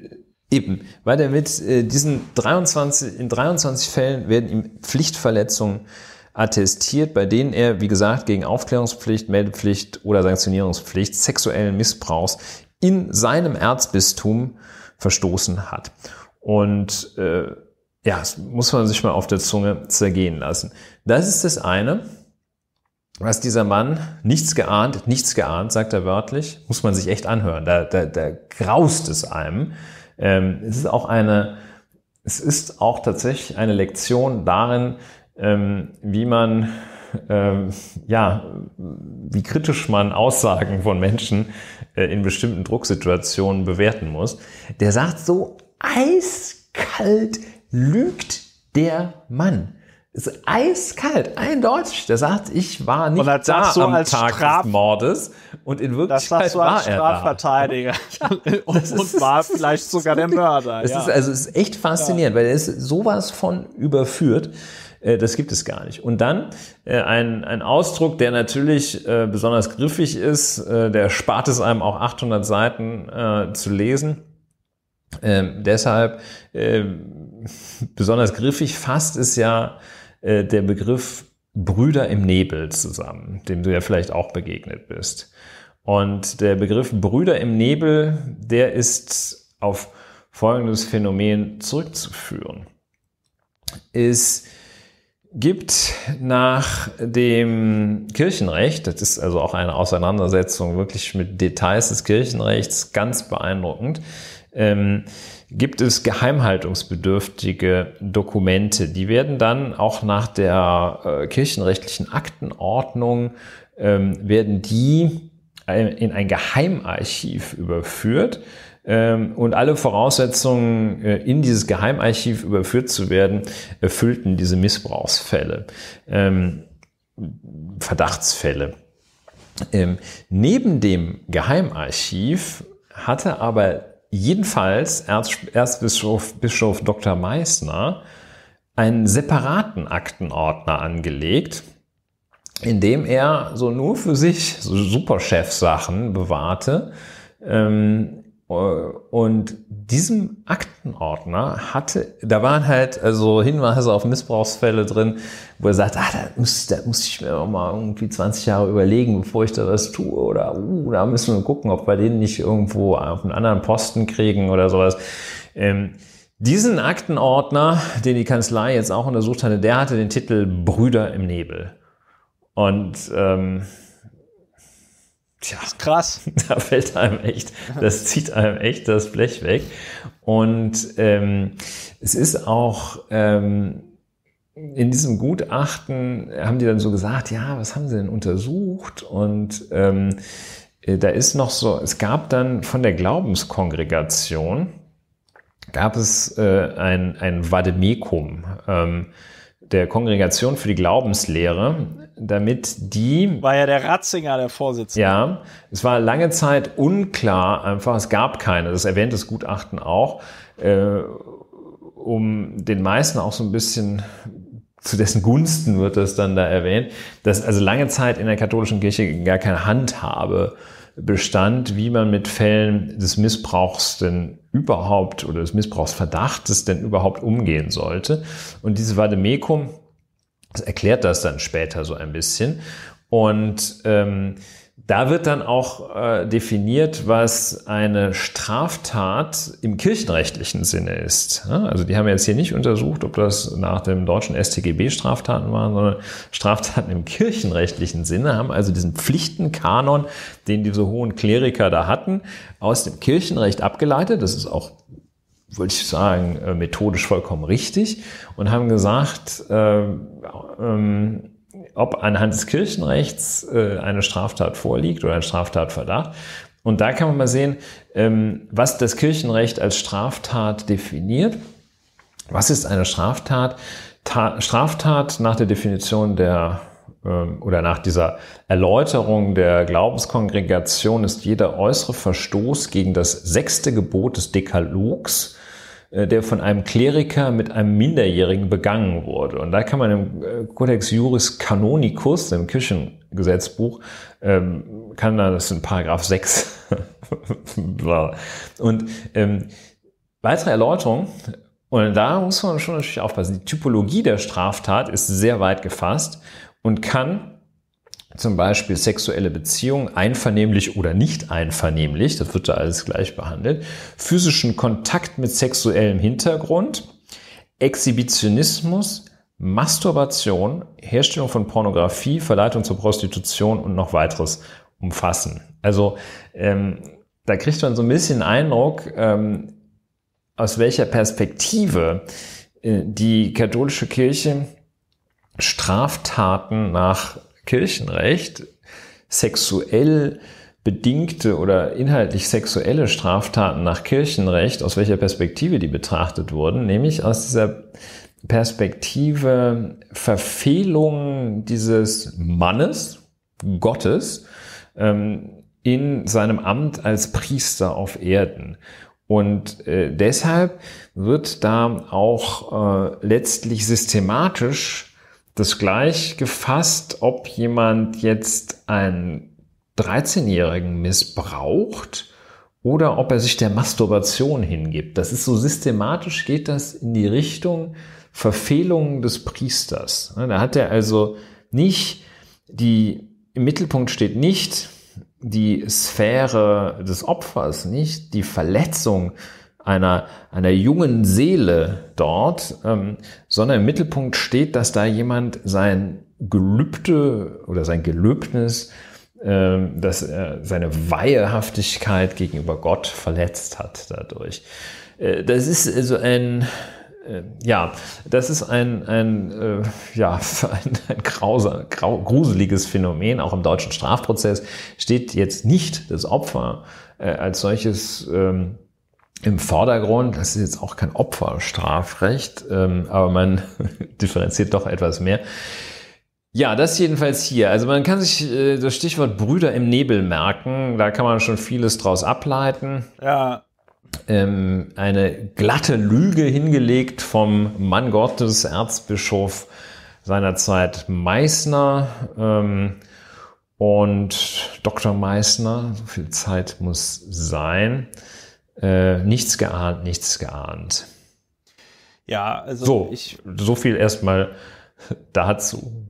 eben, weil er mit äh, diesen 23, in 23 Fällen werden ihm Pflichtverletzungen attestiert, bei denen er, wie gesagt, gegen Aufklärungspflicht, Meldepflicht oder Sanktionierungspflicht sexuellen Missbrauchs in seinem Erzbistum verstoßen hat. Und äh, ja, das muss man sich mal auf der Zunge zergehen lassen. Das ist das eine was dieser Mann, nichts geahnt, nichts geahnt, sagt er wörtlich, muss man sich echt anhören. Da, da, da graust es einem. Ähm, es ist auch eine, es ist auch tatsächlich eine Lektion darin, ähm, wie man, ähm, ja, wie kritisch man Aussagen von Menschen äh, in bestimmten Drucksituationen bewerten muss. Der sagt so eiskalt lügt der Mann ist eiskalt, eindeutig. Der sagt, ich war nicht da so am Tag Straf des Mordes und in Wirklichkeit das so war er Strafverteidiger [LAUGHS] da. [LAUGHS] und, und, war vielleicht sogar der Mörder. Es ja. ist also es ist echt faszinierend, ja. weil er ist sowas von überführt. Äh, das gibt es gar nicht. Und dann äh, ein, ein Ausdruck, der natürlich äh, besonders griffig ist, der spart es einem auch 800 Seiten zu lesen. Ähm, deshalb besonders griffig fasst es ja äh, der Begriff Brüder im Nebel zusammen, dem du ja vielleicht auch begegnet bist. Und der Begriff Brüder im Nebel, der ist auf folgendes Phänomen zurückzuführen. Es gibt nach dem Kirchenrecht, das ist also auch eine Auseinandersetzung wirklich mit Details des Kirchenrechts, ganz beeindruckend, ähm, gibt es geheimhaltungsbedürftige Dokumente. Die werden dann auch nach der äh, kirchenrechtlichen Aktenordnung, ähm, werden die in ein Geheimarchiv überführt. Ähm, und alle Voraussetzungen, äh, in dieses Geheimarchiv überführt zu werden, erfüllten diese Missbrauchsfälle, ähm, Verdachtsfälle. Ähm, neben dem Geheimarchiv hatte aber jedenfalls Erz, Erzbischof Bischof Dr. Meissner einen separaten Aktenordner angelegt, in dem er so nur für sich so Superchef-Sachen bewahrte, ähm, äh, und diesem Aktenordner hatte, da waren halt also Hinweise auf Missbrauchsfälle drin, wo er sagt, ah, da muss, da muss ich mir auch mal irgendwie 20 Jahre überlegen, bevor ich da was tue. Oder uh, da müssen wir gucken, ob wir den nicht irgendwo auf einen anderen Posten kriegen oder sowas. Ähm, diesen Aktenordner, den die Kanzlei jetzt auch untersucht hatte, der hatte den Titel Brüder im Nebel. Und ähm, Tja, krass. [LAUGHS] Da fällt einem echt, das zieht einem echt das Blech weg. Und ähm, es ist auch ähm, in diesem Gutachten haben die dann so gesagt, ja, was haben sie denn untersucht? Und ähm, äh, da ist noch so, es gab dann von der Glaubenskongregation gab es äh, ein, ein Vademekum ähm, der Kongregation für die Glaubenslehre damit die. War ja der Ratzinger der Vorsitzende. Ja, es war lange Zeit unklar, einfach, es gab keine, das erwähnt das Gutachten auch, äh, um den meisten auch so ein bisschen zu dessen Gunsten wird das dann da erwähnt, dass also lange Zeit in der katholischen Kirche gar keine Handhabe bestand, wie man mit Fällen des Missbrauchs denn überhaupt oder des Missbrauchsverdachtes denn überhaupt umgehen sollte. Und dieses Vademecum das erklärt das dann später so ein bisschen. Und ähm, da wird dann auch äh, definiert, was eine Straftat im kirchenrechtlichen Sinne ist. Also die haben jetzt hier nicht untersucht, ob das nach dem deutschen StGB Straftaten waren, sondern Straftaten im kirchenrechtlichen Sinne haben also diesen Pflichtenkanon, den diese hohen Kleriker da hatten, aus dem Kirchenrecht abgeleitet. Das ist auch würde ich sagen, äh, methodisch vollkommen richtig und haben gesagt, äh, ähm, ob anhand des Kirchenrechts äh, eine Straftat vorliegt oder ein Straftatverdacht. Und da kann man mal sehen, ähm, was das Kirchenrecht als Straftat definiert. Was ist eine Straftat? Straftat nach der Definition der ähm, oder nach dieser Erläuterung der Glaubenskongregation ist jeder äußere Verstoß gegen das sechste Gebot des Dekalogs äh, der von einem Kleriker mit einem Minderjährigen begangen wurde. Und da kann man im äh, Codex Juris Canonicus, im Kirchengesetzbuch, ähm, kann da, das in Paragraph 6. [LAUGHS] Und ähm, weitere Erläuterung, und da muss man schon natürlich aufpassen, die Typologie der Straftat ist sehr weit gefasst und kann zum Beispiel sexuelle Beziehungen, einvernehmlich oder nicht einvernehmlich, das wird da alles gleich behandelt, physischen Kontakt mit sexuellem Hintergrund, Exhibitionismus, Masturbation, Herstellung von Pornografie, Verleitung zur Prostitution und noch weiteres umfassen. Also ähm, da kriegt man so ein bisschen Eindruck, ähm, aus welcher Perspektive äh, die katholische Kirche Straftaten nach Kirchenrecht sexuell bedingte oder inhaltlich sexuelle Straftaten nach Kirchenrecht, aus welcher Perspektive die betrachtet wurden, nämlich aus dieser Perspektive Verfehlung dieses Mannes, Gottes, ähm, in seinem Amt als Priester auf Erden. Und äh, deshalb wird da auch äh, letztlich systematisch das gleich gefasst, ob jemand jetzt einen 13-Jährigen missbraucht oder ob er sich der Masturbation hingibt. Das ist so systematisch, geht das in die Richtung Verfehlungen des Priesters. Da hat er also nicht die, im Mittelpunkt steht nicht die Sphäre des Opfers, nicht die Verletzung einer, einer jungen Seele dort, ähm, sondern im Mittelpunkt steht, dass da jemand sein Gelübde oder sein Gelöbnis, äh, dass er seine Weihehaftigkeit gegenüber Gott verletzt hat dadurch. Äh, das ist also ein, äh, ja, das ist ein, ein, äh, ja, [LAUGHS] ein, ein grauser, grau, gruseliges Phänomen. Auch im deutschen Strafprozess steht jetzt nicht das Opfer äh, als solches ähm, im Vordergrund, das ist jetzt auch kein Opferstrafrecht, ähm, aber man [LAUGHS] differenziert doch etwas mehr. Ja, das jedenfalls hier. Also man kann sich äh, das Stichwort Brüder im Nebel merken, da kann man schon vieles draus ableiten. Ja. Ähm, eine glatte Lüge hingelegt vom Mann Gottes, Erzbischof seinerzeit Meißner. Ähm, und Dr. Meißner, so viel Zeit muss sein. Äh, nichts geahnt, nichts geahnt. Ja, also so, ich. So viel erstmal [LAUGHS] dazu.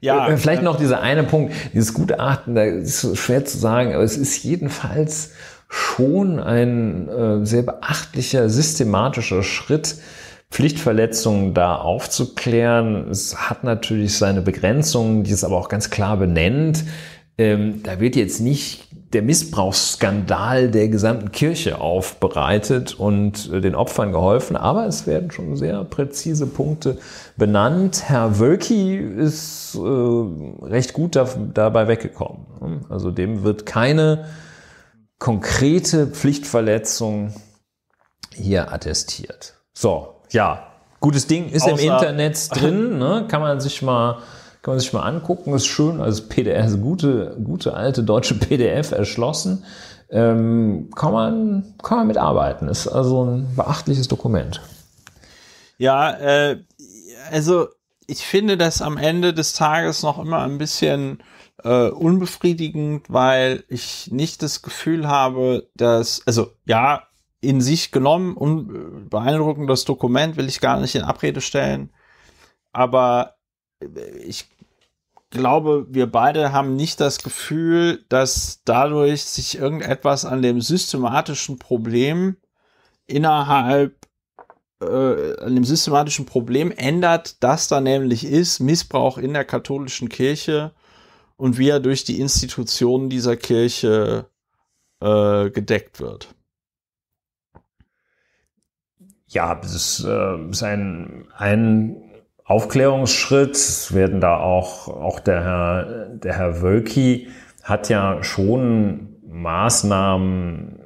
Ja, äh, äh, Vielleicht noch dieser eine Punkt, dieses Gutachten, da ist schwer zu sagen, aber es ist jedenfalls schon ein äh, sehr beachtlicher, systematischer Schritt, Pflichtverletzungen da aufzuklären. Es hat natürlich seine Begrenzungen, die es aber auch ganz klar benennt. Ähm, da wird jetzt nicht der Missbrauchsskandal der gesamten Kirche aufbereitet und äh, den Opfern geholfen, aber es werden schon sehr präzise Punkte benannt. Herr Wölki ist äh, recht gut da, dabei weggekommen. Ne? Also dem wird keine konkrete Pflichtverletzung hier attestiert. So, ja, gutes Ding ist Außer, im Internet drin, ne? kann man sich mal kann man sich mal angucken, ist schön als PDF, also gute, gute alte deutsche [LAUGHS] PDF erschlossen. Ähm, kann, man, kann man mitarbeiten. Ist also ein beachtliches Dokument. Ja, äh, also ich finde das am Ende des Tages noch immer ein bisschen äh, unbefriedigend, weil ich nicht das Gefühl habe, dass, also ja, in sich genommen, un beeindruckendes Dokument will ich gar nicht in Abrede stellen, aber ich glaube, wir beide haben nicht das Gefühl, dass dadurch sich irgendetwas an dem systematischen Problem innerhalb äh, an dem systematischen Problem ändert, das da nämlich ist Missbrauch in der katholischen Kirche und wie er durch die Institutionen dieser Kirche äh, gedeckt wird. Ja, das ist, äh, ist ein, ein Aufklärungsschritt werden da auch, auch der Herr, der Herr Wölki hat ja schon Maßnahmen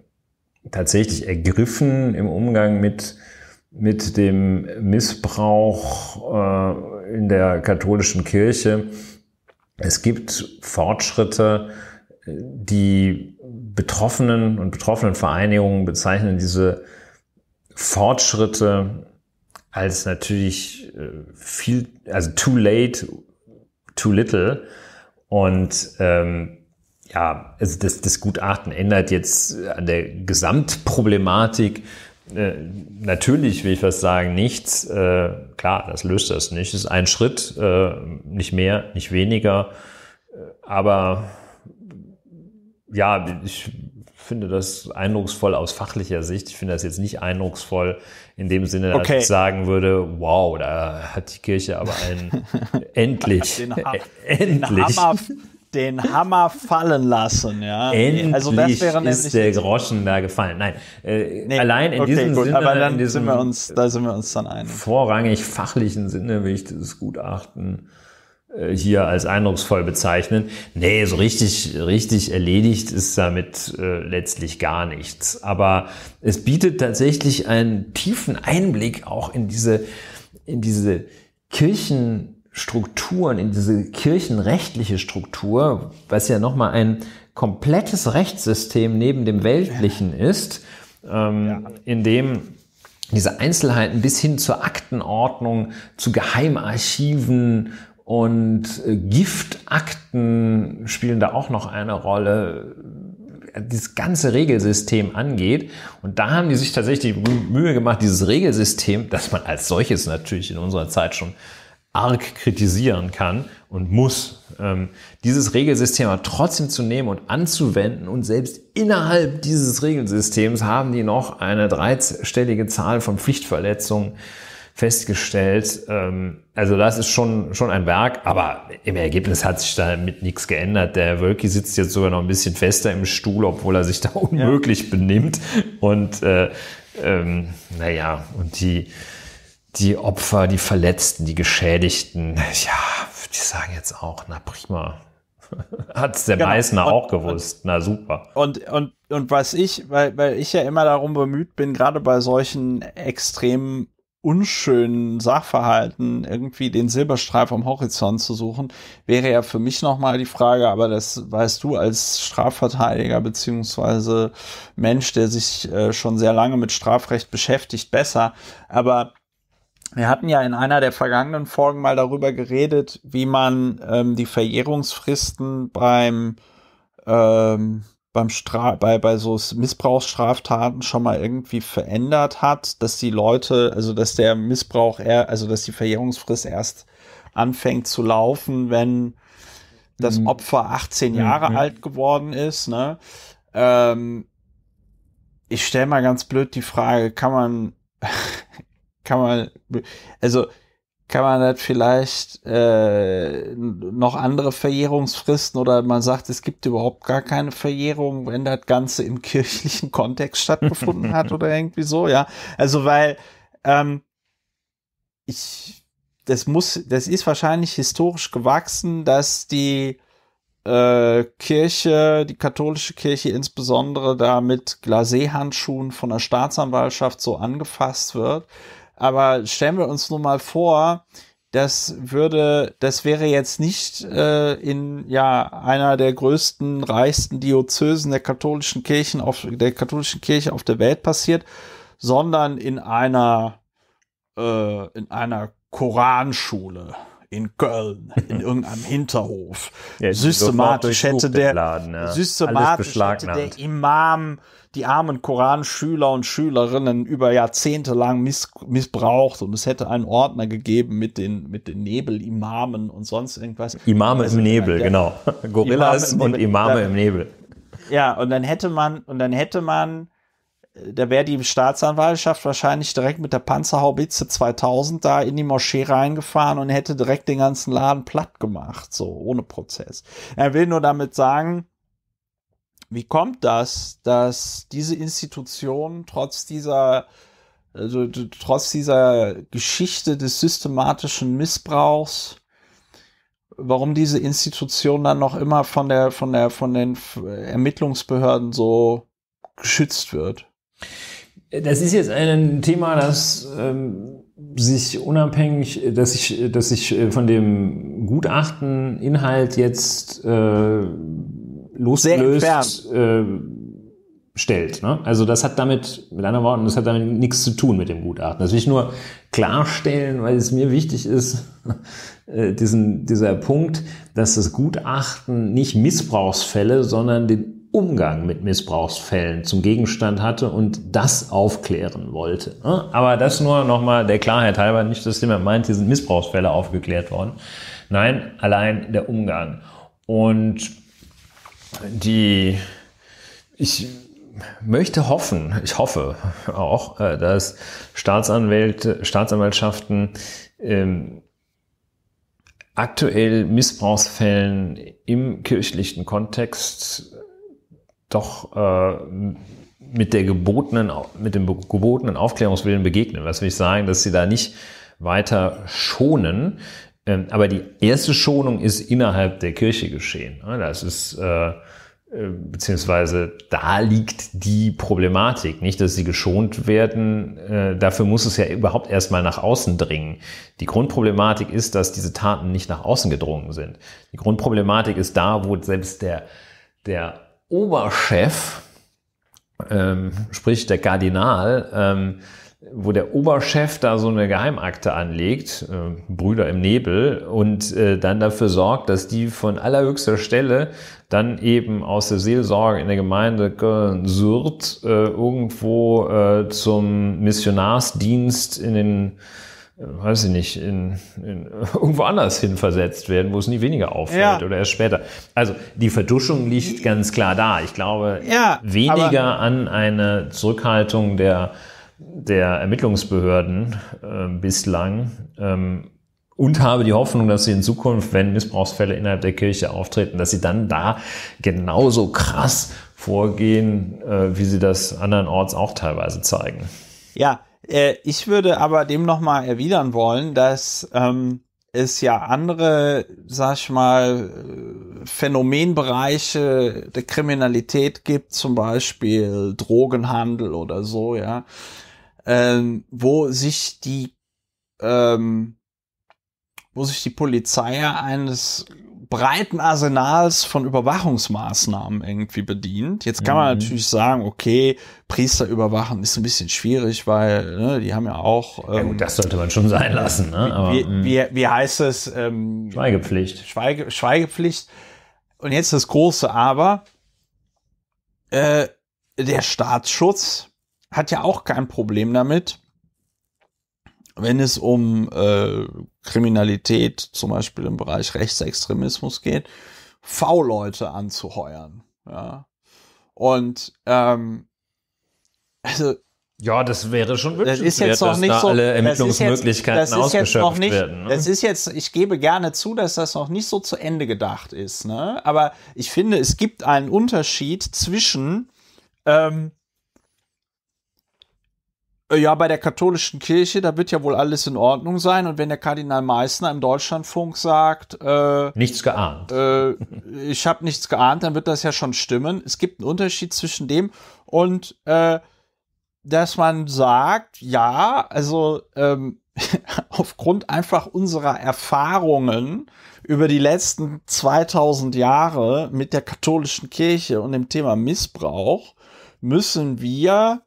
tatsächlich ergriffen im Umgang mit, mit dem Missbrauch äh, in der katholischen Kirche. Es gibt Fortschritte, die Betroffenen und betroffenen Vereinigungen bezeichnen diese Fortschritte als natürlich äh, viel, also too late, too little. Und ähm, ja, also das, das Gutachten ändert jetzt äh, an der Gesamtproblematik äh, natürlich, will ich was sagen, nichts. Äh, klar, das löst das nicht. Es ist ein Schritt, äh, nicht mehr, nicht weniger. Äh, aber ja, ich finde das eindrucksvoll aus fachlicher Sicht. Ich finde das jetzt nicht eindrucksvoll in dem Sinne, dass okay. ich sagen würde, wow, da hat die Kirche aber einen [LAUGHS] endlich, den ha äh, endlich. Den Hammer, den Hammer fallen lassen, ja. Endlich also das wäre ist der Groschen da gefallen. Nein, äh, nee, allein in okay, diesem gut, Sinne, aber dann sind wir uns, da sind wir uns dann einig. Vorrangig fachlichen Sinne will ich dieses Gutachten äh, hier als eindrucksvoll bezeichnen. Nee, so richtig, richtig erledigt ist damit äh, letztlich gar nichts. Aber es bietet tatsächlich einen tiefen Einblick auch in diese, in diese Kirchenstrukturen, in diese kirchenrechtliche Struktur, was ja nochmal ein komplettes Rechtssystem neben dem weltlichen ist, ähm, ja. in dem diese Einzelheiten bis hin zur Aktenordnung, zu Geheimarchiven, und äh, Giftakten spielen da auch noch eine Rolle, äh, dieses ganze Regelsystem angeht. Und da haben die sich tatsächlich Mühe gemacht, dieses Regelsystem, das man als solches natürlich in unserer Zeit schon arg kritisieren kann und muss, ähm, dieses Regelsystem aber trotzdem zu nehmen und anzuwenden. Und selbst innerhalb dieses Regelsystems haben die noch eine dreistellige Zahl von Pflichtverletzungen festgestellt, ähm, also das ist schon, schon ein Werk, aber im Ergebnis hat sich damit nichts geändert. Der Wölki sitzt jetzt sogar noch ein bisschen fester im Stuhl, obwohl er sich da [LAUGHS] unmöglich ja. benimmt. Und äh, ähm, naja, und die, die Opfer, die Verletzten, die Geschädigten, [LAUGHS] ja, die sagen jetzt auch, na prima, [LAUGHS] Hat es der genau. Meißner und, auch gewusst. Und, Na super. Und, und, und was ich, weil, weil ich ja immer darum bemüht bin, gerade bei solchen extremen unschönen Sachverhalten irgendwie den Silberstreif am Horizont zu suchen, wäre ja für mich nochmal die Frage, aber das weißt du als Strafverteidiger beziehungsweise Mensch, der sich äh, schon sehr lange mit Strafrecht beschäftigt, besser. Aber wir hatten ja in einer der vergangenen Folgen mal darüber geredet, wie man ähm, die Verjährungsfristen beim ähm, beim Stra bei, bei so Missbrauchsstraftaten schon mal irgendwie verändert hat, dass die Leute, also dass der Missbrauch, eher, also dass die Verjährungsfrist erst anfängt zu laufen, wenn das mhm. Opfer 18 Jahre mhm. alt geworden ist. Ne? Ähm, ich stelle mal ganz blöd die Frage, kann man, [LAUGHS] kann man, also kann man das vielleicht äh, noch andere Verjährungsfristen oder man sagt, es gibt überhaupt gar keine Verjährung, wenn das Ganze im kirchlichen Kontext stattgefunden hat oder [LAUGHS] irgendwie so, ja. Also weil ähm, ich, das muss, das ist wahrscheinlich historisch gewachsen, dass die äh, Kirche, die katholische Kirche insbesondere, da mit Glaséhandschuhen von der Staatsanwaltschaft so angefasst wird aber stellen wir uns nun mal vor, das würde, das wäre jetzt nicht äh, in ja einer der größten, reichsten Diözesen der katholischen Kirchen auf der katholischen Kirche auf der Welt passiert, sondern in einer äh, in einer Koranschule in Köln, in [LAUGHS] irgendeinem Hinterhof. Ja, systematisch hätte der, Laden, ja. systematisch hätte der Imam die armen Koranschüler und Schülerinnen über Jahrzehnte lang miss, missbraucht und es hätte einen Ordner gegeben mit den, mit den Nebelimamen und sonst irgendwas. Imame also, im Nebel, ja, genau. Gorillas Imame und Imame im Nebel. Ja, und dann hätte man, und dann hätte man da wäre die Staatsanwaltschaft wahrscheinlich direkt mit der Panzerhaubitze 2000 da in die Moschee reingefahren und hätte direkt den ganzen Laden platt gemacht, so ohne Prozess. Er will nur damit sagen, wie kommt das, dass diese Institution trotz dieser also trotz dieser Geschichte des systematischen Missbrauchs warum diese Institution dann noch immer von der von der von den Ermittlungsbehörden so geschützt wird. Das ist jetzt ein Thema, das ähm, sich unabhängig, dass ich, dass ich äh, von dem Gutachteninhalt jetzt äh, losgelöst äh, stellt. Ne? Also das hat damit, mit anderen Worten, das hat damit nichts zu tun mit dem Gutachten. Das will ich nur klarstellen, weil es mir wichtig ist, [LAUGHS] äh, diesen, dieser Punkt, dass das Gutachten nicht Missbrauchsfälle, sondern den Umgang mit Missbrauchsfällen zum Gegenstand hatte und das aufklären wollte. Ne? Aber das nur nochmal der Klarheit halber, nicht, dass jemand meint, hier sind Missbrauchsfälle aufgeklärt worden. Nein, allein der Umgang. Und die, ich möchte hoffen, ich hoffe auch, äh, dass Staatsanwälte, Staatsanwaltschaften ähm, aktuell Missbrauchsfällen im kirchlichen Kontext doch äh, mit, der gebotenen, mit dem gebotenen Aufklärungswillen begegnen. Was will ich sagen, dass sie da nicht weiter schonen. Ähm, aber die erste Schonung ist innerhalb der Kirche geschehen. Das ist äh, äh, beziehungsweise da liegt die Problematik, nicht, dass sie geschont werden. Äh, dafür muss es ja überhaupt erstmal nach außen dringen. Die Grundproblematik ist, dass diese Taten nicht nach außen gedrungen sind. Die Grundproblematik ist da, wo selbst der, der Oberchef, ähm, sprich der Kardinal, ähm, wo der Oberchef da so eine Geheimakte anlegt, äh, Brüder im Nebel, und äh, dann dafür sorgt, dass die von allerhöchster Stelle dann eben aus der Seelsorge in der Gemeinde Köln-Sürth äh, irgendwo äh, zum Missionarsdienst in den äh, weiß ich nicht, in, in, [LAUGHS] irgendwo anders hin versetzt werden, wo es nie weniger auffällt ja. oder erst später. Also die Verduschung liegt ganz klar da. Ich glaube ja, weniger an eine Zurückhaltung der, der Ermittlungsbehörden äh, bislang ähm, und habe die Hoffnung, dass sie in Zukunft, wenn Missbrauchsfälle innerhalb der Kirche auftreten, dass sie dann da genauso krass vorgehen, äh, wie sie das andernorts auch teilweise zeigen. Ja, äh, ich würde aber dem nochmal erwidern wollen, dass ähm, es ja andere, sag ich mal, äh, Phänomenbereiche der Kriminalität gibt, zum Beispiel Drogenhandel oder so, ja, ähm, wo sich die ähm, wo sich die Polizei ja eines breiten Arsenals von Überwachungsmaßnahmen irgendwie bedient. Jetzt kann man mhm. natürlich sagen, okay, Priester überwachen ist ein bisschen schwierig, weil ne, die haben ja auch. Ähm, ja gut, ähm, das sollte man schon sein äh, lassen. Ne? Aber, wie, mhm. wie, wie, heißt es? Ähm, Schweigepflicht. Schweige, Schweigepflicht. Und jetzt das große Aber. Äh, der Staatsschutz hat ja auch kein Problem damit, wenn es um äh, Kriminalität, zum Beispiel im Bereich Rechtsextremismus geht, V-Leute anzuheuern. Ja. Und ähm, also ja, das wäre schon wünschenswert, das ist jetzt noch nicht da so, alle Ermittlungsmöglichkeiten das ist jetzt, das ausgeschöpft noch nicht, werden. Ne? Das ist jetzt, ich gebe gerne zu, dass das noch nicht so zu Ende gedacht ist. Ne? Aber ich finde, es gibt einen Unterschied zwischen ähm, äh, ja, bei der katholischen Kirche, da wird ja wohl alles in Ordnung sein. Und wenn der Kardinal Meissner im Deutschlandfunk sagt, äh, nichts geahnt. Äh, ich habe nichts geahnt, dann wird das ja schon stimmen. Es gibt einen Unterschied zwischen dem und äh, dass man sagt, ja, also ähm, [LAUGHS] aufgrund einfach unserer Erfahrungen über die letzten 2000 Jahre mit der katholischen Kirche und dem Thema Missbrauch müssen wir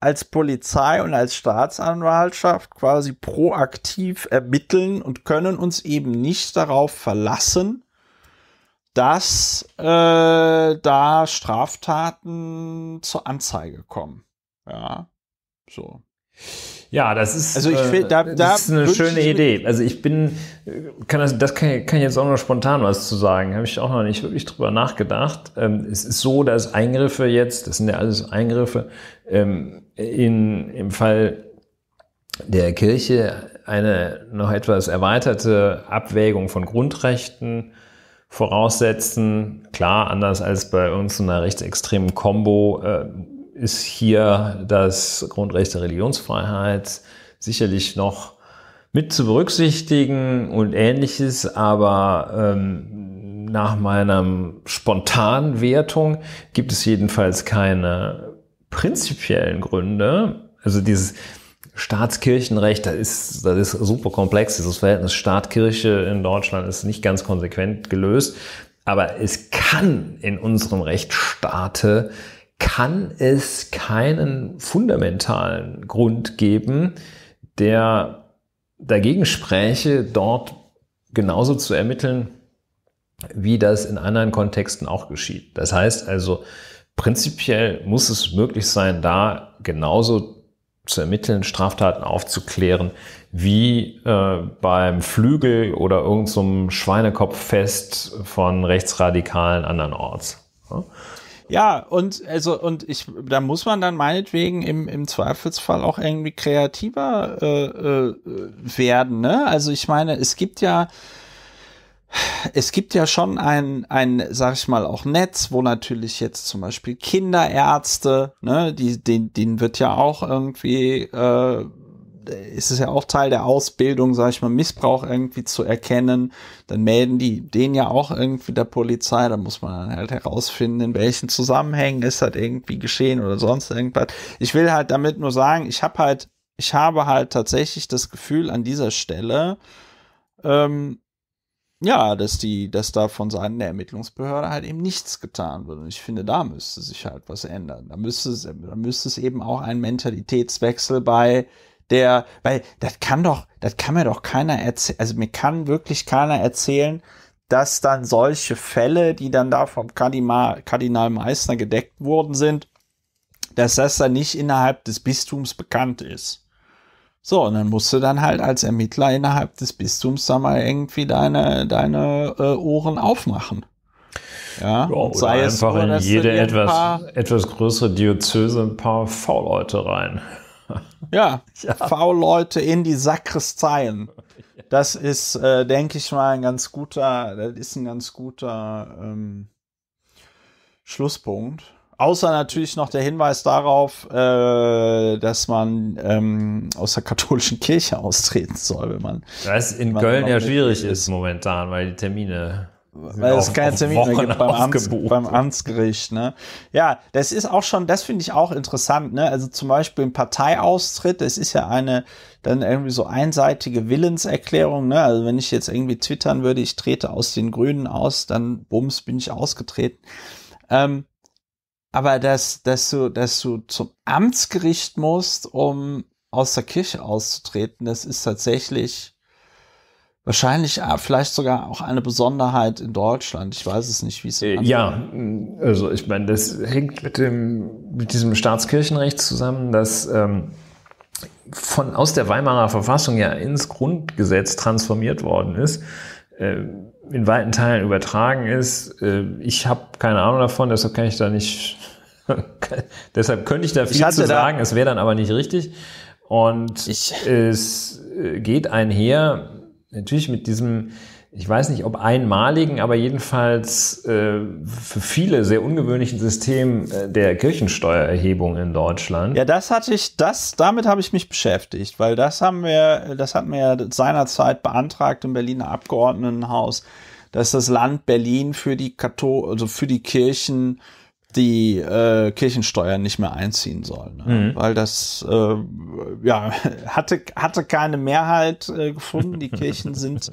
als Polizei und als Staatsanwaltschaft quasi proaktiv ermitteln und können uns eben nicht darauf verlassen, dass äh, da Straftaten zur Anzeige kommen. Ja, so. Ja, das ist, also ich äh, find, da, da das ist eine schöne Idee. Also ich bin, kann das, das kann, kann ich jetzt auch noch spontan was zu sagen. Habe ich auch noch nicht wirklich drüber nachgedacht. Ähm, es ist so, dass Eingriffe jetzt, das sind ja alles Eingriffe, ähm, in, im Fall der Kirche eine noch etwas erweiterte Abwägung von Grundrechten voraussetzen. Klar, anders als bei uns in einer rechtsextremen Combo äh, ist hier das Grundrecht der Religionsfreiheit sicherlich noch mit zu berücksichtigen und ähnliches, aber ähm, nach meiner spontanen Wertung gibt es jedenfalls keine prinzipiellen Gründe. Also dieses Staatskirchenrecht, das ist, das ist super komplex. Dieses Verhältnis Staat-Kirche in Deutschland ist nicht ganz konsequent gelöst. Aber es kann in unserem Recht Staate kann es keinen fundamentalen Grund geben, der dagegen spräche, dort genauso zu ermitteln, wie das in anderen Kontexten auch geschieht. Das heißt also, prinzipiell muss es möglich sein, da genauso zu ermitteln, Straftaten aufzuklären, wie äh, beim Flügel oder irgendeinem so Schweinekopffest von Rechtsradikalen andernorts. Ja? Ja, und also, und ich, da muss man dann meinetwegen im, im Zweifelsfall auch irgendwie kreativer äh, äh, werden, ne? Also ich meine, es gibt ja, es gibt ja schon ein, ein, sag ich mal, auch Netz, wo natürlich jetzt zum Beispiel Kinderärzte, ne, die, den, denen wird ja auch irgendwie äh, ist es ja auch Teil der Ausbildung, sage ich mal, Missbrauch irgendwie zu erkennen. Dann melden die den ja auch irgendwie der Polizei. Da muss man halt herausfinden, in welchen Zusammenhängen ist das irgendwie geschehen oder sonst irgendwas. Ich will halt damit nur sagen, ich habe halt, ich habe halt tatsächlich das Gefühl an dieser Stelle, ähm, ja, dass die, dass da von Seiten der Ermittlungsbehörde halt eben nichts getan wird. Und ich finde, da müsste sich halt was ändern. Da müsste da müsste es eben auch einen Mentalitätswechsel bei der, weil das kann doch, das kann mir doch keiner erzählen, also mir kann wirklich keiner erzählen, dass dann solche Fälle, die dann da vom Kardinal, Kardinal gedeckt worden sind, dass das dann nicht innerhalb des Bistums bekannt ist. So, und dann musst du dann halt als Ermittler innerhalb des Bistums da mal irgendwie deine, deine äh, Ohren aufmachen. Ja, ja und sei oder es einfach in jede etwas, etwas größere Diözese ein paar V-Leute rein. Ja, [LAUGHS] ja. V-Leute in die Sakristeien. [LAUGHS] Das ist, äh, denke ich mal, ein ganz guter, das ist ein ganz guter ähm, Schlusspunkt. Außer natürlich noch der Hinweis darauf, äh, dass man ähm, aus der katholischen Kirche [LAUGHS] austreten soll, wenn man. Weil es in Köln ja schwierig ist momentan, weil die Termine weil es keine Termine mehr gibt beim, Amts, beim, Amtsgericht. Ne? Ja, das ist auch schon, das finde ich auch interessant. Ne? Also zum Beispiel ein Parteiaustritt, das ist ja eine dann irgendwie so einseitige Willenserklärung. Ne? Also wenn ich jetzt irgendwie twittern würde, ich trete aus den Grünen aus, dann bums, bin ich ausgetreten. Ähm, aber dass, dass, du, dass du zum Amtsgericht musst, um aus der Kirche auszutreten, das ist tatsächlich Wahrscheinlich ah, vielleicht sogar auch eine Besonderheit in Deutschland. Ich weiß es nicht, wie es äh, Ja, also ich meine, das hängt mit, dem, mit diesem Staatskirchenrecht zusammen, dass ähm, von, aus der Weimarer Verfassung ja ins Grundgesetz transformiert worden ist. Äh, in weiten Teilen übertragen ist. Äh, ich habe keine Ahnung davon, deshalb kann ich da nicht. [LAUGHS] deshalb könnte ich da viel ich zu sagen, es wäre dann aber nicht richtig. Und ich. es äh, geht einher natürlich mit diesem, ich weiß nicht ob einmaligen, aber jedenfalls äh, für viele sehr ungewöhnlichen System äh, der Kirchensteuererhebung in Deutschland. Ja, das hatte ich, das, damit habe ich mich beschäftigt, weil das haben wir, das hatten wir ja seinerzeit beantragt im Berliner Abgeordnetenhaus, dass das Land Berlin für die Kathol also für die Kirchen die äh, Kirchensteuer nicht mehr einziehen sollen, ne? mhm. weil das äh, ja [LAUGHS] hatte hatte keine Mehrheit äh, gefunden. Die Kirchen [LAUGHS] sind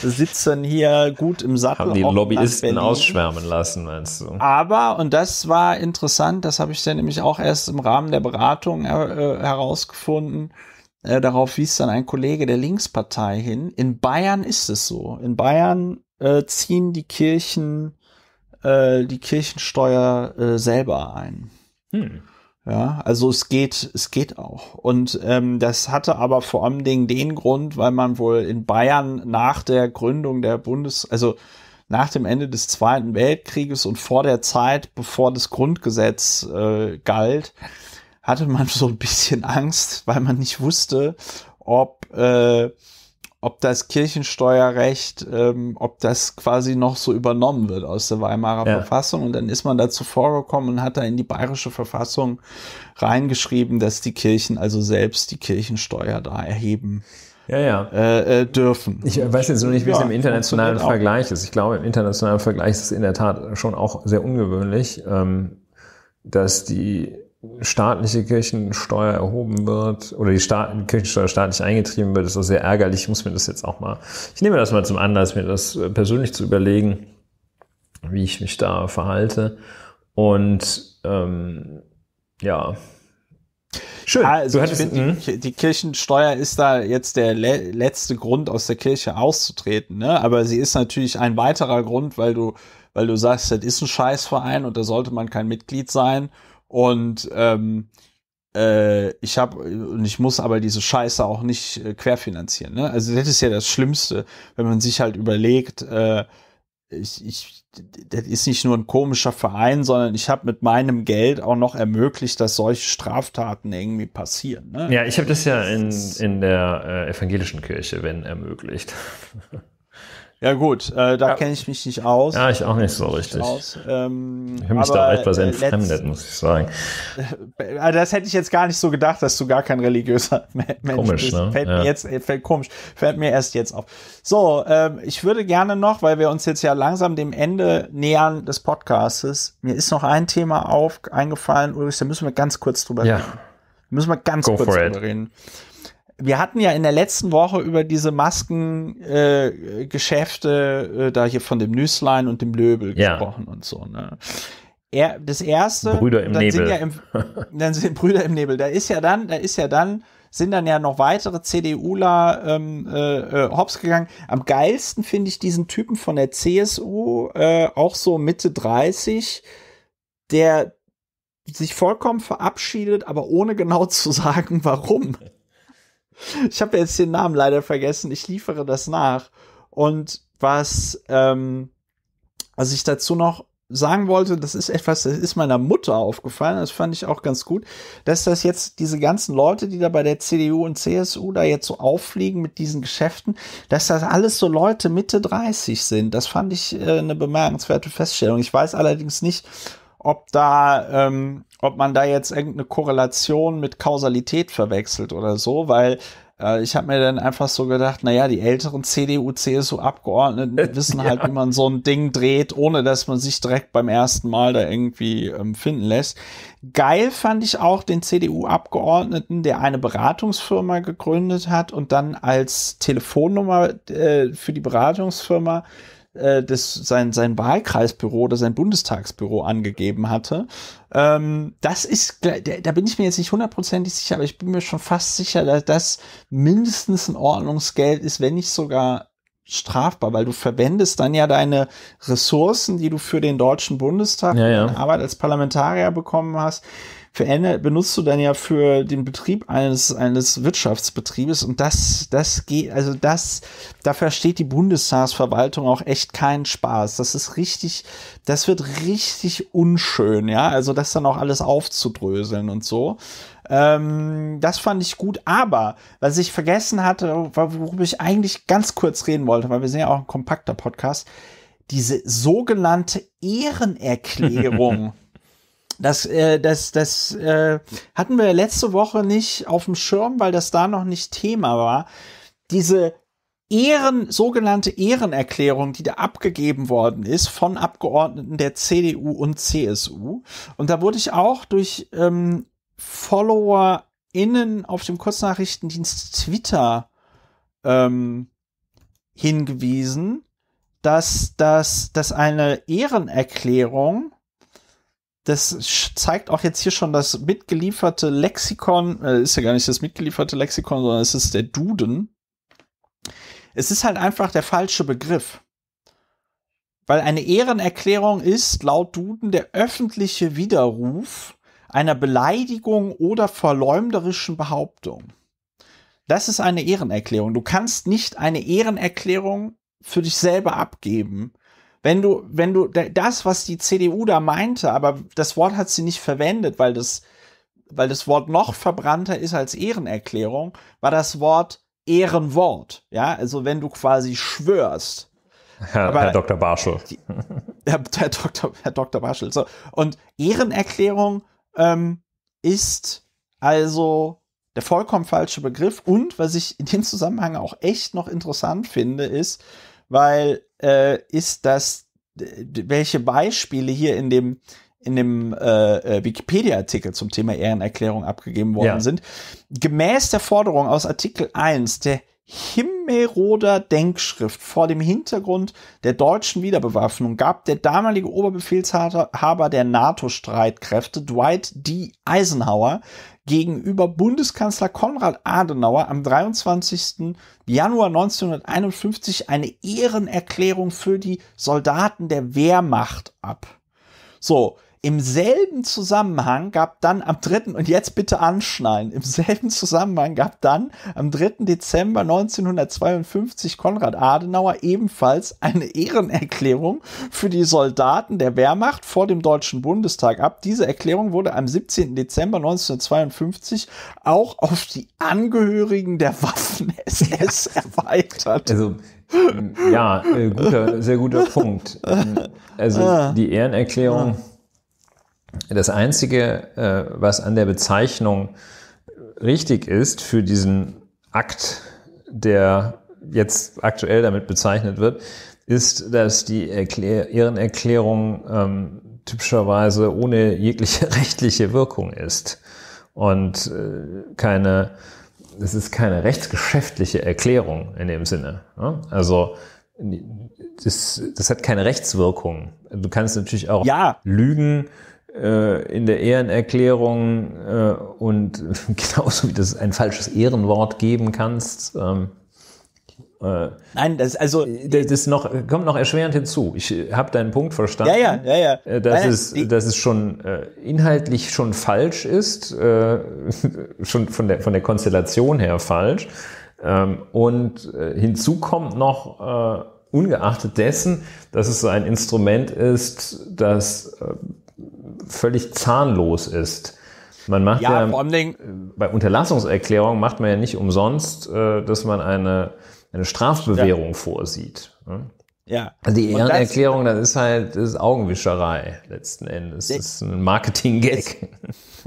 sitzen hier gut im Sattel. Haben die Lobbyisten ausschwärmen lassen, meinst du? Aber und das war interessant. Das habe ich dann nämlich auch erst im Rahmen der Beratung äh, äh, herausgefunden. Äh, darauf wies dann ein Kollege der Linkspartei hin. In Bayern ist es so. In Bayern äh, ziehen die Kirchen äh, die Kirchensteuer äh, selber ein. Hm. Ja, also es geht, es geht auch. Und ähm, das hatte aber vor allem den Grund, weil man wohl in Bayern nach der Gründung der Bundes, also nach dem Ende des Zweiten Weltkrieges und vor der Zeit, bevor das Grundgesetz äh, galt, hatte man so ein bisschen Angst, weil man nicht wusste, ob äh, ob das Kirchensteuerrecht, ähm, ob das quasi noch so übernommen wird aus der Weimarer ja. Verfassung. Und dann ist man dazu vorgekommen und hat da in die bayerische Verfassung reingeschrieben, dass die Kirchen also selbst die Kirchensteuer da erheben ja, ja. Äh, äh, dürfen. Ich weiß jetzt nur nicht, wie ja, es im internationalen Vergleich ist. Ich glaube, im internationalen Vergleich ist es in der Tat schon auch sehr ungewöhnlich, ähm, dass die staatliche Kirchensteuer erhoben wird oder die, Staat, die Kirchensteuer staatlich eingetrieben wird, ist das sehr ärgerlich. Ich muss mir das jetzt auch mal, ich nehme das mal zum Anlass, mir das äh, persönlich zu überlegen, wie ich mich da verhalte. Und ähm, ja. Schön. Also du hattest, die, mhm. die, Kirchensteuer ist da jetzt der le letzte Grund, aus der Kirche auszutreten. Ne? Aber sie ist natürlich ein weiterer Grund, weil du, weil du sagst, das ist ein Scheißverein und da sollte man kein Mitglied sein. Und ähm, äh, ich habe und ich muss aber diese Scheiße auch nicht äh, querfinanzieren. Ne? Also das ist ja das Schlimmste, wenn man sich halt überlegt, äh, ich, ich, das ist nicht nur ein komischer Verein, sondern ich habe mit meinem Geld auch noch ermöglicht, dass solche Straftaten irgendwie passieren. Ne? Ja, ich habe das ja in, in der äh, evangelischen Kirche, wenn ermöglicht. [LAUGHS] Ja gut, äh, da ja. kenne ich mich nicht aus. Ja, ich auch nicht so richtig. Aus. Ähm, ich habe mich da etwas äh, entfremdet, muss ich sagen. [LAUGHS] Äh, das hätte ich jetzt gar nicht so gedacht, dass du gar kein religiöser [LAUGHS] Mensch komisch, bist. Ne? Fällt ja. mir jetzt, äh, fällt komisch, fällt mir erst jetzt auf. So, ähm, ich würde gerne noch, weil wir uns jetzt ja langsam dem Ende nähern des Podcastes, mir ist noch ein Thema auf eingefallen, Ulrich, da müssen wir ganz kurz drüber ja. reden. Da müssen wir ganz Go kurz drüber it. reden wir hatten ja in der letzten Woche über diese Maskengeschäfte äh, Geschäfte, äh, da hier von dem Nüßlein und dem Löbel ja. gesprochen und so. Ne? Er, das erste. Brüder im dann Nebel. Sind ja im, [LAUGHS] dann sind Brüder im Nebel. Da ist ja dann, da ist ja dann, sind dann ja noch weitere CDUler ähm, äh, äh, hops gegangen. Am geilsten finde ich diesen Typen von der CSU, äh, auch so Mitte 30, der sich vollkommen verabschiedet, aber ohne genau zu sagen, warum. Ich habe jetzt den Namen leider vergessen. Ich liefere das nach. Und was, ähm, was ich dazu noch sagen wollte, das ist etwas, das ist meiner Mutter aufgefallen, das fand ich auch ganz gut, dass das jetzt diese ganzen Leute, die da bei der CDU und CSU da jetzt so auffliegen mit diesen Geschäften, dass das alles so Leute Mitte 30 sind. Das fand ich äh, eine bemerkenswerte Feststellung. Ich weiß allerdings nicht, ob da ähm, ob man da jetzt irgendeine Korrelation mit Kausalität verwechselt oder so, weil äh, ich habe mir dann einfach so gedacht, naja, die älteren CDU, CSU-Abgeordneten [LAUGHS] wissen halt, ja. wie man so ein Ding dreht, ohne dass man sich direkt beim ersten Mal da irgendwie ähm, finden lässt. Geil fand ich auch den CDU-Abgeordneten, der eine Beratungsfirma gegründet hat und dann als Telefonnummer äh, für die Beratungsfirma äh, das, sein, sein Wahlkreisbüro oder sein Bundestagsbüro angegeben hatte. Ähm, das ist, da bin ich mir jetzt nicht hundertprozentig sicher, aber ich bin mir schon fast sicher, dass das mindestens ein Ordnungsgeld ist, wenn nicht sogar strafbar, weil du verwendest dann ja deine Ressourcen, die du für den Deutschen Bundestag ja, ja. Arbeit als Parlamentarier bekommen hast, veränder, benutzt du dann ja für den Betrieb eines, eines Wirtschaftsbetriebes und das, das geht, also das, da versteht die Bundestagsverwaltung auch echt keinen Spaß. Das ist richtig, das wird richtig unschön, ja, also das dann auch alles aufzudröseln und so ähm, das fand ich gut, aber was ich vergessen hatte, worüber ich eigentlich ganz kurz reden wollte, weil wir sind ja auch ein kompakter Podcast, diese sogenannte Ehrenerklärung. [LAUGHS] Das, äh, das, das äh, hatten wir letzte Woche nicht auf dem Schirm, weil das da noch nicht Thema war. Diese Ehren, sogenannte Ehrenerklärung, die da abgegeben worden ist von Abgeordneten der CDU und CSU. Und da wurde ich auch durch ähm, FollowerInnen auf dem Kurznachrichtendienst Twitter ähm, hingewiesen, dass, dass, dass eine Ehrenerklärung das zeigt auch jetzt hier schon das mitgelieferte Lexikon, äh, ist ja gar nicht das mitgelieferte Lexikon, sondern es ist der Duden. Es ist halt einfach der falsche Begriff. Weil eine Ehrenerklärung ist laut Duden der öffentliche Widerruf einer Beleidigung oder verleumderischen Behauptung. Das ist eine Ehrenerklärung. Du kannst nicht eine Ehrenerklärung für dich selber abgeben, wenn du, wenn du das, was die CDU da meinte, aber das Wort hat sie nicht verwendet, weil das, weil das Wort noch verbrannter ist als Ehrenerklärung, war das Wort Ehrenwort. Ja, also wenn du quasi schwörst. Herr, aber, Herr Dr. Barschel. Die, Herr, Herr, Dr., Herr Dr. Barschel. So. Und Ehrenerklärung ähm, ist also der vollkommen falsche Begriff. Und was ich in dem Zusammenhang auch echt noch interessant finde, ist, weil äh, ist, dass welche Beispiele hier in dem in dem äh, äh, Wikipedia-Artikel zum Thema Ehrenerklärung abgegeben worden ja. sind. Gemäß der Forderung aus Artikel 1 der Himmeroder Denkschrift vor dem Hintergrund der deutschen Wiederbewaffnung gab der damalige Oberbefehlshaber der NATO-Streitkräfte Dwight D. Eisenhower gegenüber Bundeskanzler Konrad Adenauer am 23. Januar 1951 eine Ehrenerklärung für die Soldaten der Wehrmacht ab. So, im selben Zusammenhang gab dann am 3. und jetzt bitte anschnallen, im selben Zusammenhang gab dann am 3. Dezember 1952 Konrad Adenauer ebenfalls eine Ehrenerklärung für die Soldaten der Wehrmacht vor dem Deutschen Bundestag ab. Diese Erklärung wurde am 17. Dezember 1952 auch auf die Angehörigen der Waffen-SS [LAUGHS] ja. erweitert. Also ja, äh, guter, sehr guter Punkt. Ähm, also ah. die Ehrenerklärung ah. Das Einzige, äh, was an der Bezeichnung richtig ist für diesen Akt, der jetzt aktuell damit bezeichnet wird, ist, dass die Erklär Ehrenerklärung ähm, typischerweise ohne jegliche [LAUGHS] rechtliche Wirkung ist und äh, keine, es ist keine rechtsgeschäftliche Erklärung in dem Sinne. Ne? Also das, das hat keine Rechtswirkung. Du kannst natürlich auch ja. lügen äh, in der Ehrenerklärung äh, und [LAUGHS] genauso wie das ein falsches Ehrenwort geben kannst. Ähm, äh, nein, das also das noch, kommt noch erschwerend hinzu. Ich habe deinen Punkt verstanden. Ja, ja, ja, ja. Dass, Nein, es, dass es schon inhaltlich schon falsch ist, [LAUGHS] schon von der, von der Konstellation her falsch. Ähm, und hinzu kommt noch, ungeachtet dessen, dass es so ein Instrument ist, das völlig zahnlos ist. Man macht ja, ja vor allem äh, bei Unterlassungserklärung macht man ja nicht umsonst, äh, dass man eine, eine Strafbewährung ja. vorsieht. Ne? Ja. Also die Ehrenerklärung, das, das, ist halt das ist Augenwischerei letzten Endes. Das ist ein Marketing-Gag. [LAUGHS]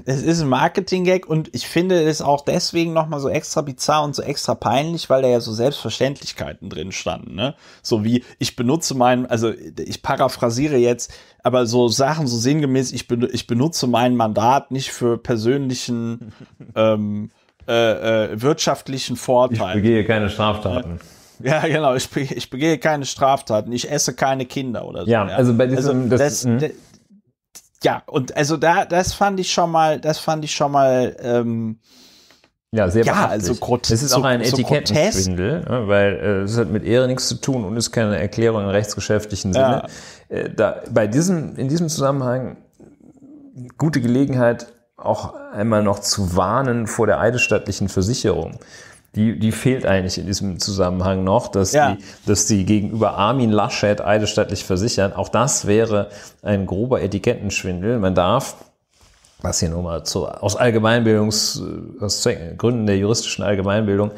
Es ist ein Marketing-Gag und ich finde es auch deswegen nochmal so extra bizarr und so extra peinlich, weil da ja so Selbstverständlichkeiten drin standen. Ne? So wie, ich benutze meinen, also ich paraphrasiere jetzt, aber so Sachen so sinngemäß, ich, ben, ich benutze mein Mandat nicht für persönlichen, [LAUGHS] ähm, äh, äh, wirtschaftlichen Vorteil. Ich begehe keine Straftaten. Ja. [LAUGHS] Ja, genau. Ich, ich begehe keine Straftaten. Ich esse keine Kinder oder so. Ja, ja. also bei diesem. Also, das, das, mhm. ja, und also da, das fand ich schon mal, das fand ich schon mal. Ähm, ja, sehr Ja, also Es ist auch ein so, Etikettenschwindel, so ne, weil äh, es hat mit Ehre nichts zu tun und ist keine Erklärung im rechtsgeschäftlichen Sinne. Ja. Äh, da, bei diesem, in diesem Zusammenhang gute Gelegenheit, auch einmal noch zu warnen vor der eidesstattlichen Versicherung die, die fehlt eigentlich in diesem Zusammenhang noch, dass, ja. die, dass die gegenüber Armin Laschet eidesstattlich versichern. Auch das wäre ein grober Etikettenschwindel. Man darf was hier nun mal zu, aus Allgemeinbildungs, aus Gründen der juristischen Allgemeinbildung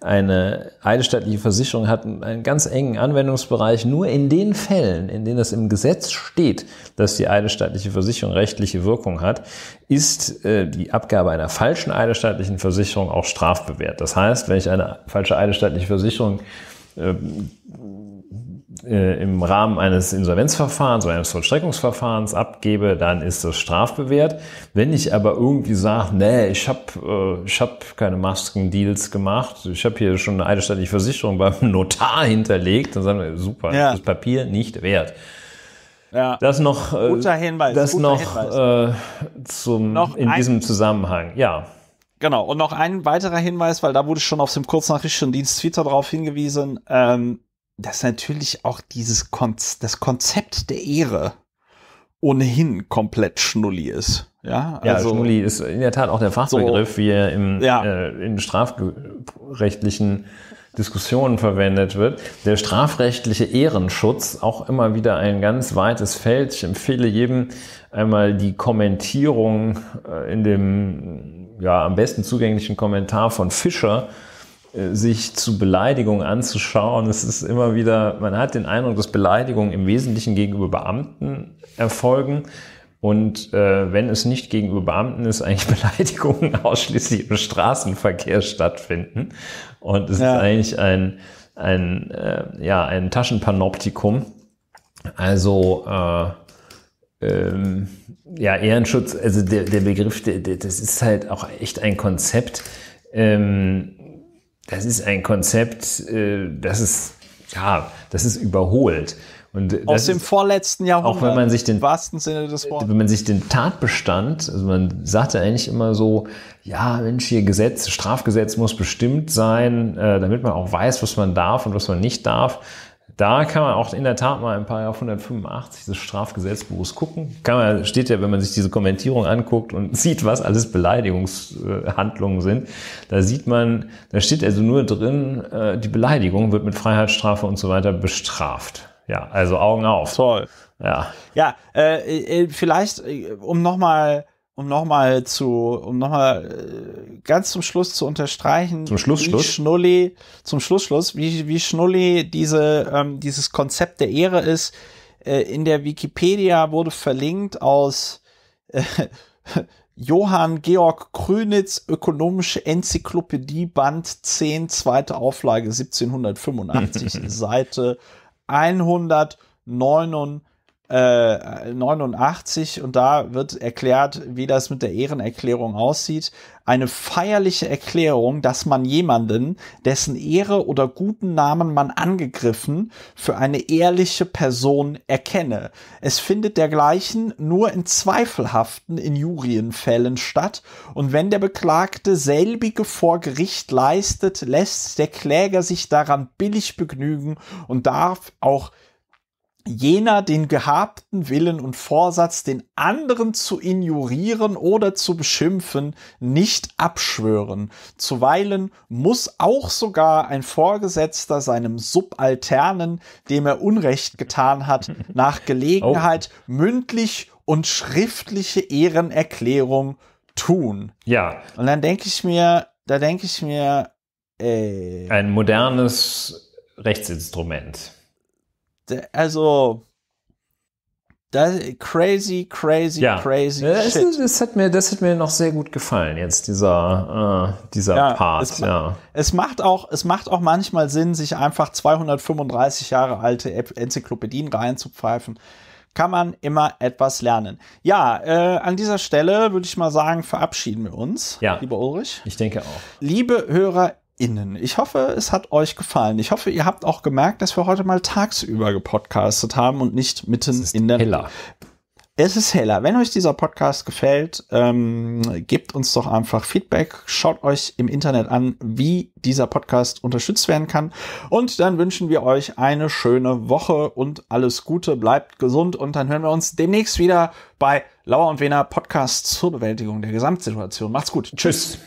eine eidesstattliche Versicherung hat einen ganz engen Anwendungsbereich, nur in den Fällen, in denen es im Gesetz steht, dass die eidesstattliche Versicherung rechtliche Wirkung hat, ist äh, die Abgabe einer falschen eidesstattlichen Versicherung auch strafbewehrt. Das heißt, wenn ich eine falsche eidesstattliche Versicherung äh, äh, im Rahmen eines Insolvenzverfahrens oder eines Vollstreckungsverfahrens abgebe, dann ist das strafbewehrt. Wenn ich aber irgendwie sage, nee, ich habe äh, ich hab keine Maskendeals gemacht, ich habe hier schon eine eidesstattliche Versicherung beim [LAUGHS] Notar hinterlegt, dann sagen wir, super, ja. das Papier nicht wert. Ja. Das noch, äh, guter Hinweis, das guter noch Hinweis. Äh, zum, noch in diesem Zusammenhang, ja. Genau, und noch ein weiterer Hinweis, weil da wurde schon auf dem Kurznachrichtendienst Twitter darauf hingewiesen. Ähm, dass natürlich auch dieses Konz das Konzept der Ehre ohnehin komplett Schnulli ist. Ja, also, Schnulli ist in der Tat auch der Fachbegriff, so, wie er im, ja. äh, in strafrechtlichen Diskussionen verwendet wird. Der strafrechtliche Ehrenschutz, auch immer wieder ein ganz weites Feld. Ich empfehle jedem einmal die Kommentierung äh, in dem ja, am besten zugänglichen Kommentar von Fischer sich zu Beleidigungen anzuschauen. Es ist immer wieder, man hat den Eindruck, dass Beleidigungen im Wesentlichen gegenüber Beamten erfolgen. Und äh, wenn es nicht gegenüber Beamten ist, eigentlich [LAUGHS] Beleidigungen ausschließlich im Straßenverkehr stattfinden. Und es ja. ist eigentlich ein, ein, äh, ja, ein Taschenpanoptikum. Also äh, ähm, ja, Ehrenschutz, also der, der Begriff, der, der, das ist halt auch echt ein Konzept, ähm, das ist ein Konzept, äh, das ist, ja, das ist überholt. Und Aus dem ist, vorletzten Jahrhundert. Auch wenn man sich den wahrsten Sinne des Wortes. Wenn man sich den Tatbestand, also man sagte eigentlich immer so, ja, Mensch, hier Gesetz, Strafgesetz muss bestimmt sein, äh, damit man auch weiß, was man darf und was man nicht darf. Da kann man auch in der Tat mal im Paragraph 185 des Strafgesetzbuches gucken. Kann man, steht ja, wenn man sich diese Kommentierung anguckt und [LAUGHS] sieht, was alles Beleidigungshandlungen sind, da sieht man, da steht also nur drin, äh, die Beleidigung wird mit Freiheitsstrafe und so weiter bestraft. Ja, also Augen auf. Toll. Ja. Ja, äh, äh vielleicht, äh, um nochmal um nochmal zu, um nochmal äh, ganz zum Schluss zu unterstreichen, zum Schluss, wie Schluss. Schnulli, zum Schluss, Schluss, wie, wie Schnulli diese, ähm, dieses Konzept der Ehre ist. Äh, in der Wikipedia wurde verlinkt aus äh, [LAUGHS] Johann Georg Krünitz, Ökonomische Enzyklopädie, Band 10, zweite Auflage 1785, [LAUGHS] Seite 199. 89 äh, und da wird erklärt, wie das mit der Ehrenerklärung aussieht. Eine feierliche Erklärung, dass man jemanden, dessen Ehre oder guten Namen man angegriffen, für eine ehrliche Person erkenne. Es findet dergleichen nur in zweifelhaften Injurienfällen statt und wenn der Beklagte selbige vor Gericht leistet, lässt der Kläger sich daran billig begnügen und darf auch jener den gehabten Willen und Vorsatz, den anderen zu ignorieren oder zu beschimpfen, nicht abschwören. Zuweilen muss auch sogar ein Vorgesetzter seinem Subalternen, dem er Unrecht getan hat, [LAUGHS] nach Gelegenheit oh. mündlich und schriftliche Ehrenerklärung tun. Ja. Und dann denke ich mir, da denke ich mir, ey. Äh, ein modernes Rechtsinstrument also das, crazy, crazy, ja. crazy. Das, äh, Shit. das, hat mir, das hat mir noch sehr gut gefallen, jetzt dieser, äh, dieser ja, Part. Es, ja. es, macht auch, es macht auch manchmal Sinn, sich einfach 235 Jahre alte Enzyklopädien reinzupfeifen. Kann man immer etwas lernen. Ja, äh, an dieser Stelle würde ich mal sagen, verabschieden wir uns, ja, lieber Ulrich. Ich denke auch. Liebe Hörer Innen. Ich hoffe, es hat euch gefallen. Ich hoffe, ihr habt auch gemerkt, dass wir heute mal tagsüber gepodcastet haben und nicht mitten in der heller. Es ist heller. Wenn euch dieser Podcast gefällt, ähm, gebt uns doch einfach Feedback. Schaut euch im Internet an, wie dieser Podcast unterstützt werden kann. Und dann wünschen wir euch eine schöne Woche und alles Gute. Bleibt gesund und dann hören wir uns demnächst wieder bei Lauer und Wener Podcast zur Bewältigung der Gesamtsituation. Macht's gut. Tschüss.